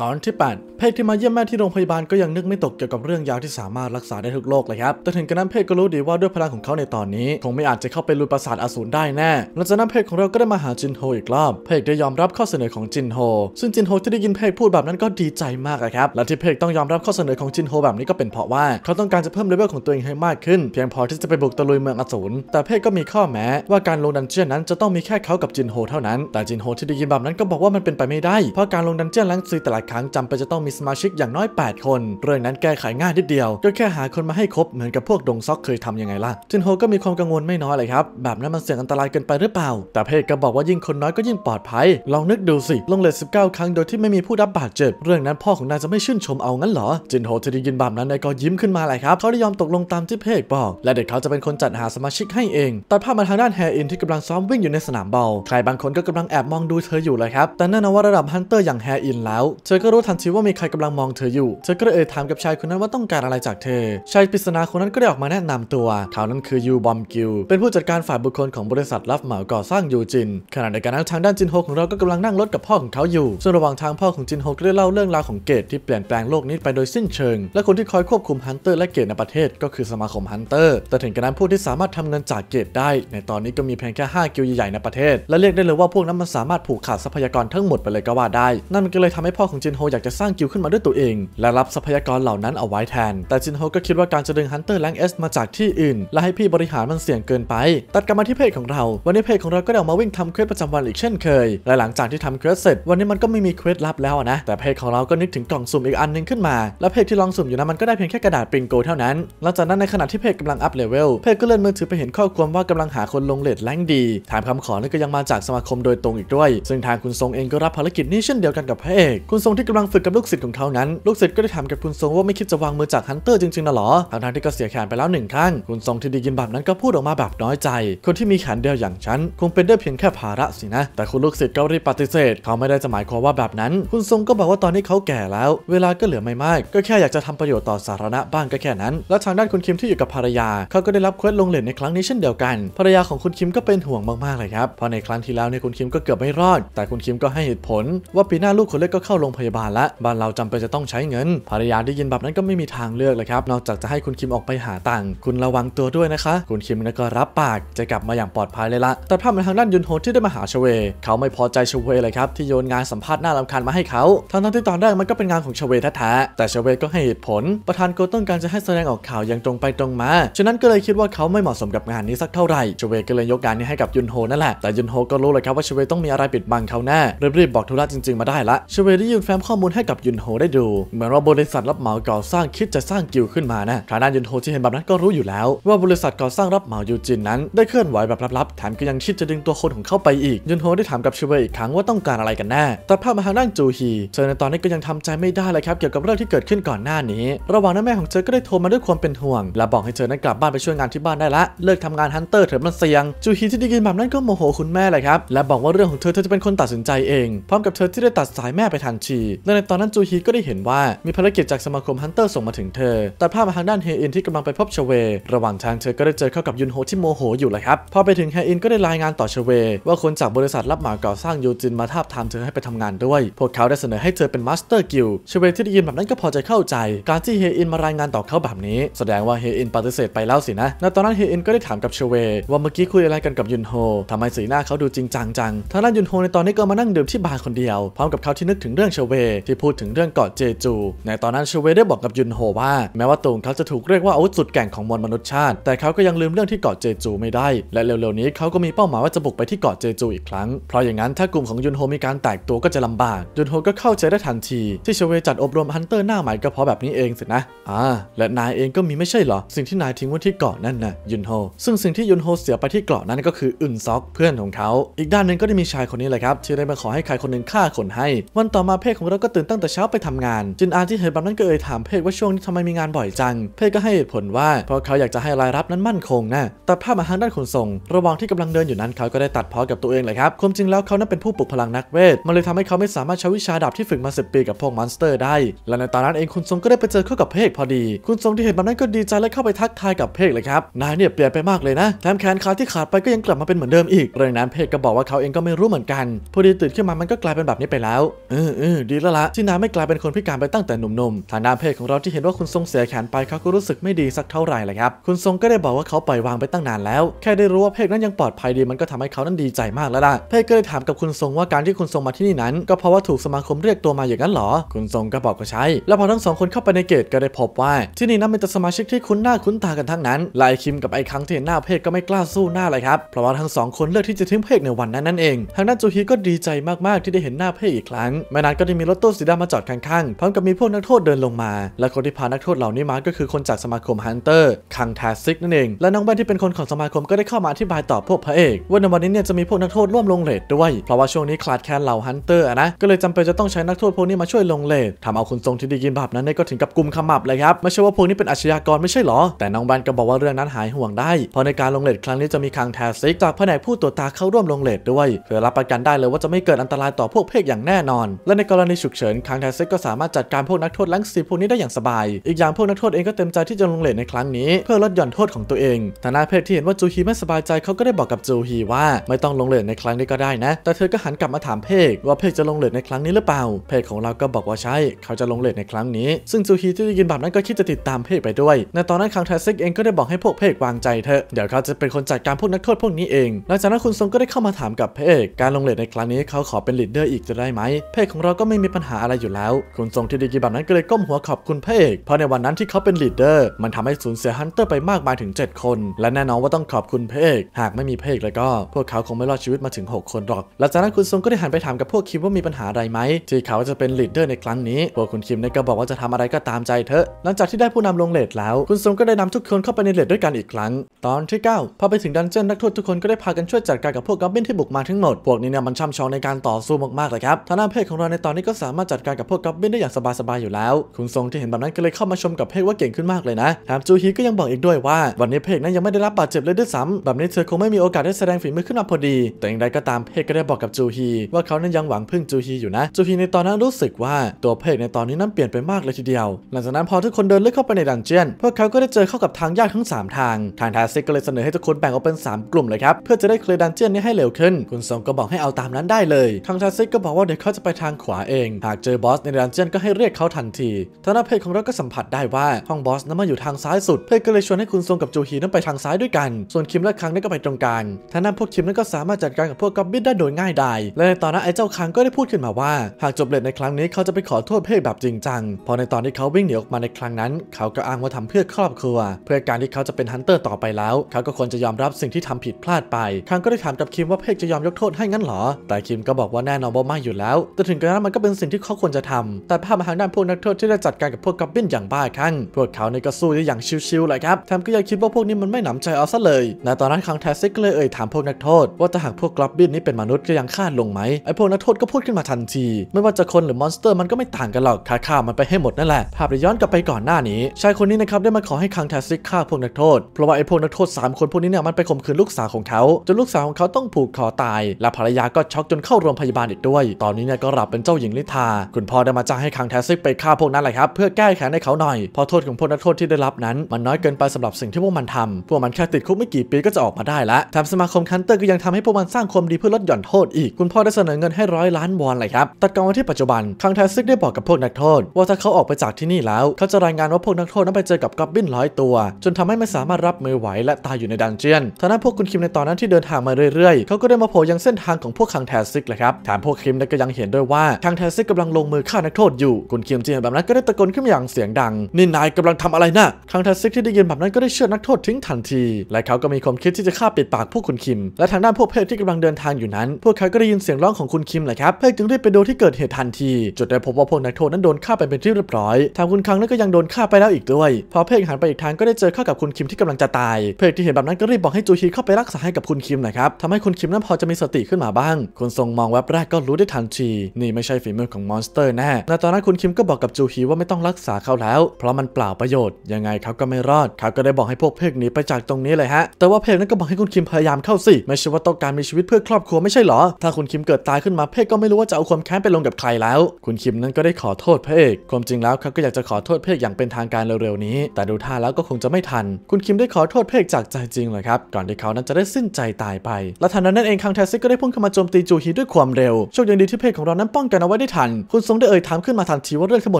ตอนที่8เพศที่มาเยี่ยมแม่ที่โรงพยาบาลก็ยังนึกไม่ตกเกี่ยวกับเรื่องยาที่สามารถรักษาได้ทุกโรคเลยครับแต่ถึงกระนั้นเพศก็รู้ดีว่าด้วยพลังของเขาในตอนนี้คงไม่อาจจะเข้าไปลุยปราสาทอสูรได้แน่หลังจากนั้นเพศของเราก็ได้มาหาจินโฮอีกรอบ เพศได้ยอมรับข้อเสนอของจินโฮ ซึ่งจินโฮที่ได้ยินเพศพูดแบบนั้นก็ดีใจมากเลยครับ และที่เพศต้องยอมรับข้อเสนอของจินโฮแบบนี้ก็เป็นเพราะว่า เขาต้องการจะเพิ่มเลเวลของตัวเองให้มากขึ้นเพียงพอที่จะไปบุกตะลุยเมืองอสูร แต่เพศก็มีข้อแม้ว่าการลงดันเจียนนั้นจะต้องมีแค่เขากับจินโฮเท่านั้นแต่จินโฮที่ได้ยินแบบนั้นก็บอกว่ามันเป็นไปไม่ได้เพราะการลงดันเจียนลังซอแต่ละครั้งจำเป็นจะต้องมีสมาชิกอย่างน้อย 8 คน เรื่องนั้นแก้ไขง่ายนิดเดียว ก็แค่หาคนมาให้ครบ เหมือนกับพวกดงซอกเคยทํำยังไงล่ะ จินโฮก็มีความกังวลไม่น้อยเลยครับ แบบนั้นมันเสี่ยงอันตรายเกินไปหรือเปล่า แต่เพจก็บอกว่ายิ่งคนน้อยก็ยิ่งปลอดภัย ลองนึกดูสิ ลงเลส19 ครั้งโดยที่ไม่มีผู้รับบาดเจ็บเรื่องนั้นพ่อของนายจะไม่ชื่นชมเอางั้นเหรอจินโฮที่ได้ยินแบบนั้นนายก็ยิ้มขึ้นมาเลยครับเขาได้ยอมตกลงตามที่เพจบอก และเด็กเขาจะเป็นคนจัดหาสมาชิกให้เองตัดภาพมาทางด้านแฮร์อิน ที่กำลังซ้อมวิ่งอยู่ในสนามบอลใครบางคนก็กำลังแอบมองดูเธออยู่เลยครับแต่แน่นอนว่าระดับฮันเตอร์อย่างแฮร์อินแล้วเธก็รู้ทันทีว่ามีใครกำลังมองเธออยู่ เธอก็เลยอ่ยถามกับชายคนนั้นว่าต้องการอะไรจากเธอ ชายปริศนาคนนั้นก็ได้ออกมาแนะนำตัว เขานั้นคือยูบอมกิล เป็นผู้จัดการฝ่ายบุคคลของบริษัทรับเหมาก่อสร้างยูจิน ขณะเดียวกันทางด้านจินโฮของเราก็กำลังนั่งรถกับพ่อของเขาอยู่ ส่วนระหว่างทางพ่อของจินโฮก็ได้เล่าเรื่องราวของเกตที่เปลี่ยนแปลงโลกนี้ไปโดยสิ้นเชิง และคนที่คอยควบคุมฮันเตอร์และเกตในประเทศ ก็คือสมาคมฮันเตอร์ แต่ถึงกระนั้นผู้ที่สามารถทำเงินจากเกตได้ ในตอนนี้ก็มีเพียงแค่5กิลใหญ่ในประเทศ และเรียกได้เลยว่าพวกนั้นมันสามารถผูกขาดทรัพยากรทั้งหมดไปเลยก็ว่าได้นั่นก็เลยทำให้พ่อของจินโฮอยากจะสร้างกิลขึ้นมาด้วยตัวเองและรับทรัพยากรเหล่านั้นเอาไว้แทน แต่จินโฮก็คิดว่าการจะดึงฮันเตอร์แลงเอสมาจากที่อื่นและให้พี่บริหารมันเสี่ยงเกินไป ตัดกลับมาที่เพจของเราวันนี้เพจของเราก็ได้ออกมาวิ่งทำเควสประจำวันอีกเช่นเคย และหลังจากที่ทำเควสเสร็จวันนี้มันก็ไม่มีเควสลับแล้วนะแต่เพจของเราก็นึกถึงกล่องสุ่มอีกอันนึงขึ้นมาและเพจที่ลองสุ่มอยู่นะมันก็ได้เพียงแค่กระดาษปริงโกเท่านั้นหลังจากนั้นในขณะที่เพจกำลังอัพเลเวลเพจก็เลื่อนมือถือไปเห็นข้อความว่ากำลังหาคนลงเลดแลงดีถามคำขอและก็ยังมาจากสมาคมโดยตรงอีกด้วย ซึ่งทางคุณทรงเองก็รับภารกิจนี้เช่นเดียวกันกับเอกคุณทรงที่กำลังฝึกกับลูกศิษย์ของเขานั้นลูกศิษย์ก็ได้ถามกับคุณทรงว่าไม่คิดจะวางมือจากฮันเตอร์จริงๆนะหรอทางทางที่ก็เสียแขนไปแล้วหนึ่งข้าง คุณทรงที่ได้ยินแบบนั้นก็พูดออกมาแบบน้อยใจ คนที่มีแขนเดียวอย่างฉัน คงเป็นได้เพียงแค่ภาระสินะ แต่คุณลูกศิษย์ก็รีบปฏิเสธเขาไม่ได้จะหมายความว่าแบบนั้น คุณทรงก็บอกว่าตอนนี้เขาแก่แล้ว เวลาก็เหลือไม่มาก ก็แค่อยากจะทำประโยชน์ต่อสาธารณะบ้างก็แค่นั้น และทางด้านคุณคิมที่อยู่กับภรรยา เขาก็ได้รับเควสลงเหรียญในครั้งนี้เช่นเดียวกันภรรยาของคุณคิมก็เป็นห่วงมากๆเลยครับเพราะในครั้งที่แล้วเนี่ยคุณคิมก็เกือบไม่รอด แต่คุณคิมก็ให้เหตุผลว่าปีหน้าลูกคนเล็กก็เข้าโรงพยาบาลละบ้านเราจำเป็นจะต้องใช้เงิน ภรรยาได้ยินแบบนั้นก็ไม่มีทางเลือกเลยครับ นอกจากจะให้คุณคิมออกไปหาตังค์คุณระวังตัวด้วยนะคะ คุณคิมก็รับปากจะกลับมาอย่างปลอดภัยเลยละแต่ภาพในทางด้านยุนโฮที่ได้มาหาชเว เขาไม่พอใจชเวเลยครับที่โยนงานสัมภาษณ์หน้าลำคาญมาให้เขาทั้งที่ตอนแรกมันก็เป็นงานของชเวแท้ๆ แต่ชเวก็ให้เหตุผล ประธานโกต้องการจะให้แสดงออกข่าวอย่างตรงไปตรงมา ฉะนั้นก็เลยคิดว่าเขาไม่เหมาะสมกับงานนี้สักเท่าไหร่ชเวก็เลยยกงานนี้ให้กับยุนโฮนั่นแหละ แต่ยุนโฮก็รู้เลยครับว่าชเวต้องมีอะไรปิดบังเขาแน่รีบๆบอกธุระจริงๆมาได้ละชเวได้ยินฟแฟ้มข้อมูลให้กับยุนโฮได้ดูเหมือนว่าบริษัทรับเหมาก่อสร้างคิดจะสร้างกิลขึ้นมานะฐานะยุนโฮที่เห็นแบบนั้นก็รู้อยู่แล้ว ว่าบริษัทก่อสร้างรับเหมายูจินนั้นได้เคลื่อนไหวแบบลับๆแถมก็ยังคิดจะดึงตัวคนของเข้าไปอีก ยุนโฮได้ถามกับชิเวอีกครั้งว่าต้องการอะไรกันแน่ตัดภาพมาทางด้านจูฮีเธอในตอนนี้ก็ยังทำใจไม่ได้เลยครับ เกี่ยวกับเรื่องที่เกิดขึ้นก่อนหน้านี้ระหว่างนั้นแม่ของเธอก็ได้โทรมาด้วยความเป็นห่วง และบอกให้เธอนั้นกลับบ้านไปช่วยงานที่บ้านได้ละเลิกทำงานฮันเตอร์เถอะมันเสี่ยงจูฮีที่ได้ยินแบบนั้นก็โมโหคุณแม่เลยครับและบอกว่าเรื่องของเธอเธอจะเป็นคนตัดสินใจเอง พร้อมกับเธอที่ได้ตัดสายแม่ไปทันทีและในตอนนั้นจูฮีก็ได้เห็นว่ามีภารกิจจากสมาคมฮันเตอร์ส่งมาถึงเธอ แต่ภาพมาทางด้านเฮอินที่กำลังไปพบชเว ระหว่างทางเธอก็ได้เจอเข้ากับยุนโฮที่โมโหอยู่เลยครับ พอไปถึงเฮอินก็ได้รายงานต่อชเว ว่าคนจากบริษัทรับเหมาก่อสร้างยูจินมาทาบทามเธอให้ไปทำงานด้วย พวกเขาได้เสนอให้เธอเป็นมาสเตอร์กิลชเวที่ได้ยินแบบนั้นก็พอจะเข้าใจ การที่เฮอินมารายงานต่อเขาแบบนี้ แสดงว่าเฮอินปฏิเสธไปแล้วสินะในตอนนั้นเฮอินก็ได้ถามกับชเว ว่าเมื่อกี้คุยอะไรกันกับยุนโฮทำไมสีหน้าเขาดูจริงจังจังทางด้านยุนโฮในตอนนี้ก็มานั่งดื่มที่บาร์คนเดียว พร้อมกับเขาที่นึกถึงเรื่องชเวที่พูดถึงเรื่องเกาะเจจูในตอนนั้นชูเวได้บอกกับยุนโฮว่า แม้ว่าตูงเขาจะถูกเรียกว่า อาวุธสุดแก่งของมวลมนุษยชาติ แต่เขาก็ยังลืมเรื่องที่เกาะเจจูไม่ได้ และเร็วๆนี้เขาก็มีเป้าหมายว่าจะบุกไปที่เกาะเจจูอีกครั้งเพราะอย่างนั้นถ้ากลุ่มของยุนโฮมีการแตกตัวก็จะลำบากยุนโฮก็เข้าใจได้ทันทีที่ชูเวจัดอบรมฮันเตอร์หน้าใหม่ก็เพราะแบบนี้เองสินะอ่าและนายเองก็มีไม่ใช่หรอสิ่งที่นายทิ้งไว้ที่เกาะนั่นนะยุนโฮซึ่งสิ่งที่ยุนโฮเสียไปที่เกาะนั้นก็คืออึนซอกเพื่อนของเขาอีกด้านหนึ่งก็ได้มีชายคนนี้แหละครับที่ได้มาขอให้ใครคนหนึ่งฆ่าคนให้ วันต่อมาเพศของเราก็ตื่นตั้งแต่เช้าไปทำงานจินอาที่เห็นแบบนั้นก็เอ่ยถามเพศว่าช่วงนี้ทำไมมีงานบ่อยจัง เพศก็ให้ผลว่าเพราะเขาอยากจะให้รายรับนั้นมั่นคงนะแต่ภาพมาทางด้านขนส่งระหว่างที่กำลังเดินอยู่นั้นเขาก็ได้ตัดพ้อกับตัวเองเลยครับความจริงแล้วเขานั้นเป็นผู้ปลุกพลังนักเวทมันเลยทำให้เขาไม่สามารถใช้วิชาดาบที่ฝึกมาสิบปีกับพวกมอนสเตอร์ได้ และในตอนนั้นเองคุณทรงก็ได้ไปเจอเข้ากับเพศพอดีคุณทรงที่เห็นแบบนั้นก็ดีใจและเข้าไปทักทายกับเพศเลยครับนายเนี่ยเปลี่ยนไปมากเลยนะแถมแขนขาที่ขาดไปก็ยังกลับมาเป็นเหมือนเดิมอีกเรื่องนั้นเพศก็บอกว่าเขาเองก็ไม่รู้เหมือนกัน พอดีตื่นขึ้นมามันก็กลายเป็นแบบนี้ไปแล้วเออเออดีแล้วละที่นายไม่กลายเป็นคนพิการไปตั้งแต่หนุ่มๆ ทางด้านเพศของเราที่เห็นว่าคุณทรงเสียแขนไปเขาก็รู้สึกไม่ดีสักเท่าไหร่เลยครับ คุณทรงก็ได้บอกว่าเขาปล่อยวางไปตั้งนานแล้ว แค่ได้รู้ว่าเพศนั้นยังปลอดภัยดีมันก็ทำให้เขานั้นดีใจมากแล้วล่ะ เพศก็เลยถามกับคุณทรงว่าการที่คุณทรงมาที่นี่นั้น ก็เพราะว่าถูกสมาคมเรียกตัวมาอย่างนั้นหรอ คุณทรงก็บอกก็ใช่แล้วพอทั้งสองคนเข้าไปในเกตก็ได้พบว่า ที่นี่นั้นมีแต่สมาชิกที่คุ้นหน้าคุ้นตากันทั้งนั้นลคิมกับไอ้คังที่เห็นหน้าเพศก็ไม่กล้าสู้หน้าเลยครับเพราะว่าทั้งสองคนเลือกที่จะทิ้งเพศในวันนั้นนั่นเอง ทางด้านจูฮีก็ดีใจมากๆที่ได้เห็นหน้าเพศอีกครั้งไม่นานก็จะมีรถตู้สีดำมาจอดข้างๆ พร้อมกับมีพวกนักโทษเดินลงมา และคนที่พานักโทษเหล่านี้มา ก็คือคนจากสมาคมฮันเตอร์ คังแทสซิกนั่นเอง และน้องแบนที่เป็นคนของสมาคมก็ได้เข้ามาอธิบายต่อพวกพระเอกว่าในวันนี้เนี่ยจะมีพวกนักโทษร่วมลงเลทด้วย เพราะว่าช่วงนี้ขาดแคลนเหล่าฮันเตอร์นะ ก็เลยจำเป็นจะต้องใช้นักโทษพวกนี้มาช่วยลงเลททำเอาคุณทรงที่ดีกินแบบนั้นเนี่ยก็ถึงกับกุมขมับเลยครับ ไม่ใช่ว่าพวกนี้เป็นอาชญากรไม่ใช่หรอ แต่น้องแบนก็บอกว่าเรื่องนั้นหายห่วงได้ เพราะในการลงเลทครั้งนี้จะมีคังแทซิกจากแผนกผู้ตรวจตาเข้าร่วมลงเลดด้วยเพื่อรับประกันได้เลยว่าจะไม่เกิดอันตรายต่อพวกเพกอย่างแน่นอน และในกรรณีฉุกเฉินคังแทเซ็กก็สามารถจัดการพวกนักโทษลังสีพวกนี้ได้อย่างสบาย อีกอย่างพวกนักโทษเองก็เต็มใจที่จะลงเลนในครั้งนี้ เพื่อลดหย่อนโทษของตัวเองแต่นาเพศที่ เห็นว่าจูฮีไม่สบายใจเขาก็ได้บอกกับจูฮีว่าไม่ต้องลงเลนในครั้งนี้ก็ได้นะแต่เธอก็หันกลับมาถามเพกว่าเพกจะลงเลนในครั้งนี้หรือเปล่าเพกของเราก็บอกว่าใช่เขาจะลงเลนในครั้งนี้ซึ่งจูฮีที่ได้ยินแบบนั้นก็คิดจะติดตามเพกไปด้วยในตอนนั้นคังแทเซ็กเองก็ได้บอกให้พวกเพกวางใจเถอะเดี๋ยวเขาจะเป็นคนจัดการพวกนักโทษพวกนี้เองหลังจากนั้นคุณทรงก็ได้เข้ามาถามกับเพกการลงเลนในครั้งนี้เขาขอเป็นลีดเดอร์อีกจะได้ไหม เพกของเราก็ไม่มีปัญหาอะไรอยู่แล้ว คุณทรงที่ดีกีบับนั้นก็เลยก้มหัวขอบคุณพระเอก เพราะในวันนั้นที่เขาเป็นลีดเดอร์มันทำให้สูญเสียฮันเตอร์ไปมากมายถึง 7 คน และแน่นอนว่าต้องขอบคุณพระเอก หากไม่มีพระเอกแล้วก็ พวกเขาคงไม่รอดชีวิตมาถึง 6 คนหรอกหลังจากนั้นคุณทรงก็ได้หันไปถามกับพวกคิมว่ามีปัญหาอะไรไหมที่เขาจะเป็นลีดเดอร์ในครั้งนี้พวกคุณคิมเนี่ยก็บอกว่าจะทำอะไรก็ตามใจเถอะ หลังจากที่ได้ผู้นำลงเลดแล้ว คุณทรงก็ได้นำทุกคนเข้าไปในเลดด้วยกันอีกครั้งตอนที่9พอไปถึงดันเจี้ยนนักโทษทุกคนก็ได้พากันช่วยจัดการกับพวกกอบบินที่บุกมาทั้งหมดพวกนี้เนี่ยมันช่ำชองในการต่อสู้มากๆเลยครับทานาเพศของเราในตอนี้ก็สามารถจัดการกับพวกกับบินได้อย่างสบายๆอยู่แล้ว คุณทรงที่เห็นแบบนั้นก็เลยเข้ามาชมกับเพกว่าเก่งขึ้นมากเลยนะ แถมจูฮีก็ยังบอกอีกด้วยว่า วันนี้เพกนั้นยังไม่ได้รับบาดเจ็บเลยด้วยซ้ำ แบบนี้เธอคงไม่มีโอกาสได้แสดงฝีมือขึ้นมาพอดี แต่อย่างไรก็ตามเพกก็ได้บอกกับจูฮีว่าเขานั้นยังหวังพึ่งจูฮีอยู่นะ จูฮีในตอนนั้นรู้สึกว่าตัวเพกในตอนนี้นั้นเปลี่ยนไปมากเลยทีเดียว หลังจากนั้นพอทุกคนเดินเลื่อเข้าไปในดันเจียน พวกเขาก็ได้เจอเข้ากับทางยากทั้ง 3 ทางทางทาซิกก็เลยเสนอให้ทุกคนแบ่งออกเป็น3กลุ่มเลยครับเพื่อจะได้เคลียร์ดังเจียนนี้ให้เร็วขึ้น คุณรงก็บอกให้เอาตามนั้นได้เลยทางทาซิกก็บอกว่าเดี๋ยวเขาจะไปทางขวาเองหากเจอบอสในดันเจียนก็ให้เรียกเขาทันทีทานาเพจของเราก็สัมผัสได้ว่า ห้องบอสนั้นมาอยู่ทางซ้ายสุด เพจก็เลยชวนให้คุณซงกับจูฮีนั้นไปทางซ้ายด้วยกัน ส่วนคิมและคังนั้นก็ไปตรงกลางทานาพวกคิมนั้นก็สามารถจัดการกับพวกกอบบิทได้โดยง่ายดายและในตอนนั้นไอ้เจ้าคังก็ได้พูดขึ้นมาว่าหากจบเลดในครั้งนี้เขาจะไปขอโทษเพจแบบจริงจังพอในตอนที่เขาวิ่งหนีออกมาในครั้งนั้น เขาก็อ้างว่าทำเพื่อครอบครัว เพื่อการที่เขาจะเป็นฮันเตอร์ต่อไปแล้วเขาก็ควรจะยอมรับสิ่งที่ทำผิดพลาดไปคังก็ได้ถามกับคิมว่าเพจจะยอมยกโทษให้งั้นหรอแต่คิมก็บอกว่าแน่นอนว่าไม่อยู่แล้วแต่ถึงกระนั้นมันก็เป็นสิ่งที่เขาควรจะทำ แต่ภาพมาทางด้านพวกนักโทษที่ได้จัดการกับพวกกับบินอย่างบ้าคลั่งพวกเขาในก็สู้ได้อย่างชิวๆเลยครับแถมก็ยังคิดว่าพวกนี้มันไม่หนำใจเอาซะเลยในตอนนั้นคังแทซิกก็เลยเอ่ยถามพวกนักโทษว่าถ้าหากพวกกรับบินนี้เป็นมนุษย์จะยังฆ่าลงไหมไอพวกนักโทษก็พูดขึ้นมาทันที ไม่ว่าจะคนหรือมอนสเตอร์มันก็ไม่ต่างกันหรอกฆ่าฆ่ามันไปให้หมดนั่นแหละ ภาพย้อนกลับไปก่อนหน้านี้ ชายคนนี้นะครับได้มาขอให้คังแทซิกฆ่าพวกนักโทษ เพราะว่าไอพวกนักโทษ3คนพวกนี้เนี่ยมันไปข่มขืนลูกสาวของเขาจนลูกสาวของเขาต้องผูกคอตาย และภรรยาก็ช็อกจนเข้าโรงพยาบาลอีกด้วย ตอนนี้เนี่ยก็รับเป็นเจ้าหญิงลิทาคุณพ่อได้มาจ้างให้คังแทซิกไปฆ่าพวกนั้นแหละครับเพื่อแก้แค้นให้เขาหน่อยพอโทษของพวกนักโทษที่ได้รับนั้น มันน้อยเกินไปสำหรับสิ่งที่พวกมันทำพวกมันแค่ติดคุกไม่กี่ปีก็จะออกมาได้ละแถมสมาคมคันเตอร์ก็ยังทำให้พวกมันสร้างความดีเพื่อลดหย่อนโทษอีก คุณพ่อได้เสนอเงินให้ร้อยล้านวอนเลยครับตัดกองวันที่ปัจจุบันคังแทซิกได้บอกกับพวกนักโทษว่าถ้าเขาออกไปจากที่นี่แล้ว เขาจะรายงานว่าพวกนักโทษนั้นไปเจอกับกอบบินร้อยตัว จนทำให้ไม่สามารถรับมือไหวและตายอยู่ในดันเจียนทานั้านพวกคุณคิมในตอนนั้นที่เดินทางมาเรื่อยๆ เขาก็ได้มาโผล่ยังเส้นทางของพวกคังแทซิกเลยครับแถมพวกคิมก็ยังเห็นด้วยว่าคังแทซิกกำลังลงมือฆ่านักโทษอยู่ คุณเคียมจีนแบบนั้นก็ได้ตะโกนขึ้นอย่างเสียงดัง นี่นายกำลังทำอะไรนะ่ะทางแทซิกที่ได้ยินแบบนั้นก็ได้เชื่อนักโทษทิ้งทันที และเขาก็มีความคิดที่จะฆ่าปิดปากพวกคุณคิม และทางด้านพวกเพศที่กำลังเดินทางอยู่นั้น พวกเขาก็ได้ยินเสียงร้องของคุณคิมแหละครับ เพศจึงรีบไปดูที่เกิดเหตุทันทีจุดได้พบว่าพวกนักโทษนั้นโดนฆ่าไปเป็นที่เรียบร้อยทางคุณคังนั้นก็ยังโดนฆ่าไปแล้วอีกด้วย พอเพศหันไปอีกทางก็ได้เจอเข้ากับคุณคิมที่กำลังจะตาย เพศที่เห็นแบบนั้นก็รีบบอกให้จูฮีเข้าไปรักษาให้กับคุณคิมนะครับทำให้คุณคิมนั้นพอจะมีสติขึ้นมาบ้าง คุณทรงมองแวบแรกก็รู้ได้ทันทีนี่ไม่ใช่แฝีมือของมอนสเตอร์แน่ในตอนนั้นคุณคิมก็บอกกับจูฮีว่าไม่ต้องรักษาเขาแล้ว เพราะมันเปล่าประโยชน์ ยังไงเขาก็ไม่รอด เขาก็ได้บอกให้พวกเพกหนีไปจากตรงนี้เลยฮะ แต่ว่าเพกนั้นก็บอกให้คุณคิมพยายามเข้าสิ ไม่ใช่ว่าต้องการมีชีวิตเพื่อครอบครัวไม่ใช่หรอ ถ้าคุณคิมเกิดตายขึ้นมาเพกก็ไม่รู้ว่าจะเอาความแค้นไปลงกับใครแล้ว คุณคิมนั้นก็ได้ขอโทษเพกความจริงแล้วเขาก็อยากจะขอโทษเพกอย่างเป็นทางการเร็วๆนี้ แต่ดูท่าแล้วก็คงจะไม่ทัน คุณคิมได้ขอโทษเพกจากใจจริงเลยครับ ก่อนที่เขานั้นจะได้สิ้นใจตายไปและทันนั้นเองคังแทซิกก็ได้พุ่งเข้ามาโจมตีจูฮีด้วยความเร็วโชคดีที่เพกของเรานั้นป้องกันเอาไว้ได้ทันคุณทรงได้เอ่ยถามขึ้นมาทันทีว่าเรื่องทั้งหม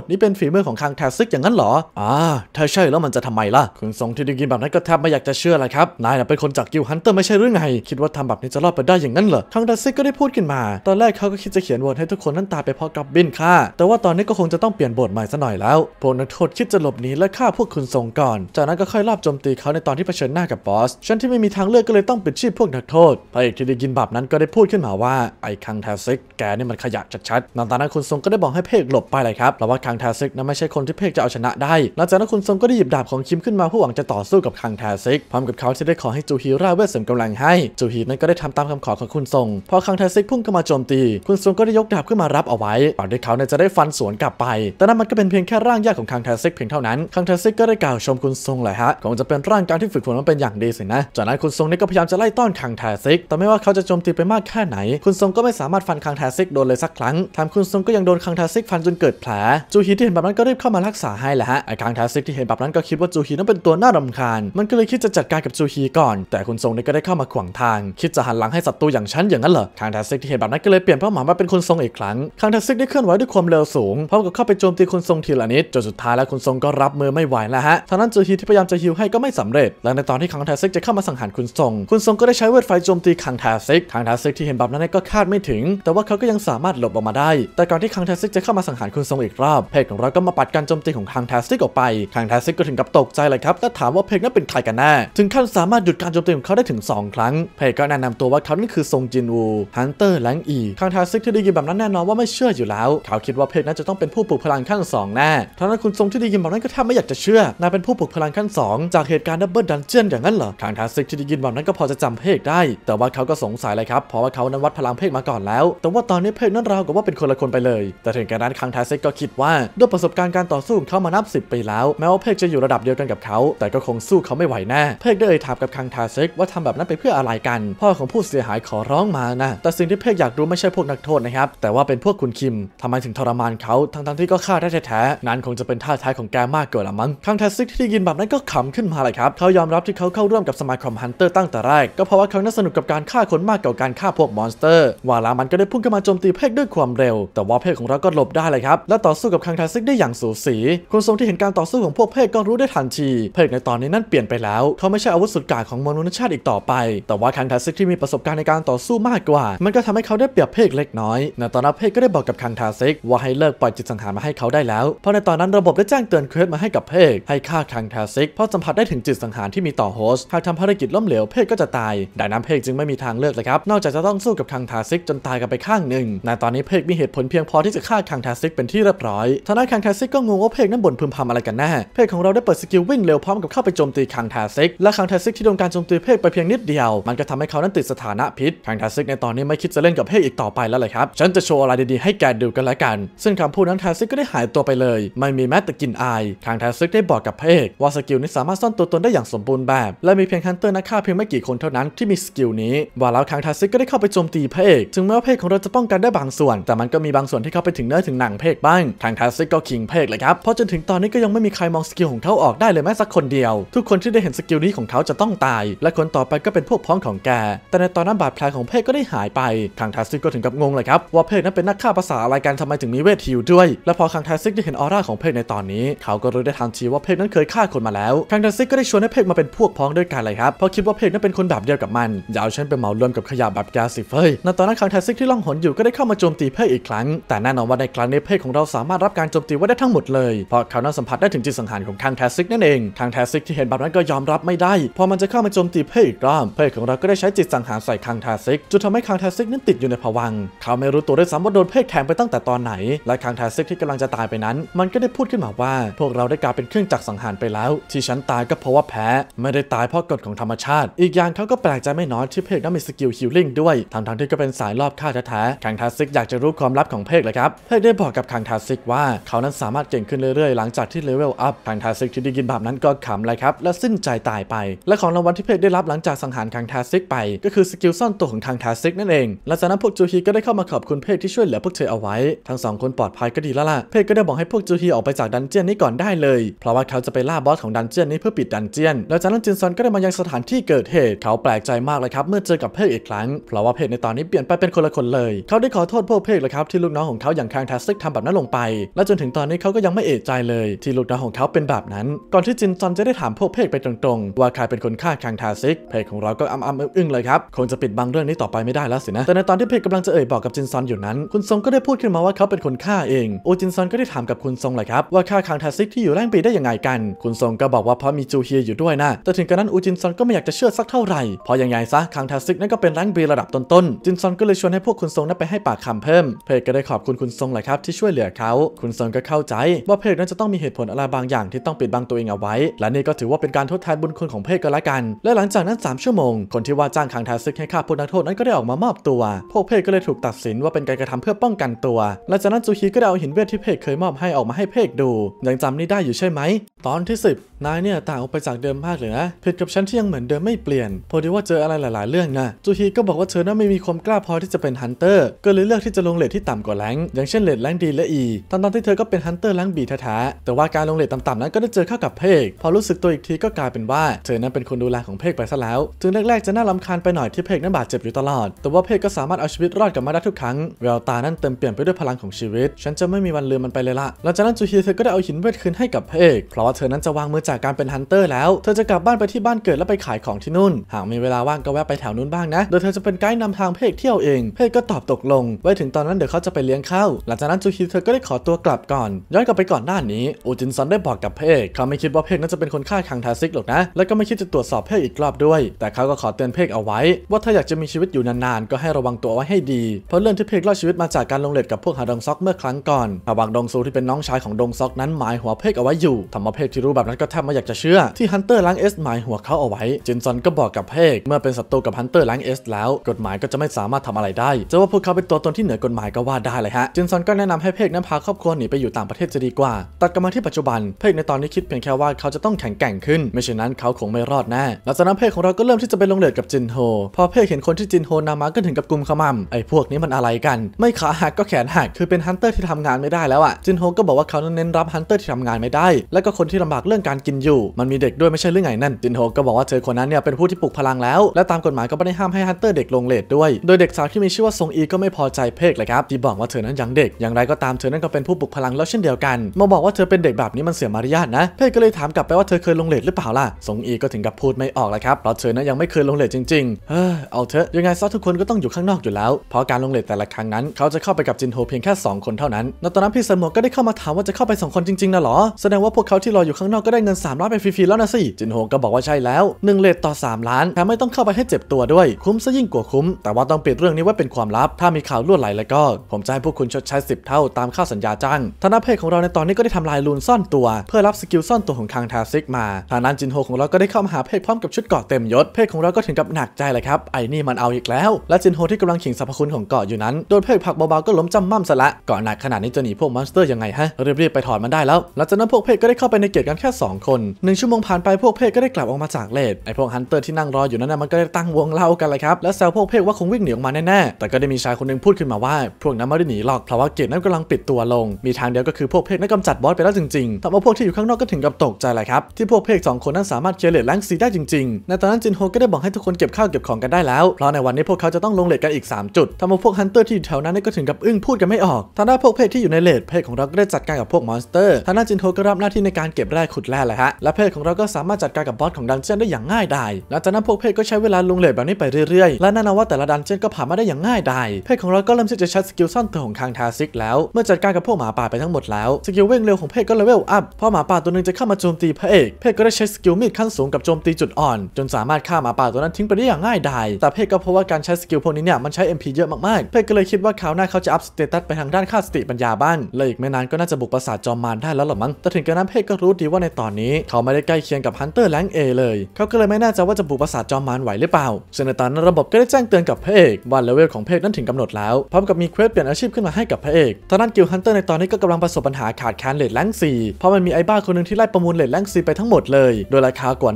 ดนี้เป็นฝีมือของคังแทซิกอย่างนั้นหรออ่า ถ้าใช่แล้วมันจะทำไมล่ะ คุณทรงที่ได้ยินแบบนั้นก็แทบไม่อยากจะเชื่อเลยครับ นายเป็นคนจากกิลฮันเตอร์ไม่ใช่หรือไงคิดว่าทำแบบนี้จะรอดไปได้อย่างนั้นเหรอ คังแทซิกก็ได้พูดขึ้นมา ตอนแรกเขาก็คิดจะเขียนบทให้ทุกคนนั้นตายไปเพราะกับบินค่า แต่ว่าตอนนี้ก็คงจะต้องเปลี่ยนบทใหม่ซะหน่อยแล้วพวกนักโทษคิดจะหลบหนีและฆ่าพวกคุณทรงก่อน จากนั้นก็ค่อยลอบโจมตีเขาในตอนที่เผชิญหน้ากับบอสฉันที่ไม่มีทางเลือกก็เลยต้องปิดชีพพวกนักโทษพระเอกที่ได้ยินแบบนั้นก็ได้พูดขึ้นมาว่าไอ้คังแทซึกแกนี่มันขยะชัดๆหลังจากนั้นคุณทรงก็ได้บอกให้เพกหลบไปเลยครับเพราะว่าคังแทซิกนั้นไม่ใช่คนที่เพกจะเอาชนะได้หลังจากนั้นคุณทรงก็ได้หยิบดาบของคิมขึ้นมาเพื่อหวังจะต่อสู้กับคังแทซิกพร้อมกับเขาที่ได้ขอให้จูฮีร่าเวทเสริมกำลังให้ จูฮีนั้นก็ได้ทำตามคำขอของคุณทรงพอคังแทซิก พุ่งเข้ามาโจมตี คุณทรงก็ได้ยกดาบขึ้นมารับเอาไว้ก่อนที่เขานจะได้ฟันสวนกลับไป แต่นั้นมันก็เป็นเพียงแค่ร่างยากของคังแทซิกเพียงเท่านั้นคังแทซิกก็ได้กล่าวชมคุณทรงเลยฮะคงจะเป็นร่างการที่ฝึกฝนมันเป็นอย่างดีสินะจากนั้นคุณทรงนี่ก็พยายามจะไล่ต้อนคังแทซิกแต่ไม่ว่าเขาจะโจมตีไปมากแค่ไหน คุณทรงก็ไม่สามารถฟันคังแทซิกโดนเลยสักครั้งทำคุณซงก็ยังโดนคังทาซิกฟันจนเกิดแผลจูฮีที่เห็นแบบนั้นก็รีบเข้ามารักษาให้แหละฮะไอ้คังทาซิกที่เห็นแบบนั้นก็คิดว่าจูฮีนั้นเป็นตัวน่ารำคาญมันก็เลยคิดจะจัดการกับจูฮีก่อน แต่คุณซงนี่ก็ได้เข้ามาขวางทางคิดจะหันหลังให้ศัตรูอย่างฉันอย่างนั้นเหรอคังทาซิกที่เห็นแบบนั้นก็เลยเปลี่ยนเป้าหมายมาเป็นคุณซงอีกครั้งคังทาซิกได้เคลื่อนไหวด้วยความเร็วสูงพร้อมกับเข้าไปโจมตีคุณซงทีละนิดจนสุดท้ายแล้วคุณซงก็รับมือไม่ไหวแล้วฮะทานั้นจูฮีที่พยายามจะฮิวให้ก็ไม่สำเร็จและในตอนที่คังทาซิกจะเข้ามาสังหารคุณซงคุณซงก็ได้ใช้เวทไฟโจมตีคังทาซิกคังทาซิกที่เห็นแบบนั้นก็คาดไม่ถึง แต่ว่าเขาก็ยังสามารถหลบออกมาไได้แต่ก่อนที่คังแทสซิกจะเข้ามาสังหารคุณทรงอีกรอบ เพกของเราก็มาปัดการโจมตีของคังแทสซิกออกไป คังแทสซิกก็ถึงกับตกใจเลยครับและถามว่าเพกนั้นเป็นใครกันแน่ ถึงขั้นสามารถหยุดการโจมตีของเขา ได้ถึง 2 ครั้ง เพกก็แนะนำตัวว่าเขานั่นคือทรงจินวูฮันเตอร์แลงอีคังแทสซิกที่ได้ยินแบบนั้นแน่นอนว่าไม่เชื่ออยู่แล้ว เขาคิดว่าเพกนั้นจะต้องเป็นผู้ปลุกพลังขั้น2แน่ทั้งนั้นคุณทรงที่ได้ยินแบบนั้นก็แทบไม่อยากจะเชื่อนายเป็นผู้ปลุกพลังขั้น2จากเหตุการณ์ดับเบิลดันเจียนอย่างนั้นเหรอคังแทสซิกที่ได้ยินแบบนั้นก็พอจะจำเพกได้ แต่ว่าเขาก็สงสัยเลยครับเพราะว่าเขานั้นวัดพลังเพกมาก่อนแล้ว แต่ว่าตอนนี้เพกนั้นราวกับว่าเป็นคนละคนไปเลยแต่ถึงกระนั้นคังไทเซ็กก็คิดว่าด้วยประสบการณ์การต่อสู้เขามานับ10ปีแล้ว แม้ว่าเพกจะอยู่ระดับเดียวกันกับเขา แต่ก็คงสู้เขาไม่ไหวแน่ เพกได้เอ่ยถามกับคังไทเซ็กว่าทำแบบนั้นไปเพื่ออะไรกัน พ่อของผู้เสียหายขอร้องมานะ แต่สิ่งที่เพกอยากรู้ไม่ใช่พวกนักโทษนะครับ แต่ว่าเป็นพวกคุณคิมทำไมถึงทรมานเขาทั้งๆที่ก็ฆ่าได้แท้ๆนั้นคงจะเป็นท่าท้ายของแกมากเกินละมั้งคังไทเซ็กที่ได้ยินแบบนั้นก็ขำขึ้นมาเลยครับ เขายอมรับที่เขาเข้าร่วมกับสมาคมฮันเตอร์ตั้งแต่แรกก็เพราะว่าเขานาสนุกกับการฆ่าคนมากกว่าการฆ่าพวกมอนสเตอร์ว่าแล้วมันก็ได้พุ่งเข้ามาโจมตีเพกด้วยความเร็วแต่ว่าเพศของเราก็หลบได้เลยครับ และต่อสู้กับคังทาซิกได้อย่างสูสีคนทรงที่เห็นการต่อสู้ของพวกเพศก็รู้ได้ทันที เพศในตอนนี้นั่นเปลี่ยนไปแล้ว เขาไม่ใช่อาวุธสุดกาของมนุษยชาติอีกต่อไป แต่ว่าคังทาซิกที่มีประสบการณ์ในการต่อสู้มากกว่า มันก็ทำให้เขาได้เปรียบเพศเล็กน้อย ในตอนนั้นเพศก็ได้บอกกับคังทาซิก ว่าให้เลิกปล่อยจิตสังหารมาให้เขาได้แล้วเพราะในตอนนั้นระบบได้แจ้งเตือนเควสมาให้กับเพศให้ฆ่าคังทาซิกเพราะสัมผัสได้ถึงจิตสังหารที่มีต่อโฮสหากทำภารกิจล้มเหลวเพศก็จะตายดังนั้นเพศจึงไม่มีทางเลือกเลยครับนอกจากจะต้องสู้กับคังทาซิก จนตายกันไปข้างหนึ่งในตอนนี้เพศมีเหตุตุผลเพียงพอที่จะฆ่าคังทาซิกเป็นที่เรียบร้อยทนายคังทาซิกก็งงว่าเพกนั้นบ่นพึมพำอะไรกันแน่เพกของเราได้เปิดสกิลวิ่งเร็วพร้อมกับเข้าไปโจมตีคังทาซิก และคังทาซิกที่โดนการโจมตีเพกไปเพียงนิดเดียว มันก็ทำให้เขานั้นติดสถานะพิษ คังทาซิกในตอนนี้ไม่คิดจะเล่นกับเพกอีกต่อไปแล้วเลยครับ ฉันจะโชว์อะไรดีๆให้แกดูกันละกัน ซึ่งคำพูดนั้นทาซิกก็ได้หายตัวไปเลย ไม่มีแม้แต่กลิ่นอายคังทาซิกได้บอกกับเพกว่าสกิลนี้สามารถซ่อนตัวตนได้อย่างสมบูรณ์แบบ และมีเพียงฮันเตอร์นักฆ่าเพียงไม่กี่คนเท่านั้นที่มีสกิลนี้ว่าแล้วคังทาซิกก็ได้เข้าไปโจมตีเพกถึงแม้ว่าเพกของเราจะป้องกันได้บางส่วน แต่มันก็มีบางส่วนที่เข้าไปถึงเนื้อถึงหนังเพกบ้างทางทัสซิกก็คิงเพกเลยครับ เพราะจนถึงตอนนี้ก็ยังไม่มีใครมองสกิลของเขาออกได้เลยแม้สักคนเดียว ทุกคนที่ได้เห็นสกิลนี้ของเขาจะต้องตาย และคนต่อไปก็เป็นพวกพ้องของแก แต่ในตอนนั้นบาดแผลของเพกก็ได้หายไปทางทัสซิกก็ถึงกับงงเลยครับ ว่าเพกนั้นเป็นนักฆ่าภาษาอะไรกันทำไมถึงมีเวทฮิวด้วย และพอทังทัสซิกได้เห็นออร่าของเพกในตอนนี้ เขาก็รู้ได้ทันทีว่าเพกนั้นเคยฆ่าคนมาแล้วทังทัสซิกก็ได้ชวนให้เพกมาเป็นพวกพ้องด้วยกันเลยครับเพราะคิดว่าเพกนั้นเป็นคนแบบเดียวกับมันอย่าเอาฉันไปเหมารวมกับขยะแบบแกสิเฟยในตอนนั้นทางทาสซิกที่ล่องหนอยู่ก็ได้เข้ามาโจมตีเพกอีีกครั้งแต่แน่นอนว่าในครั้งนี้เพศของเราสามารถรับการโจมตีไว้ได้ทั้งหมดเลยเพราะเขานั้นสัมผัสได้ถึงจิตสังหารของทางแทซิกนั่นเองทางแทซิกที่เห็นแบบนั้นก็ยอมรับไม่ได้พอมันจะเข้ามาโจมตีเพศอีกรอบเพศของเราก็ได้ใช้จิตสังหารใส่คางแทซิกจนทำให้คางแทซิกนั้นติดอยู่ในผวังเขาไม่รู้ตัวด้วยซ้ำว่าโดนเพศแทงไปตั้งแต่ตอนไหน และคางแทซิกที่กำลังจะตายไปนั้น มันก็ได้พูดขึ้นมาว่า พวกเราได้กลายเป็นเครื่องจักรสังหารไปแล้ว ที่ฉันตายก็เพราะว่าแพ้ไม่ได้ตายเพราะกฎของธรรมชาติ อีกอย่างเขาก็แปลกใจไม่น้อยที่เพศนั้นมีสกิลฮิลลิ่งด้วยททางที่ก็เป็นสายรอบฆ่าแท้ๆทางแทซิกอยากจะรู้ความความลับของเพกเลยครับเพกได้บอกกับคังทาซิกว่า เขานั้นสามารถเก่งขึ้นเรื่อยๆ หลังจากที่เลเวลอัพคังทาซิกที่ได้ยินแบบนั้นก็ขำเลยครับ และสิ้นใจตายไป และของรางวัลที่เพกได้รับหลังจากสังหารคังทาซิกไป ก็คือสกิลซ่อนตัวของคังทาซิกนั่นเองหลังจากนั้นพวกจูฮีก็ได้เข้ามาขอบคุณเพกที่ช่วยเหลือพวกเธอเอาไว้ทั้งสอง คนปลอดภัยก็ดีแล้วล่ะเพกก็ได้บอกให้พวกจูฮีออกไปจากดันเจียนนี้ก่อนได้เลยเพราะว่าเขาจะไปล่าบอสของดันเจียนนี้เพื่อปิดดันเจียนแล้วจากนั้นจินซอนก็ได้มายังสถานที่เกิดเหตุเขาแปลกใจมากเลยครับเมื่อเจอกับเพกอีกครั้ง เพราะว่าเพกในตอนนี้เปลี่ยนไปเป็นคนละคนเลย เขาได้ขอโทษพวกเพกเลยครับับที่ลูกน้องของเขาอย่างคางทัสซิกทำแบบนั้นลงไป และจนถึงตอนนี้เขาก็ยังไม่เอะใจเลย ที่ลูกน้องของเขาเป็นแบบนั้น ก่อนที่จินจอนจะได้ถามพวกเพกไปตรงๆ ว่าใครเป็นคนฆ่าคางทัสซิกเพกของเราก็อ้ำๆ อึ้งๆ เลยครับ คงจะปิดบังเรื่องนี้ต่อไปไม่ได้แล้วสินะ แต่ในตอนที่เพกกำลังจะเอ่ยบอกกับจินซอนอยู่นั้น คุณซงก็ได้พูดขึ้นมาว่าเขาเป็นคนฆ่าเองโอจินซอนก็ได้ถามกับคุณซงเลยครับ ว่าฆ่าคางทัสซิกที่อยู่แรงปีได้ยังไงกัน คุณซงก็บอกว่าเพราะมีจูเฮียอยู่ด้วยนะแต่ถึงกระนั้นอูจินซอนก็ไม่อยากจะเชื่อสักเท่าไหร่พะยังไงซะคางทัสซิกนั่นก็เป็นแรงปีระดับต้นๆจินซอนก็เลยชวนให้พวกคุณซงนั้นไปให้ปากคำเพิ่มเเพกก็ได้ขอบคุณคุณทรงหลยครับ ที่ช่วยเหลือเขา คุณทรงก็เข้าใจว่าเพกนั้นจะต้องมีเหตุผลอะไรบางอย่างที่ต้องปิดบังตัวเองเอาไว้ และนี่ก็ถือว่าเป็นการทดแทนบุญคุณของเพกก็แล้วกัน และหลังจากนั้น 3 ชั่วโมง คนที่ว่าจ้างขังทาซึกให้ฆ่าพวกนักโทษนั้นก็ได้ออกมามอบตัว พวกเพกก็เลยถูกตัดสินว่าเป็นการกระทำเพื่อป้องกันตัวและจากนั้นจูฮีก็ได้เอาหินเวทที่เพกเคยมอบให้ออกมาให้เพกดู ยังจำนี่ได้อยู่ใช่ไหม ตอนที่ 10นายเนี่ยต่างออกไปจากเดิมมากเลยนะผิดกับฉันที่ยังเหมือนเดิมไม่เปลี่ยนพอดีว่าเจออะไรหลายๆเรื่องนะจูฮีก็บอกว่าเธอนั้นไม่มีความกล้าพอที่จะเป็นฮันเตอร์ก็เลยเลือกที่จะลงเลทที่ต่ำกว่าแรงอย่างเช่นเลดแรงดีและอีตอนตอนที่เธอก็เป็นฮันเตอร์แรงบีแท้ๆแต่ว่าการลงเลดต่ำ ๆ นั้นก็ได้เจอเข้ากับเพกพอรู้สึกตัวอีกทีก็กลายเป็นว่า เธอนั้นเป็นคนดูแลของเพกไปซะแล้วถึงแรก ๆจะน่าลำคาญไปหน่อยที่เพกนั้นบาดเจ็บอยู่ตลอด แต่ว่าเพกก็สามารถเอาชีวิตรอดกลับมาได้ทุกครั้งแววตานั้นเต็มเปลี่ยนไปด้วยพลังของชีวิต ฉันจะไม่มีวันลืมมันไปเลยละหลังจากนั้นจูฮีเธอก็ได้เอาหินเวทคืนให้กับเพกเพราะว่าเธอนั้นจะวางมือจากการเป็นฮันเตอร์แล้วเธอจะกลับบ้านไปที่บ้านเกิดและไปขายของที่นู่นหากมีเวลาว่างก็แวะไปแถวนู้นบ้างนะโดยเธอจะเป็นไกด์นำทางเพกเที่ยวเองเพกก็ตอบตกลง ไว้ถึงตอนนั้นเเขาจะไปเลี้ยงข้าวหลังจากนั้นจูฮีเธอก็ได้ขอตัวกลับก่อน ย้อนกลับไปก่อนหน้านี้ อูจินซอนได้บอกกับเพ่เขาไม่คิดว่าเพ่นั้นจะเป็นคนฆ่าคังทาซิกหรอกนะ แล้วก็ไม่คิดจะตรวจสอบเพ่อีกรอบด้วย แต่เขาก็ขอเตือนเพ่เอาไว้ ว่าถ้าอยากจะมีชีวิตอยู่นานๆก็ให้ระวังตัวไว้ให้ดี เพราะเรื่องที่เพ่รอดชีวิตมาจากการลงเล็ดกับพวกฮาดองซอก เมื่อครั้งก่อนราวังดงซูที่เป็นน้องชายของดงซอก นั้นหมายหัวเพ่เอาไว้อยู่ทำมาเพ่ที่รู้แบบนั้นก็แทบไม่อยากจะเชื่อที่ฮันเตอร์ล้างเอสหมายหัวเขาเอาไว้จินซอนก็บอกกับเพ่เมื่อเป็นศัตรูกับฮันเตอร์ล้างเอสแล้วกฎหมายก็จะไม่สามารถทำอะไรได้จะว่าพวกเขาเป็นตัวตนที่เหนือกฎหมายก็็ว่าได้เลยฮะ จินซอนก็แนะนำให้เพกนั้นพาครอบครัวหนีไปอยู่ต่างประเทศจะดีกว่าตัดกลับมาที่ปัจจุบัน เพกในตอนนี้คิดเพียงแค่ว่าเขาจะต้องแข็งแกร่งขึ้น ไม่เช่นนั้นเขาคงไม่รอดแน่หลังจากนั้นเพกของเราก็เริ่มที่จะไปลงเดือดกับจินโฮพอเพกเห็นคนที่จินโฮนามาก็ถึงกับกลุ่มขมำไอ้พวกนี้มันอะไรกันไม่ขาหักก็แขนหักคือเป็นฮันเตอร์ที่ทำงานไม่ได้แล้วอ่ะจินโฮก็บอกว่าเขาเน้นรับฮันเตอร์ที่ทำงานไม่ได้ และก็คนที่ลำบากเรื่องการกินอยู่ มันมีเด็กด้วยไม่ใช่เรื่องไงนั่นจินโฮก็บอกว่าเธอคนนั้นเนี่ยเป็นผู้ที่ปลุกพลังแล้วและตามกฎหมายก็ไม่ได้ห้ามให้ฮันเตอร์เด็กลงเลทด้วยโดยเด็กสาวที่มีชื่อว่าซงอีก็ไม่พอใจเพกเลยครับที่บอกว่าเธอนั้นยังเด็ก อย่างไรก็ตามเธอนั้นก็เป็นผู้ปลุกพลังแล้วเช่นเดียวกันมาบอกว่าเธอเป็นเด็กแบบนี้มันเสียมารยาทนะ เพรก็เลยถามกลับไปว่าเธอเคยลงเลทหรือเปล่าล่ะสงอีก็ถึงกับพูดไม่ออกแลยครับเพราะเธอนั้นยังไม่เคยลงเลทจริงๆเออเอาเถอะยังไงซะทุกคนก็ต้องอยู่ข้างนอกอยู่แล้ว เพราะการลงเลทแต่ละครั้งนั้น เขาจะเข้าไปกับจินโฮเพียงแค่ 2 คนเท่านั้น ณ ตอนนั้นพี่สมก็ได้เข้ามาถามว่าจะเข้าไป2คนจริงๆนะหรอ แสดงว่าพวกเขาที่รออยู่ข้างนอกก็ได้เงิน3ล้านไปฟรีๆแล้วนะสิจินโฮก็บอกว่าใช่แล้ว1เลดต่อ3 ล้านแถมไม่ต้องเข้าไปให้เจ็บตัวด้วยคุ้มซะยิ่งกว่าคุ้ม แต่ว่าต้องปิดเรื่องนี้ไว้เป็นความลับถ้ามีข่าวล่วไหลแล้วก็ผมจะให้พวกคุณชดใช้ 10 เท่าตามค่าสัญญาจ้างานเพศของเราในตอนนี้ก็ได้ทำลายลูนซ่อนตัวเพื่อรับสกิลซ่อนตัวของคางทาซิกมาทานั้นจินโฮของเราก็ได้เข้ามาหาเพศพร้อมกับชุดเกาะเต็มยศเพศของเราก็ถึงกับหนักใจเลยครับไอ้นี่มันเอาอีกแล้ว และจินโฮที่กำลังขิงสรรพคุณของเกาะอยู่นั้นโดนเพศผักเบาๆก็ล้มจำม่ำซะละ เกาะหนักขนาดนี้จะหนีพวกมอนสเตอร์ยังไงฮะรีบๆไปถอนมันได้แล้วหลังจากนั้นพวกเพศก็ได้เข้าไปในเกตกันแค่2คน1ชั่วโมงผ่านไปพวกเพศก็ได้กลับออกมาจากเลดไอพวกฮันเตอร์ที่นั่งรออยู่นั้นมันก็ได้ตั้งวงเล่ากันเลยครับและแซวพวกเพศว่าคงวิ่งหนีออกมาแน่ๆแต่ก็ได้มีชายคนนึงพูดขึ้นมาว่าพวกนั้นไม่ได้หนีหรอกเพราะว่าเกตนั้นกำลังปิดตัวลง มีทางเดียวก็คือพวกเพกนั้นกำจัดบอสไปแล้วจริงๆทำเอาพวกที่อยู่ข้างนอก ก็ถึงกับตกใจเลยครับ ที่พวกเพกสองคนนั้นสามารถเคลียร์เลดแรงซีได้จริงๆในตอนนั้นจินโฮก็ได้บอกให้ทุกคนเก็บข้าวเก็บของกันได้แล้ว เพราะในวันนี้พวกเขาจะต้องลงเลดกันอีก3จุดทำเอาพวกฮันเตอร์ที่อยู่แถวนั้นก็ถึงกับอึ้งพูดกันไม่ออกทางด้านพวกเพกที่อยู่ในเลดเพกของเราก็ได้จัดการกับพวกมอนสเตอร์ทางด้านจินโฮก็รับหน้าที่ในการเก็บแร่ขุดแร่หละฮะและเพกของเราก็สามารถจัดการกับบอสของดันเจียนได้อย่างง่ายดายหลังจากนั้นพวกเพกก็ใช้เวลาลงเลดแบบนี้ไปเรื่อยๆ และแน่นอนว่าแต่ละดันเจียนก็ผ่านมาได้อย่างง่ายดายเพกของเราก็เริ่มที่จะชัดสกิลซ่อนตัวของคางทาซิกแล้วเมื่อจัดการกับพวกหมาป่าไปทั้งหมดแล้วสกิลเว่งเร็วของเพ็กก็เลเวลอัพพอหมาป่าตัวนึงจะเข้ามาโจมตีพระเอกเพ็กก็ได้ใช้สกิลมีดขั้นสูงกับโจมตีจุดอ่อน จนสามารถฆ่าหมาป่าตัวนั้นทิ้งไปได้อย่างง่ายดายแต่เพ็กก็เพราะว่าการใช้สกิลพวกนี้เนี่ยมันใช้ MP เยอะมากๆเพ็กก็เลยคิดว่าคราวหน้าเขาจะอัพสเตตัสไปทางด้านค่าสติปัญญาบ้างเลยอีกไม่นานก็น่าจะบุกปราสาทจอมมารได้แล้วหรอมั้งแต่ถึงกระนั้นเพ็กก็รู้ดีว่าในตอนนี้ เขาไม่ได้ใกล้เคียงกับฮันเตอร์แลงเอเลยเขาก็เลยไม่แน่ใจว่าจะบุกปราสาทจอมมารไหวหรือเปล่าซึ่งในตอนนั้นระบบก็ได้แจ้งเตือนกับเพกว่าเลเวลของเพกนั้นถึงกำหนดแล้วพร้อมกับมีเควสเปลี่ยนอาชีพขึ้นมาให้กับพระเอก ตอนนั้นกิลฮันเตอร์ในตอนนี้ก็กำลังประสบปัญหาขาดแคลนเลดแลงซีเพราะมันมีไอ้บ้าคนหนึ่งที่ไล่ประมูลเลดแลงซีไปทั้งหมดเลย โดยราคากว่า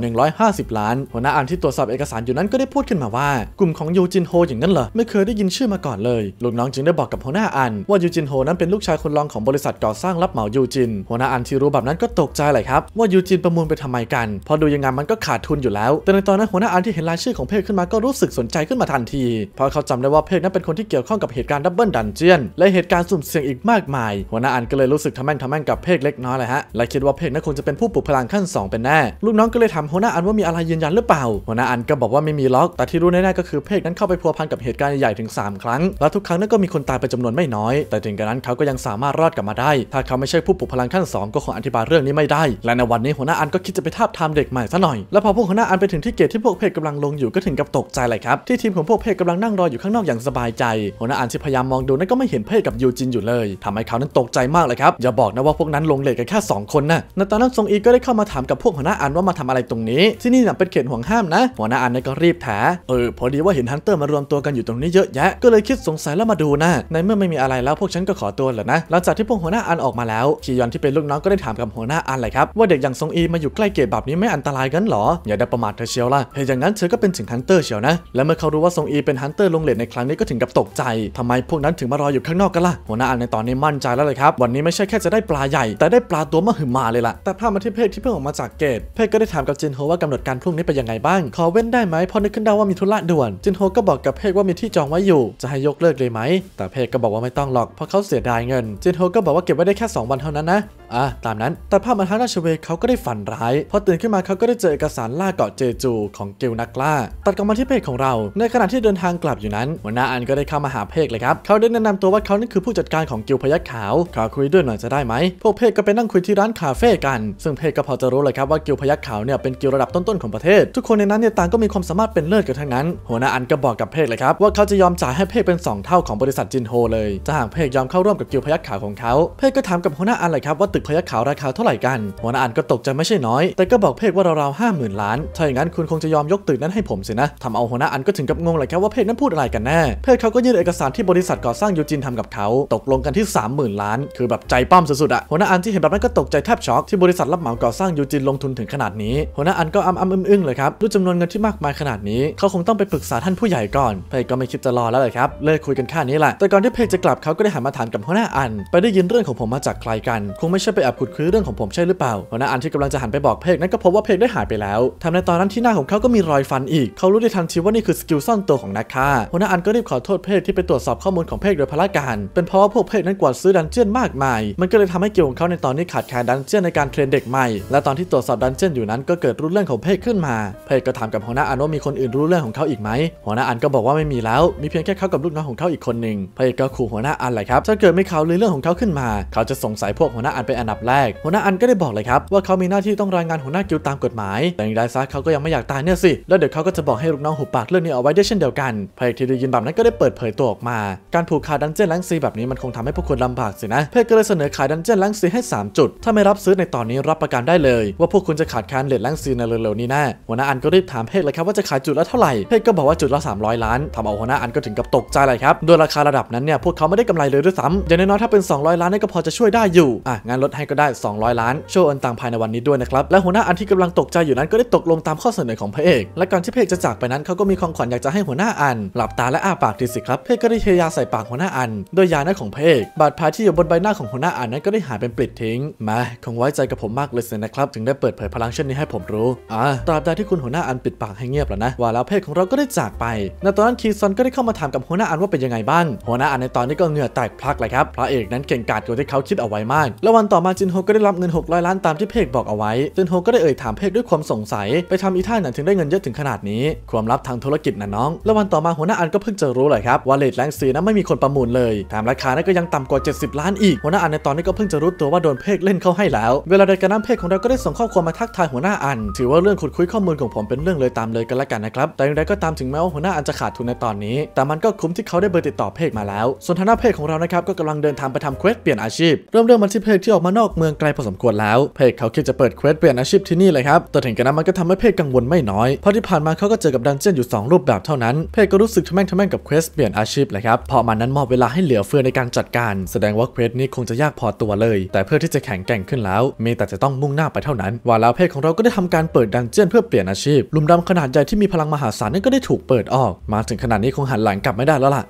150 ล้าน หัวหน้าอันที่ตรวจสอบเอกสารอยู่นั้นก็ได้พูดขึ้นมาว่า กลุ่มของยูจินโฮอย่างนั้นเหรอ ไม่เคยได้ยินชื่อมาก่อนเลย ลูกน้องจึงได้บอกกับหัวหน้าอันว่ายูจินโฮนั้นเป็นลูกชายคนรองของบริษัทก่อสร้างรับเหมายูจิน หัวหน้าอันที่รู้แบบนั้นก็ตกใจเลยครับว่ายูจินประมูลไปทำไมกัน พอดูยังไงมันก็ขาดทุนอยู่แล้ว แต่ในตอนนั้นหัวหน้าอันที่เห็นรายชื่อของเพกขึ้นมาก็รู้สึกสนใจขึ้นมาทันทีเพราะเขาจำได้ว่าเพกนั้นเป็นคนที่เกี่ยวข้องกับเหตุการณ์ดับเบิลดันเจียนและเหตุการณ์สุ่มเสี่ยงอีกมากมาย หัวหน้าอันก็เลยรู้สึกทำแม่งทำแม่งกับเพกเล็กน้อยเลยฮะ และคิดว่าเพกน่าคงจะเป็นผู้ปลุกพลังขั้น2เป็นแน่ ลูกน้องก็เลยถามหัวหน้าอันว่ามีอะไรยืนยันหรือเปล่า หัวหน้าอันก็บอกว่าไม่มีล็อก แต่ที่รู้แน่ๆก็คือเพกนั้นเข้าไปพัวพันกับเหตุการณ์ใหญ่ถึง3ครั้ง และทุกครั้งนั้นก็มีคนตายไปจำนวนไม่น้อย แต่ถึงกระนั้นเขาก็ยังสามารถรอดกลับมาได้ ถ้าเขาไม่ใช่ผู้ปลุกพลังขั้น2ก็คงอธิบายเรื่องนี้ไม่ได้ และในวันนี้หัวหน้าอันก็คิดจะไปทาบทามเด็กใหม่ซะหน่อย แล้วพอพวกหัวหน้าอันไปถึงที่เกตที่พวกเพกกำลังลงอยู่ก็ถึงกับตกใจเลยครับที่ทีมของพวกเพกกำลังนั่งรออยู่ข้างนอกอย่างสบายใจหัวหน้าอันที่พยายามมองดูนั้นก็ไม่เห็นเพศกับยูจินอยู่เลย ทำให้เขานั้นตกใจมากเลยครับอย่าบอกนะว่าพวกนั้นลงเหล็กกันแค่2คนนะในตอนนั้นซงอีก็ได้เข้ามาถามกับพวกหัวหน้าอัน ว่ามาทำอะไรตรงนี้ ที่นี่นะเป็นเขตห่วงห้ามนะ หัวหน้าอันนั้นก็รีบแถเออพอดีว่าเห็นฮันเตอร์มารวมตัวกันอยู่ตรงนี้เยอะแยะก็เลยคิดสงสัยแล้วมาดูนะในเมื่อไม่มีอะไรแล้วพวกฉันก็ขอตัวแล้นะหลังจากที่พวกหัวหน้าอันออกมาแล้วคียอนที่เป็นลูกน้องก็ได้ถามกับหัวหน้าอันเลยครับว่าเด็กอย่างซงอีมาอยู่ใกล้เกตแบบนี้ไม่อันตรายกันหรออย่าได้ประมาทเธอเชียวล่ะเหตุอย่างนั้นเธอก็เป็นถึงฮันเตอร์เชียวนะและเมื่อเขารู้ว่าซงอีเป็นฮันเตอร์ลงเหลนในครั้งนี้ก็ถึงกับตกใจทำไมพวกนั้นถึงมารออยู่ข้างนอกกันล่ะ หัวหน้าอันในตอนนี้มั่นใจแล้วเลยครับ วันนี้ไม่ใช่แค่จะได้ปลาใหญ่ แต่ได้ปลาตัวมหึมาเลยล่ะ แต่ภาพมาที่เพจที่เพิ่งออกมาจากเกตเพจก็ได้ถามกับจินโฮว่ากำหนดการพรุ่งนี้ไปยังไงบ้าง ขอเว้นได้ไหมพอนึกขึ้นได้ว่ามีธุระด่วน จินโฮก็บอกกับเพจว่ามีที่จองไว้อยู่ จะให้ยกเลิกเลยไหม แต่เพจก็บอกว่าไม่ต้องหรอก เพราะเขาเสียดายเงิน จินโฮก็บอกว่าเก็บไว้ได้แค่2วันเท่านั้นนะ อ่ะตามนั้น แต่ภาพมาทางราชเวเขาก็ได้ฝันร้าย พอตื่นขึ้นมาเขาก็ได้เจอเอกสารล่าเกาะเจจูของกลนักล่าตัดกลับมาที่เพจของเราในขณะที่เดินทางกลับอยู่นั้น หัวหน้าอันก็ได้เข้ามาหาเพจเลยครับเขาดได้แนะนำตัวว่าเขานั่นคือผู้จัดการของกิลพยัคขาวขอคุยด้วยหน่อยจะได้ไหม พวกเพศก็ไปนั่งคุยที่ร้านคาเฟ่กัน ซึ่งเพศก็พอจะรู้เลยครับว่ากิลพยัคขาวเนี่ยเป็นกิลระดับต้นๆของประเทศ ทุกคนในนั้นเนี่ยต่างก็มีความสามารถเป็นเลิศกันทั้งนั้นหัวหน้าอันก็บอกกับเพศเลยครับว่าเขาจะยอมจ่ายให้เพศเป็น 2 เท่าของบริษัทจินโฮเลยจะหากเพศยอมเข้าร่วมกับกิลพยัคขาวของเขา เพศก็ถามกับหัวหน้าอันเลยครับว่าตึกพยัคขาวราคาเท่าไหร่กันหัวหน้าอันก็ตกใจไม่ใช่น้อย แต่ก็บอกเพศว่าราวๆห้าหมื่นล้านถ้าอย่างนั้นคุณคงจะยอมยกตึกนั้นให้ผมสินะทำเอาหัวหน้าอันก็ถึงกับงงเลยครับว่าเพนั้นพูดอะไรกันแน่เพเขาก็ยื่นเอกสารที่บริษัทก่อสร้างยูจินทำกับเขาตกลงกันที่ 30,000 ล้าน คือแบบใจปั้มสุดๆอะหัวหน้าอันที่เห็นแบบนั้นก็ตกใจแทบช็อกที่บริษัทรับเหมาก่อสร้างยูจินลงทุนถึงขนาดนี้หัวหน้าอันก็อ้ำอ้ำอึ้งๆเลยครับด้วยจำนวนเงินที่มากมายขนาดนี้เขาคงต้องไปปรึกษาท่านผู้ใหญ่ก่อนเพกก็ไม่คิดจะรอแล้วเลยครับเลิกคุยกันค่านี้แหละแต่ก่อนที่เพกจะกลับเขาก็ได้หันมาถามกับหัวหน้าอันไปได้ยินเรื่องของผมมาจากใครกันคงไม่ใช่ไปแอบขุดคุยเรื่องของผมใช่หรือเปล่าหัวหน้าอันที่กำลังจะหันไปบอกเพกนั้นก็พบว่าเพกได้หายไปแล้ว ทำในตอนนั้นที่หน้าของเขาก็มีรอยฟันอีกเขารู้ได้ทันทีว่านี่คือสกิลซ่อนตัวของนักฆ่าหัวหน้าอันก็รีบขอโทษเพกที่ไปตรวจสอบข้อมูลขของเพศโดยพละการเป็นเพราะว่าพวกเพศนั้นกวาดซื้อดันเจียนมากมาย มันก็เลยทำให้เกี่ยวของเขาในตอนนี้ขาดแคลนดันเจียนในการเทรนเด็กใหม่ และตอนที่ตรวจสอบดันเจียนอยู่นั้นก็เกิดรู้เรื่องของเพศขึ้นมา เพศก็ถามกับหัวหน้าอันว่า มีคนอื่นรู้เรื่องของเขาอีกไหม หัวหน้าอันก็บอกว่าไม่มีแล้ว มีเพียงแค่เขากับลูกน้องของเขาอีกคนหนึ่ง เพศก็ขู่หัวหน้าอันเลยครับ ถ้าเกิดไม่เขาลือเรื่องของเขาขึ้นมา เขาจะสงสัยพวกหัวหน้าอันเป็นอันดับแรก หัวหน้าอันก็ได้บอกเลยครับว่าเขามีหน้าที่ต้องรายงานหัวหน้ากิลตามกฎหมาย แต่อย่างไรซะเขาก็ยังไม่อยากตายเนี่ยสิ แล้วเดี๋ยวเขาก็จะบอกให้ลูกน้องหุบปากเรื่องนี้เอาไว้ได้เช่นเดียวกันเพศที่ได้ยินแบบนั้นก็ได้เปิดเผยตัวออกมาการผูกขาดดันเจี้ยนลังซีแบบนี้มันคงทำให้พวกคุณลำบากสินะเพจก็เลยเสนอขายดันเจี้ยนลังซีให้ 3 จุด ถ้าไม่รับซื้อในตอนนี้รับประกันได้เลย ว่าพวกคุณจะขาดแคลนเลดลังซีในเร็ว ๆนี้แน่หัวหน้าอันก็รีบถามเพจเลยครับว่าจะขายจุดละเท่าไหร่เพจก็บอกว่าจุดละ300ล้านทำเอาหัวหน้าอันก็ถึงกับตกใจเลยครับโดยราคาระดับนั้นเนี่ยพวกเขาไม่ได้กำไรเลยด้วยซ้ำอย่างน้อยๆถ้าเป็น 200 ล้านนี่ก็พอจะช่วยได้อยู่อ่ะงานลดให้ก็ได้ 200 ล้าน โชว์เงินต่างภายในวันนี้ด้วยนะครับและหัวหน้าอันที่กำลังตกใจอยู่นั้นก็ได้ตกลงตามข้อเสนอของพระเอก และก่อนที่เพจจะจากไปนั้นเขาก็มีของขวัญอยากจะให้หัวหน้าอัน หลับตาและอ้าปากทีสิครับเพจก็ได้เทยาใส่ากหัวหน้าอัน โดยยาหน้าของพระเอกบาดแผลที่อยู่บนใบหน้าของหัวหน้าอันนั้นก็ได้หายเป็นปลิดทิ้งมาคงไว้ใจกับผมมากเลยสินะครับถึงได้เปิดเผยพลังเช่นนี้ให้ผมรู้อ่าตราบใดที่คุณหัวหน้าอันปิดปากให้เงียบแล้วนะ ว่าแล้วเพศของเราก็ได้จากไปในตอนนั้นคีซอนก็ได้เข้ามาถามกับหัวหน้าอันว่าเป็นยังไงบ้าง หัวหน้าอันในตอนนี้ก็เหงื่อแตกพลักเลยครับพระเอกนั้นเก่งกาจกว่าที่เขาคิดเอาไว้มาก แล้ววันต่อมาจินโฮก็ได้รับเงิน 600 ล้านตามที่เพกบอกเอาไว้ จินโฮก็ได้เอ่ยถามเพกด้วยความสงสัย ไปทำอีท่าไหนถึงได้เงินเยอะถึงขนาดนี้ ความลับทางธุรกิจนะน้อง แล้ววันต่อมาหัวหน้าอันก็เพิ่งจะรู้เลยครับว่าเลดแลงซีนั้นไม่มีคนประมูลเลยแถมราคานั้นก็ยังต่ำกว่า 70 ล้านอีกหัวหน้าอันในตอนนี้ก็เพิ่งจะรู้ตัวว่าโดนเพกเล่นเข้าให้แล้วเวลาเดกันน้ำเพกของเราก็ได้ส่งข้อความมาทักทายหัวหน้าอัน ถือว่าเรื่องขุดคุยข้อมูลของผมเป็นเรื่องเลยตามเลยกันละกันนะครับแต่อย่างไรก็ตามถึงแม้ว่าหัวหน้าอันจะขาดทุนในตอนนี้ แต่มันก็คุ้มที่เขาได้เบอร์ติดต่อเพกมาแล้วส่วนทางหน้าเพกของเรานะครับก็กำลังเดินทางไปทำเควสเปลี่ยนอาชีพเริ่มเรื่องมันที่เพกที่ออกมานอกเมืองไกลพอสมควรแล้วเพกเขาคิดจะเปิดเควสเปลี่ยนอาชีพที่นี่เลยครับแต่ถึงกระนั้นมันก็ทำให้เพกกังวลไม่น้อยเพราะที่ผ่านมาเขาก็เจอกับดันเจียนอยู่ 2 รูปแบบเท่านั้นเพกก็รู้สึกทะแม่งทะแม่งกับเควสเปลี่ยนอาชีพเลยครับเพราะมัันนั้นมอบเวลาให้เหลือเฟือในการจัดการ แสดงว่าเควสนี้คงจะยากพอตัวเลย แต่เพื่อที่จะแข็งแกร่งขึ้นแล้วเมแต่จะต้องมุ่งหน้าไปเท่านั้น ว่าแล้วเพศของเราก็ได้ทำการเปิดดันเจียนเพื่อเปลี่ยนอาชีพ ลุมดำขนาดใหญ่ที่มีพลังมหาศาลนั้นก็ได้ถูกเปิดออก มาถึงขนาดนี้คงหันหลังกลับไม่ได้แล้วล่ะ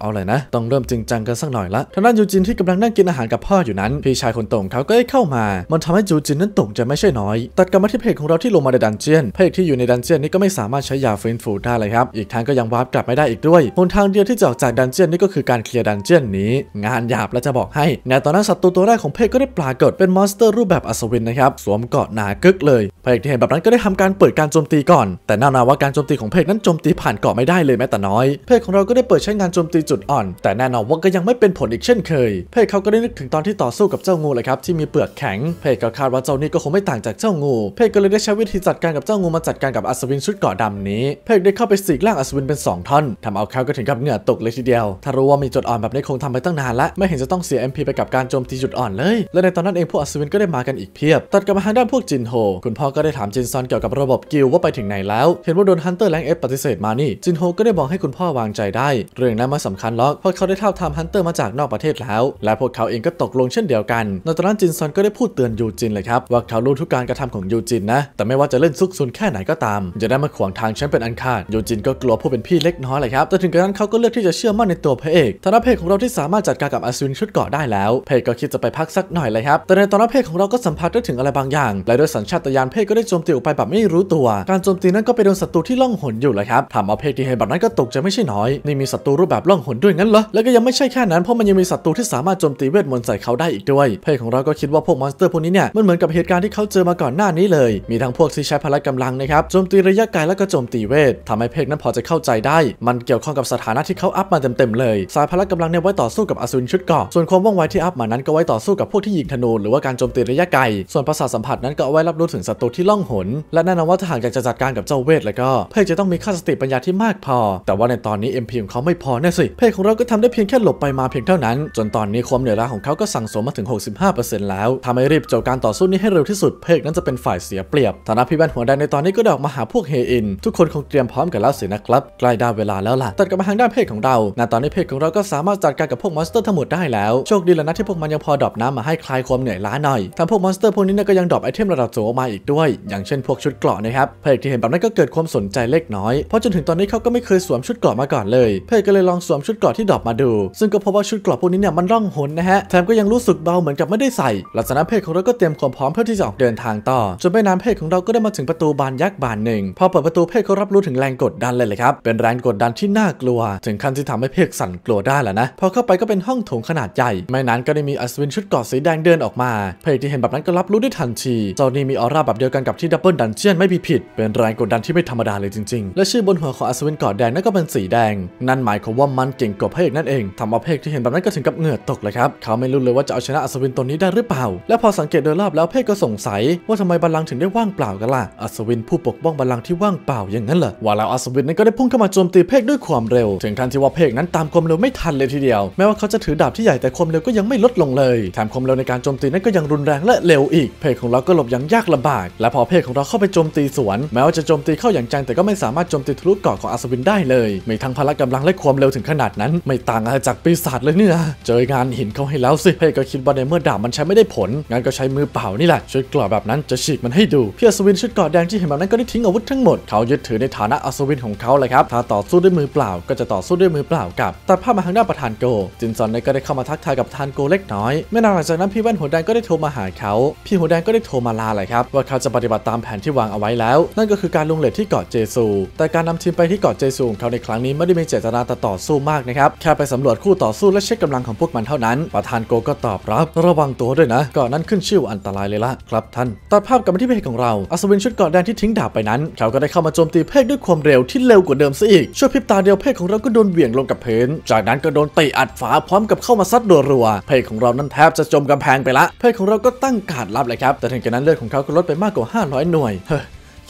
เอาเลยนะ ต้องเริ่มจริงจังกันสักหน่อยละทางด้านยูจินที่กำลังนั่งกินอาหาร กับพ่ออยู่นั้น พี่ชายคนตรงเขาก็ได้เข้ามา มันทำให้ยูจินนั้นตกใจไม่ใช่น้อย ตัดกรับมาที่เพจของเราที่ลงมาในดันเจียนเพจที่อยู่ในดันเจียนนี้ก็ไม่สามารถใช้ยาฟื้นฟูได้เลยครับ อีกทางก็ยังวาร์ปกลับไม่ได้อีกด้วยหนทางเดียวที่จะออกจากดันเจียนนี่ก็คือการเคลียร์ดันเจียนนี้ งานหยาบและจะบอกให้ในตอนนั้นศัตรูตัวแรกของเพจก็ได้ปรากฏเป็นมอนสเตอร์รูปแบบอัศวินนะครับสวมเกาะหนากึกเลยเพจที่เห็นแบบนั้นก็ได้ทำการเปิดการโจมตีก่อน แต่น่านาว่าการโจมตีของเพจนั้นโจมตีผ่านเกาะไม่ได้เลยแม้แต่น้อย เพจของเราก็ได้เปิดใช้งานโจมตีจุดอ่อนแต่แน่นอนว่าก็ยังไม่เป็นผลอีกเช่นเคย เพจเขาก็ได้นึกถึงตอนที่ต่อสู้กับเจ้างูเลยครับที่มีเปลือกแข็ง เพจก็คาดว่าเจ้านี่ก็คงไม่ต่างจากเจ้างู เพจก็เลยได้ใช้วิธีจัดการกับเจ้างูมาจัดการกับอัศวินชุดเกาะดำนี้ เพจได้เข้าไปสีกร่างอัศวินเป็น2ท่อนทำเอาเขาก็ถึงกับเหงื่อตกเลยทีเดียว ถ้ารู้ว่ามีจุดอ่อนแบบนี้คงทำไปตั้งนานละไม่เห็นจะต้องเสีย MP ไปกับการโจมตีจุดอ่อนเลย และในตอนนั้นเองพวกอัศวินก็ได้มากันอีกเพียบ ตัดกับมาทางด้านพวกจินโฮคุณพ่อก็ได้ถามจินซอนเกี่ยวกับระบบกิลว่าไปถึงไหนแล้วเห็นว่าโดนฮันเตอร์แลงเอฟปฏิเสธมานี่จินโฮก็ได้บอกให้คุณพ่อวางใจได้ เรื่องนั้นมาสำคัญล็อกเพราะเขาได้ท้าทามฮันเตอร์มาจากนอกประเทศแล้ว และพวกเขาเองก็ตกลงเช่นเดียวกันในตอนนั้นจินซอนก็ได้พูดเตือนยูจินเลยครับ ว่าเขารู้ทุกการกระทำของยูจินนะ แต่ไม่ว่าจะเล่นซุกซุนแค่ไหนก็ตาม จะได้มาขวางทางฉันเป็นอันขาดยูจินก็กลัวผู้เป็นพี่เล็กน้อยเลยครับแต่ถึงกระนั้นเขาก็เลือกที่จะเชื่อมั่นในตัวพระเอกฐานะเพศของเราที่สามารถจัดการกับอาซุนชุดเกาะได้แล้วเพศก็คิดจะไปพักสักหน่อยเลยครับ แต่ในตอนนั้นเพศของเราก็สัมผัสได้ถึงอะไรบางอย่างและด้วยสัญชาตญาณเพศก็ได้โจมตีออกไปแบบไม่รู้ตัว การโจมตีนั้นก็ไปโดนศัตรูที่ล่องหนอยู่เลยครับทำเอาเพศที่เห็นแบบนั้นก็ตกใจไม่ใช่น้อยนี่มีศัตรูรูปแบบล่องหลด้วยงั้นเหรอแล้วก็ยังไม่ใช่แค่นั้นเพราะมันยังมีศัตรูที่สามารถโจมตีเวทมนต์ใส่เขาได้อีกด้วยเพจของเราก็คิดว่าพวกมอนสเตอร์พวกนี้เนี่ยมันเหมือนกับเหตุการณ์ที่เขาเจอมาก่อนหน้านี้เลยมีทั้งพวกที่ใช้พละกำลังนะครับโจมตีระยะไกลแล้วก็โจมตีเวททำให้เพจนั้นพอจะเข้าใจได้ มันเกี่ยวข้องกับสถานะที่เขาอัพมาเต็มๆเลยสายพละกำลังเนี่ยไว้ต่อสู้กับอสูรชุดเกาะส่วนความว่องไวที่อัพมานั้นก็ไว้ต่อสู้กับพวกที่ยิงธนูหรือว่าการโจมตีระยะไกลส่วนประสาทสัมผัสนั้นก็เอาไว้รับรู้ถึงศัตรูที่ล่องหน และแน่นอนว่าถ้าหากอยากจะจัดการกับเจ้าเวทแล้วก็เพจจะต้องมีค่าสติปัญญาที่มากพอ แต่ว่าในตอนนี้ MP ของเขาไม่พอแน่สิเพจของเราก็ทำได้เพียงแค่หลบไปมาเพียงเท่านั้น จนตอนนี้ความเหนื่อยล้าของเขาก็สั่งสมมาถึง 65%แล้วทำให้รีบจบการต่อสู้นี้ให้เร็วที่สุดเพจนั้นจะเป็นฝ่ายเสียเปรียบฐานะพี่แบนหัวแดงในตอนนี้ก็ดอกมาหาพวกเฮอิน ทุกคนคงเตรียมพร้อมกันแล้วสินะครับใกล้ได้เวลาแล้วล่ะตัดกับมาทางด้านเพจของเราณตอนนี้เพจของเราก็สามารถจัดการกับพวกมอนสเตอร์ทั้งหมดได้แล้วโชคดีแล้วนะที่พวกมันยังพอดรอปน้ำมาให้คลายความเหนื่อยล้าหน่อยทำพวกมอนสเตอร์พวกนี้ก็ยังดรอปไอเทมระดับสูงมาอีกด้วย อย่างเช่นพวกชุดเกราะนะครับเพจที่เห็นแบบนั้นก็เกิดความสนใจเล็กน้อย เพราะจนถึงตอนนี้เขาก็ไม่เคยสวมชุดเกราะมาก่อนเลยเพจก็เลยลองสวมมชุดเกราะที่ดรอปมาดู ซึ่งก็พบว่าชุดเกราะพวกนี้เนี่ย มันร่องหนนะฮะ แถมก็ยังรู้สึกเบา เหมือนกับไม่ได้ใส่หลังจากนั้นเพจของเราก็เตรียมความพร้อมเพื่อที่จะออกเดินทางต่อจนไม่นานเพจของเราก็ได้มาถึงประตูบานยักษ์บานหนึ่งพอเปิดประตูเพจขารับรู้ถึงแรงกดดันเลยเลยครับเป็นแรงกดดันที่น่ากลัว ถึงขั้นที่ทำให้เพจสั่นกลัวได้แหละนะพอเข้าไปก็เป็นห้องโถงขนาดใหญ่ไม่นานก็ได้มีอัศวินชุดเกราะสีแดงเดินออกมาเพจที่เห็นแบบนั้นก็รับรู้ได้ทันทีเจ้านี่มีออร่าแบบเดียวกันกับที่ดับเบิลดันเจียนไม่ผิด เป็นแรงกดดันที่ไม่ธรรมดาเลยจริงๆและชื่อบนหัวของอัศวินเกราะแดงนั่นก็เป็นสีแดง นั่นหมายความว่ามันัวเก่งกว่าพระเอกนั่นเองทำเอาพระเอกที่เห็นแบบนั้นก็ถึงกับเหงื่อตกเลยครับเขาไม่รู้เลยว่าจะเอาชนะอัศวินตัวนี้ได้หรือเปล่า และพอสังเกตโดยรอบแล้วพระเอกก็สงสัย ว่าทำไมบัลลังก์ถึงได้ว่างเปล่ากันล่ะอัศวินผู้ปกป้องบัลลังก์ที่ว่างเปล่าอย่างนั้นเหรอว่าแล้วอัศวินนั้นก็ได้พุ่งเข้ามาโจมตีเพกด้วยความเร็ว ถึงขั้นที่ว่าเพกนั้นตามความเร็วไม่ทันเลยทีเดียวแม้ว่าเขาจะถือดาบที่ใหญ่แต่ความเร็วก็ยังไม่ลดลงเลยแถมความเร็วในการโจมตีนั้นก็ยังรุนแรงและเร็วอีก เพกของเราก็หลบอย่างยากลำบากและพอเพกของเราเข้าไปโจมตีสวนแม้ว่าจะโจมตีเข้าอย่างจังแต่ก็ไม่สามารถโจมตีทะลุเกาะของอัศวินได้เลยมีทั้งพละกำลังและความเร็วถึงขนาดนั้นไม่ต่างอะไรจากปีศาจเลยนี่นะ เจองานหินเขาให้แล้วสิเพ่ก็คิดว่าในเมื่อดาบมันใช้ไม่ได้ผล งั้นก็ใช้มือเปล่านี่แหละชุดกรอบแบบนั้นจะฉีกมันให้ดู พี่อวินชุดกรอบแดงที่เห็นแบบนั้นก็ได้ทิ้งอาวุธทั้งหมด เขายึดถือในฐานะอัศวินของเขาเลยครับ ถ้าต่อสู้ด้วยมือเปล่าก็จะต่อสู้ด้วยมือเปล่ากับ แต่ภาพมาทางด้านประธานโก จินซอนก็ได้เข้ามาทักทายกับทานโกเล็กน้อย ไม่นานหลังจากนั้นพี่แว่นหัวแดงก็ได้โทรมาหาเขา พี่หัวแดงก็ได้โทรมาลาเลยครับว่าเขาจะปฏิบัติตามแผนที่วางเอาไว้แล้ว นั่นก็คือการลงเลทที่เกาะเจซูแต่การนำทีมไปที่เกาะเจซูของเขาในครั้งนี้ไม่ได้มีเจตนาต่อสู้ากนะครับแค่ไปสำรวจคู่ต่อสู้และเช็คกำลังของพวกมันเท่านั้น ประธานโกก็ตอบรับ ระวังตัวด้วยนะ ก่อนนั้นขึ้นชื่ออันตรายเลยละครับท่านตัดภาพกลับมาที่เพกของเราอัศวินชุดเกาะแดงที่ทิ้งดาบไปนั้น เขาก็ได้เข้ามาโจมตีเพกด้วยความเร็วที่เร็วกว่าเดิมซะอีกช่วยพิบตาเดียวเพกของเราก็โดนเหวี่ยงลงกับพื้น จากนั้นก็โดนเตะอัดฝาพร้อมกับเข้ามาซัดรัวๆเพกของเรานั้นแทบจะจมกำแพงไปละ เพกของเราก็ตั้งการรับเลยครับ แต่ถึงกระนั้นเลือดของเขาก็ลดไปมากกว่า500หน่วยเฮ้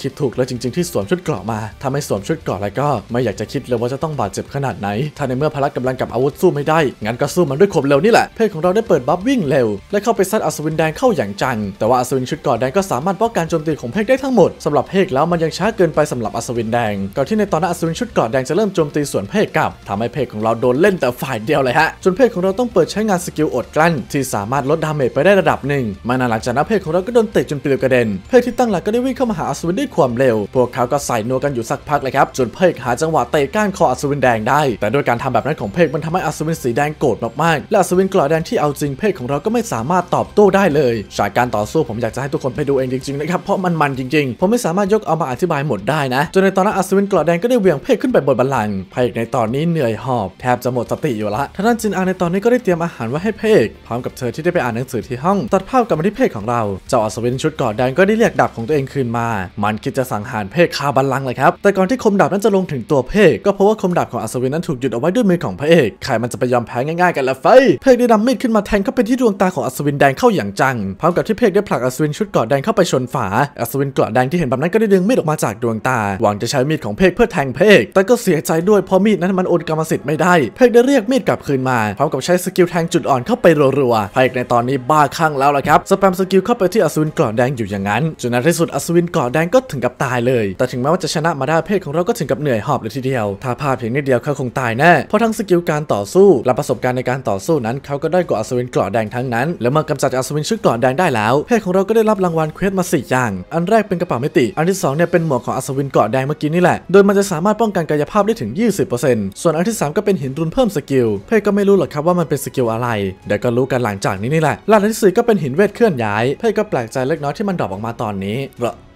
คิดถูกแล้วจริงๆที่สวมชุดเกราะมา ถ้าไม่สวมชุดเกราะแล้วก็ไม่อยากจะคิดเลยว่าจะต้องบาดเจ็บขนาดไหนถ้าในเมื่อพลดกำลังกับอาวุธสู้ไม่ได้ งั้นก็สู้มันด้วยความเร็วนี่แหละ เพศของเราได้เปิดบัฟวิ่งเร็วและเข้าไปซัดอัศวินแดงเข้าอย่างจัง แต่ว่าอัศวินชุดเกราะแดงก็สามารถป้องกันโจมตีของเพศได้ทั้งหมดสำหรับเพศแล้วมันยังช้าเกินไปสำหรับอัศวินแดงก่อนที่ในตอนนั้นอัศวินชุดเกราะแดงจะเริ่มโจมตีสวนเพศกลับทำให้เพศของเราโดนเล่นแต่ฝ่ายเดียวเลยฮะ จนเพศของเราต้องเปิดใช้งานสกิลอดกลั้นที่สามารถลดดาเมจไปได้ระดับหนึ่งมานานหลังจากนั้นเพศของเราก็โดนเตะจนเปลวกระเด็นเพศที่ตั้งหลักก็ได้วิ่งเข้ามาหาอัศวินด้่ความเร็วพวกเขาก็ ใส่ นัว กันอยู่ สักพัก เลยครับ จน เพกหา จังหวะ เตะ ก้าน คอ อัศวินแดง ได้ แต่ด้วยการทำแบบ นั้น ของเพกมันทำให้ อัศวิน สี แดง โกรธ มากๆและ อัศวินกลอแดง ที่เอา จริง เพกของเรา ก็ ไม่ สามารถ ตอบโต้ ได้เลย ฉากการ ต่อสู้ ผม อยาก จะ ให้ทุกคนไปดู เอง จริง ๆ นะครับ เพราะ มัน มัน จริง ๆ ผม ไม่ สามารถ ยก เอามา อธิบาย หมด ได้ นะ จน ใน ตอน นั้น อัศวินกลอแดง ก็ได้เวียงเพกขึ้น ไปบนบัลลังก์เพกใน ตอนนี้เหนื่อยหอบแทบจะหมดสติอยู่ละ ท่านจินอาในตอนนี้ก็ได้เตรียมอาหารไว้ให้เพกพร้อมกับเธอที่ได้ไปอ่านหนังสือที่ห้องตัดภาพกับมาที่เพกของเราเจ้าอัศวินชุดกอดแดงก็ได้เรียกดับของตัวเองคืนมามันคิดจะสังหารเพคคาบัลลังเลยครับ แต่ก่อนที่คมดาบนั้นจะลงถึงตัวเพคก็เพราะว่าคมดาบของอัศวินนั้นถูกหยุดเอาไว้ด้วยมือของพระเอก ใครมันจะไปยอมแพ้ง่ายๆกันละไฟ เพคได้นำมีดขึ้นมาแทงเข้าไปที่ดวงตาของอัศวินแดงเข้าอย่างจัง พร้อมกับที่เพคได้ผลักอัศวินชุดเกราะแดงเข้าไปชนฝา อัศวินเกราะแดงที่เห็นแบบนั้นก็ได้ดึงมีดออกมาจากดวงตา หวังจะใช้มีดของเพคเพื่อแทงเพคแต่ก็เสียใจด้วยเพราะมีดนั้นมันโอนกรรมสิทธิ์ไม่ได้เพคได้เรียกมีดกลับคืนมา พร้อมกับใช้สกิลแทงจุดอ่อนเข้าไปรัวๆเพกในตอนนี้บ้าคลั่งแล้วละครับสแปมสกิลเข้าไปที่อัศวินเกราะแดง อยู่อย่างนั้น จนในที่สุดอัศวินเกราะแดงก็็ถึงกับตายเลย แต่ถึงแม้ว่าจะชนะมาได้ เพศของเราก็ถึงกับเหนื่อยหอบเลยทีเดียว ถ้าพลาดเพียงนิดเดียวเขาคงตายแน่ เพราะทั้งสกิลการต่อสู้ และประสบการณ์ในการต่อสู้นั้นเขาก็ได้กว่าอัศวินกรอดแดงทั้งนั้น และเมื่อกำจัดอัศวินชุดกรอดแดงได้แล้ว เพศของเราก็ได้รับรางวัลเควสมา4อย่าง อันแรกเป็นกระเป๋ามิติ อันที่2เนี่ยเป็นหมวกของอัศวินกรอดแดงเมื่อกี้นี่แหละ โดยมันจะสามารถป้องกันกายภาพได้ถึง 20%ส่วนอันที่ 3 ก็เป็นหินรุนเพิ่มสกิล เพศก็ไม่รู้หรอกครับว่ามันเป็นสกิลอะไรเดี๋ยวก็รู้กันหลังจากนี้นี่แหละและอันที่ 4 ก็เป็นหินเวทเคลื่อนย้ายเพศก็แปลกใจเล็กน้อยที่มันดรอปออกมาตอนนี้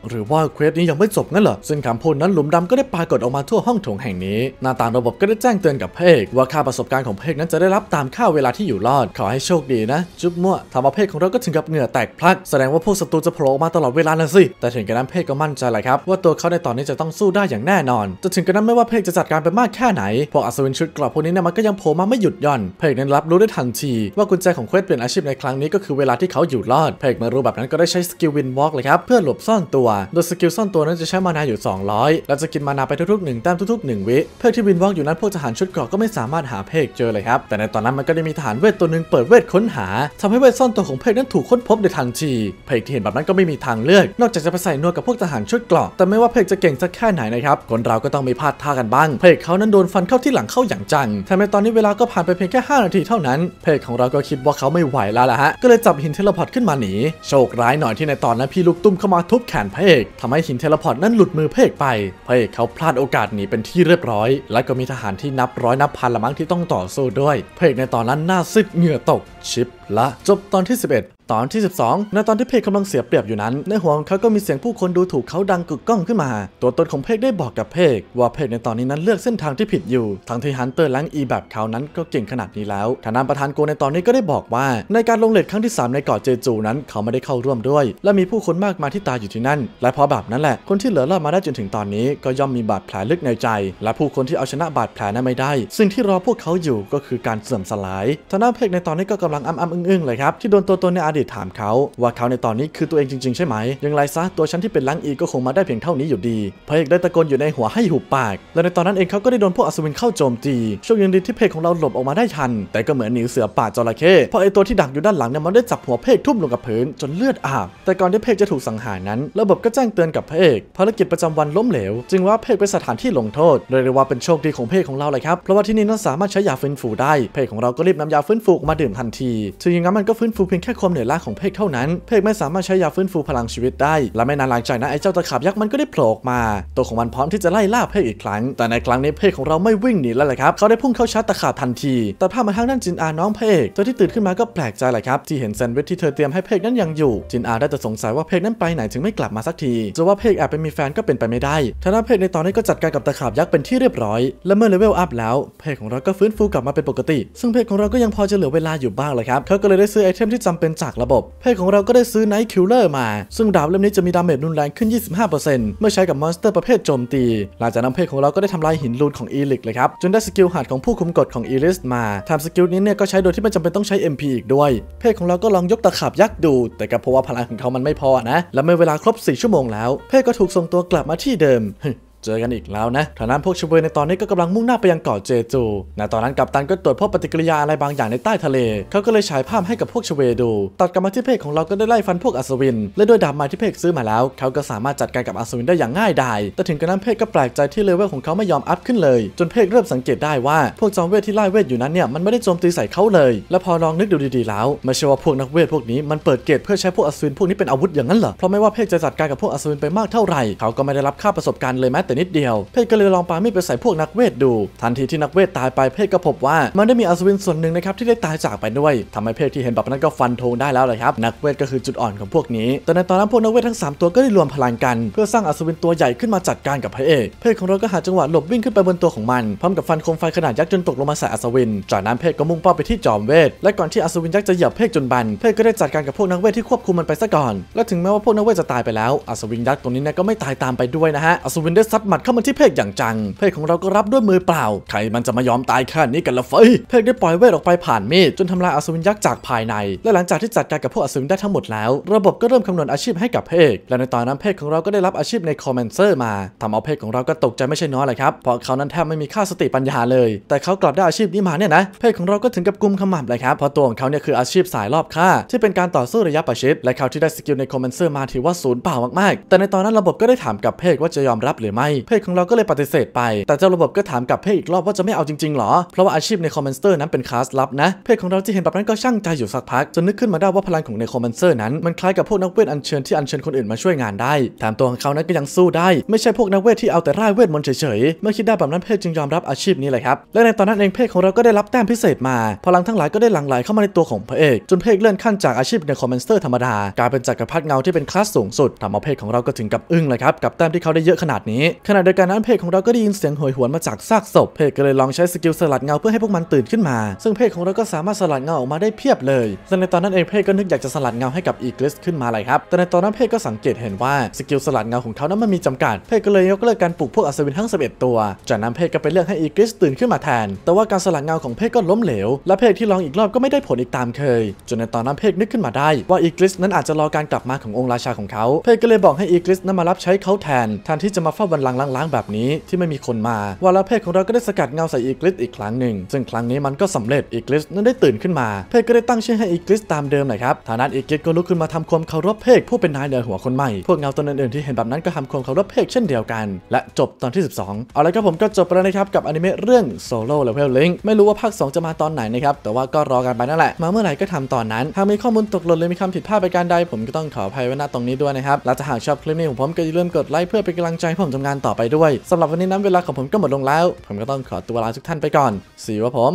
หรือว่าเควสนี้ยังไม่จบงั้นเหรอซึ่งคำพูดนั้นหลุมดำก็ได้ปรากฏออกมาทั่วห้องโถงแห่งนี้ หน้าต่างระบบก็ได้แจ้งเตือนกับเพกว่าค่าประสบการณ์ของเพกนั้นจะได้รับตามค่าเวลาที่อยู่รอด ขอให้โชคดีนะ จุ๊บมั่วทำเอาเพกของเราก็ถึงกับเหงื่อแตกพลัก แสดงว่าพวกศัตรูจะโผล่ออกมาตลอดเวลา้วสิ แต่ถึงกระนั้นเพกก็มั่นใจแหละครับว่าตัวเขาในตอนนี้จะต้องสู้ได้อย่างแน่นอนจะถึงกระนั้นไม่ว่าเพกจะจัดการไปมากแค่ไหนพวกอัศวินชุดกรอบพวกนี้เนี่ยมันก็ยังโผล่มาไม่หยุดย่อนเพกนั้นรับรู้ได้ทันทีว่ากุญแจของเควสเปลี่ยนอาชีพในครั้งนี้ก็คือเวลาที่เขาอยู่รอดเพกมารู้แบบนั้นก็ได้ใช้สกิลวินวอล์กเลยครับเพื่อหลบซ่อนตัวโดยสกิลซ่อนตัวนั้นจะใช้มานาอยู่200 และจะกินมานาไปทุกๆ 1 แต้มทุกๆ 1 วิเพื่อที่วินวอกอยู่นั้นพวกทหารชุดเกราะก็ไม่สามารถหาเพกเจอเลยครับ แต่ในตอนนั้นมันก็ได้มีทหารเวทตัวหนึ่งเปิดเวทค้นหา ทำให้เวทซ่อนตัวของเพกนั้นถูกค้นพบในทันทีเพกที่เห็นแบบนั้นก็ไม่มีทางเลือกนอกจากจะไปใส่นวดกับพวกทหารชุดเกราะแต่ไม่ว่าเพกจะเก่งสักแค่ไหนนะครับคนเราก็ต้องมีพลาดท่ากันบ้างเพกเขานั้นโดนฟันเข้าที่หลังเข้าอย่างจังทำให้ตอนนี้เวลาก็ผ่านไปเพียงแค่ 5 นาทีเท่านั้นเพกของเราก็คิดว่าเขาไม่ไหวแล้วล่ะฮะก็เลยจับหินเทเลพอร์ตขึ้นมาหนีโชคร้ายหน่อยที่ในตอนนั้นพี่ลูกตุ้มเข้ามาทุบแขนเพระเอกทำให้หินเทเลพอร์ตนั้นหลุดมือพระเอกไปพระเอกเขาพลาดโอกาสหนีเป็นที่เรียบร้อย และก็มีทหารที่นับร้อยนับพันละมั้งที่ต้องต่อสู้ด้วยพระเอกในตอนนั้นหน้าซึดเหงื่อตกชิปและจบตอนที่ 11 ตอนที่ 12ในตอนที่เพกกำลังเสียเปรียบอยู่นั้น ในห้องเขาก็มีเสียงผู้คนดูถูกเขาดังกึกก้องขึ้นมา ตัวตนของเพกได้บอกกับเพกว่าเพกในตอนนี้นั้นเลือกเส้นทางที่ผิดอยู่ทั้งที่ฮันเตอร์แลงอีแบบเขานั้นก็เก่งขนาดนี้แล้วฐานะประธานโกในตอนนี้ก็ได้บอกว่า ในการลงเลดครั้งที่ 3 ในเกาะเจจูนั้นเขาไม่ได้เข้าร่วมด้วย และมีผู้คนมากมายที่ตายอยู่ที่นั่น และเพราะแบบนั้นแหละ คนที่เหลือรอดมาได้จนถึงตอนนี้ก็ย่อมมีบาดแผลลึกในใจ และผู้คนที่เอาชนะบาดแผลนั้นไม่ได้สิ่งที่รอพวกเขาอยู่ก็คือการเสื่อมสลายฐานะเพกในตอนนี้ก็กำลังอ้ำอึ้งๆ เลยครับที่โดนตัวตนในอดีตถามเขาว่าเขาในตอนนี้คือตัวเองจริงๆ ใช่ไหมอย่างไรซะตัวฉันที่เป็นลังอีก็คงมาได้เพียงเท่านี้อยู่ดีพเอกได้ตะโกนอยู่ในหัวให้หูปาก และในตอนนั้นเองเขาก็ได้โดนพวกอสุวินเข้าโจมตีโชคยังดีที่เพกของเราหลบออกมาได้ทัน แต่ก็เหมือนหนีเสือป่าจระเข้เพราะไอตัวที่ดักอยู่ด้านหลังเนี่ยมันได้จับหัวเพกทุ่มลงกับพื้นจนเลือดอาบแต่ก่อนที่เพกจะถูกสังหารนั้น ระบบก็แจ้งเตือนกับพเอกภารกิจประจำวันล้มเหลว จึงว่าเพกไปสถานที่ลงโทษเยเรียกว่าเป็นโชคดีของเพกของเราเลยครับเพราะว่าที่นี่นั้นสามารถใช้ยาฟื้นฟูได้เพกของเราก็รีบนำยาฟื้นฟูมาดื่มทันทีถึงอย่างนั้นมันก็ฟื้นฟูเพียงแค่ความเหนื่อยล้าของเพกเท่านั้น เพกไม่สามารถใช้ยาฟื้นฟูพลังชีวิตได้ และไม่นานหลังจากนั้นไอ้เจ้าตะขาบยักษ์มันก็ได้โผล่ออกมาตัวของมันพร้อมที่จะไล่ล่าเพกอีกครั้ง แต่ในครั้งนี้เพกของเราไม่วิ่งหนีแล้วแหละครับ เขาได้พุ่งเข้าชาร์จตะขาบทันที แต่ภาพมาทางด้านจินอาน้องเพกตัวที่ตื่นขึ้นมาก็แปลกใจแหละครับที่เห็นแซนด์วิชที่เธอเตรียมให้เพกนั้นยังอยู่ จินอาได้แต่สงสัยว่าเพกนั้นไปไหนถึงไม่กลับมาสักทีจะว่าเพกแอบไปมีแฟนก็เป็นไปไม่ได้ทนาเพกในตอนนี้ก็จัดการกับตะขาบยักษ์เป็นที่เรียบร้อย และเมื่อเลเวลอัพแล้วเพกของเราก็ฟื้นฟูกลับมาเป็นปกติ ซึ่งเพกของเราก็ยังพอจะเหลือเวลาอยู่บ้างเลยครับเเขาก็เลยได้ซื้อไอเทมที่จำเป็นจากระบบ เพศของเราก็ได้ซื้อไนท์คิลเลอร์มา ซึ่งดาบเล่มนี้จะมีดาเมจรุนแรงขึ้น 25%เมื่อใช้กับมอนสเตอร์ประเภทโจมตี หลังจากนั้นเพศของเราก็ได้ทำลายหินรูนของอีลิกเลยครับ จนได้สกิลหัดของผู้คุมกฎของอีลิสมาทำสกิลนี้เนี่ยก็ใช้โดยที่ไม่จำเป็นต้องใช้ MP อีกด้วย เพศของเราก็ลองยกตะขาบยักษ์ดู แต่ก็เพราะว่าพลังของเขามันไม่พอนะ และเมื่อเวลาครบ 4 ชั่วโมงแล้ว เพศก็ถูกส่งตัวกลับมาที่เดิมเจอกันอีกแล้วนะทางนั้นพวกชเวยในตอนนี้ก็กำลังมุ่งหน้าไปยังเกาะเจจูในตอนนั้นกัปตันก็ตรวจพบปฏิกิริยาอะไรบางอย่างในใต้ทะเล เขาก็เลยฉายภาพให้กับพวกชเวดู ตัดกลับมาที่เพกของเราก็ได้ไล่ฟันพวกอัศวิน และด้วยดาบไม้ที่เพกซื้อมาแล้ว เขาก็สามารถจัดการกับอัศวินได้อย่างง่ายดาย แต่ถึงกระนั้นเพกก็แปลกใจที่เลเวลของเขาไม่ยอมอัพขึ้นเลย จนเพกเริ่มสังเกตได้ว่าพวกจอมเวทที่ไล่เวทอยู่นั้นเนี่ย มันไม่ได้โจมตีใส่เขาเลย และพอลองนึกดูดีๆแล้วไม่ใช่ว่าพวกนักเวทพวกนี้มันเปิดเกตเพื่อใช้พวกอัศวินพวกนี้เป็นอาวุธอย่างนั้นเหรอเพราะไม่ว่าเพกจะจัดการกับพวกอัศวินไปมากเท่าไหร่เขาก็ไม่ได้รับค่าประสบการณ์เลยแม้แต่แต่นิดเดียวเพชรก็เลยลองปาไม่ไปใส่พวกนักเวทดู ทันทีที่นักเวทตายไป เพชรก็พบว่า มันได้มีอัศวินส่วนหนึ่งนะครับ ที่ได้ตายจากไปด้วย ทำให้เพชรที่เห็นแบบนั้นก็ฟันธงได้แล้วเลยครับ นักเวทก็คือจุดอ่อนของพวกนี้ แต่ในตอนนั้นพวกนักเวททั้ง3ตัวก็ได้รวมพลังกันเพื่อสร้างอัศวินตัวใหญ่ขึ้นมาจัดการกับพระเอกเพชรของเราก็หาจังหวะหลบวิ่งขึ้นไปบนตัวของมันพร้อมกับฟันโคมไฟขนาดยักษ์จนตกลงมาใส่อัศวิน จากนั้นเพชรก็มุ่งเป้าไปที่จอมเวท และก่อนที่อัศวินยักษ์จะเหยียบเพชรจนบันเพชรก็ได้จัดการกับพวกนักเวทที่ควบคุมมันไปซะก่อนและถึงแม้ว่าพวกนักเวทจะตายไปแล้วอัศวินยักษ์ตัวนี้ก็ไม่ตายตามไปด้วยนะฮะอัศวินได้ซัดหมัดเข้ามาที่เพกอย่างจัง เพกของเราก็รับด้วยมือเปล่า ใครมันจะมายอมตายแค่นี้กันละเฟยเพกได้ปล่อยเวทออกไปผ่านมีดจนทำลายอสูรยักษ์จากภายใน และหลังจากที่จัดการกับพวกอสูรได้ทั้งหมดแล้ว ระบบก็เริ่มคำนวณอาชีพให้กับเพกและในตอนนั้นเพกของเราก็ได้รับอาชีพในคอมเมนเซอร์มาทำเอาเพกของเราก็ตกใจไม่ใช่น้อยเลยครับ เพราะเขานั้นแทบไม่มีค่าสติปัญญาเลย แต่เขากลับได้อาชีพนี้มาเนี่ยนะ เพกของเราก็ถึงกับกุมขมับเลยครับ เพราะตัวของเขาเนี่ยคืออาชีพสายรอบค่าที่เป็นการต่อสู้ระยะประชิด และเขาที่ได้สกิลในคอมเมนเซอร์มาถือว่าศูนย์เปล่ามากๆแต่ในตอนนั้นระบบก็ได้ถามกับเพกว่าจะยอมรับหรือไม่เพจของเราก็เลยปฏิเสธไป แต่เจ้าระบบก็ถามกลับเพจอีกรอบว่าจะไม่เอาจริงๆหรอ เพราะว่าอาชีพในคอมเมนเตอร์นั้นเป็นคลาสลับนะเพจของเราที่เห็นแบบนั้นก็ช่างใจอยู่สักพัก จนนึกขึ้นมาได้ว่าพลังของในคอมเมนเตอร์นั้นมันคล้ายกับพวกนักเวทอัญเชิญที่อัญเชิญคนอื่นมาช่วยงานได้ แถมตัวของเขานั้นก็ยังสู้ได้ ไม่ใช่พวกนักเวทที่เอาแต่ร่ายเวทมนต์เฉยๆเมื่อคิดได้แบบนั้นเพจจึงยอมรับอาชีพนี้เลยครับ และในตอนนั้นเองเพจของเราก็ได้รับแต้มพิเศษมา พลังทั้งหลายก็ได้หลั่งไหลเข้ามาในตัวของพระเอกจนเพจเลื่อนขั้นจากอาชีพในคอมเมนเซอร์ธรรมดากลายเป็นจักรพรรดิเงาที่เป็นคลาสสูงสุดทำเอาเพจของเราก็ถึงกับอึ้งเลยครับกับแต้มที่เขาได้เยอะขนาดนี้ขณะเดียวกันนั้นเพจของเราก็ได้ยินเสียงหวยหวนมาจากซากศพเพจก็เลยลองใช้สกิลสลัดเงาเพื่อให้พวกมันตื่นขึ้นมาซึ่งเพจของเราก็สามารถสลัดเงาออกมาได้เพียบเลยซึ่งในตอนนั้นเองเพจก็นึกอยากจะสลัดเงาให้กับอีกลิสขึ้นมาเลยครับแต่ในตอนนั้นเพจก็สังเกตเห็นว่าสกิลสลัดเงาของเขานั้นมันมีจำกัดเพจก็เลยยกเลิกการปลุกพวกอัศวินทั้ง11ตัว จากนั้นเพจก็ไปเลือกให้อีกลิสตื่นขึ้นมาแทน แต่ว่าการสลัดเงาของเพจก็ล้มเหลวและเพจที่ลองอีกรอบก็ไม่ได้ผลอีกตามเคย จนในตอนนั้นเพจนึกขึ้นมาได้ ว่าอีกลิสนั้นอาจจะรอการกลับมาขององค์ราชาของเขาเพจก็เลยบอกให้อีกลิสนั้นมารับใช้เขาแทนแทนที่จะมาเฝ้าบันลังล้างๆแบบนี้ที่ไม่มีคนมาวาลเพศของเราก็ได้สกัดเงาใส่อีกลิสอีกครั้งหนึ่ง ซึ่งครั้งนี้มันก็สำเร็จอีกลิสนั้นได้ตื่นขึ้นมา เพศก็ได้ตั้งชื่อให้อีกลิสตามเดิมหน่อยครับฐานะอีกลิสก็ลุกขึ้นมาทำความเคารพเพศผู้เป็นนายเหนือหัวคนใหม่ พวกเงาตัวอื่นๆที่เห็นแบบนั้นก็ทำความเคารพเพศเช่นเดียวกัน และจบตอนที่ 12เอาละครับผมก็จบไปแล้วนะครับกับอนิเมะเรื่อง Solo l e v เ l ลลิงไม่รู้ว่าภาค2จะมาตอนไหนนะครับแต่ว่าก็รอกันไปนั่นแหละมาเมื่อไหร่ก็ทำตอนนั้นหากมีข้อมูลตกหล่นหรือมีคำผิดพลาดไปการใดผมก็ต้องขออภัยไว้ณตรงนี้ด้วยนะครับและถ้าหากชอบคลิปนี้ของผมก็อย่าลืมกดไลค์เพื่อเป็นกำลังใจผมทำงานานต่อไปด้วยสำหรับวันนี้นั้นเวลาของผมก็หมดลงแล้ว ผมก็ต้องขอตัวลาทุกท่านไปก่อนสีว่าผม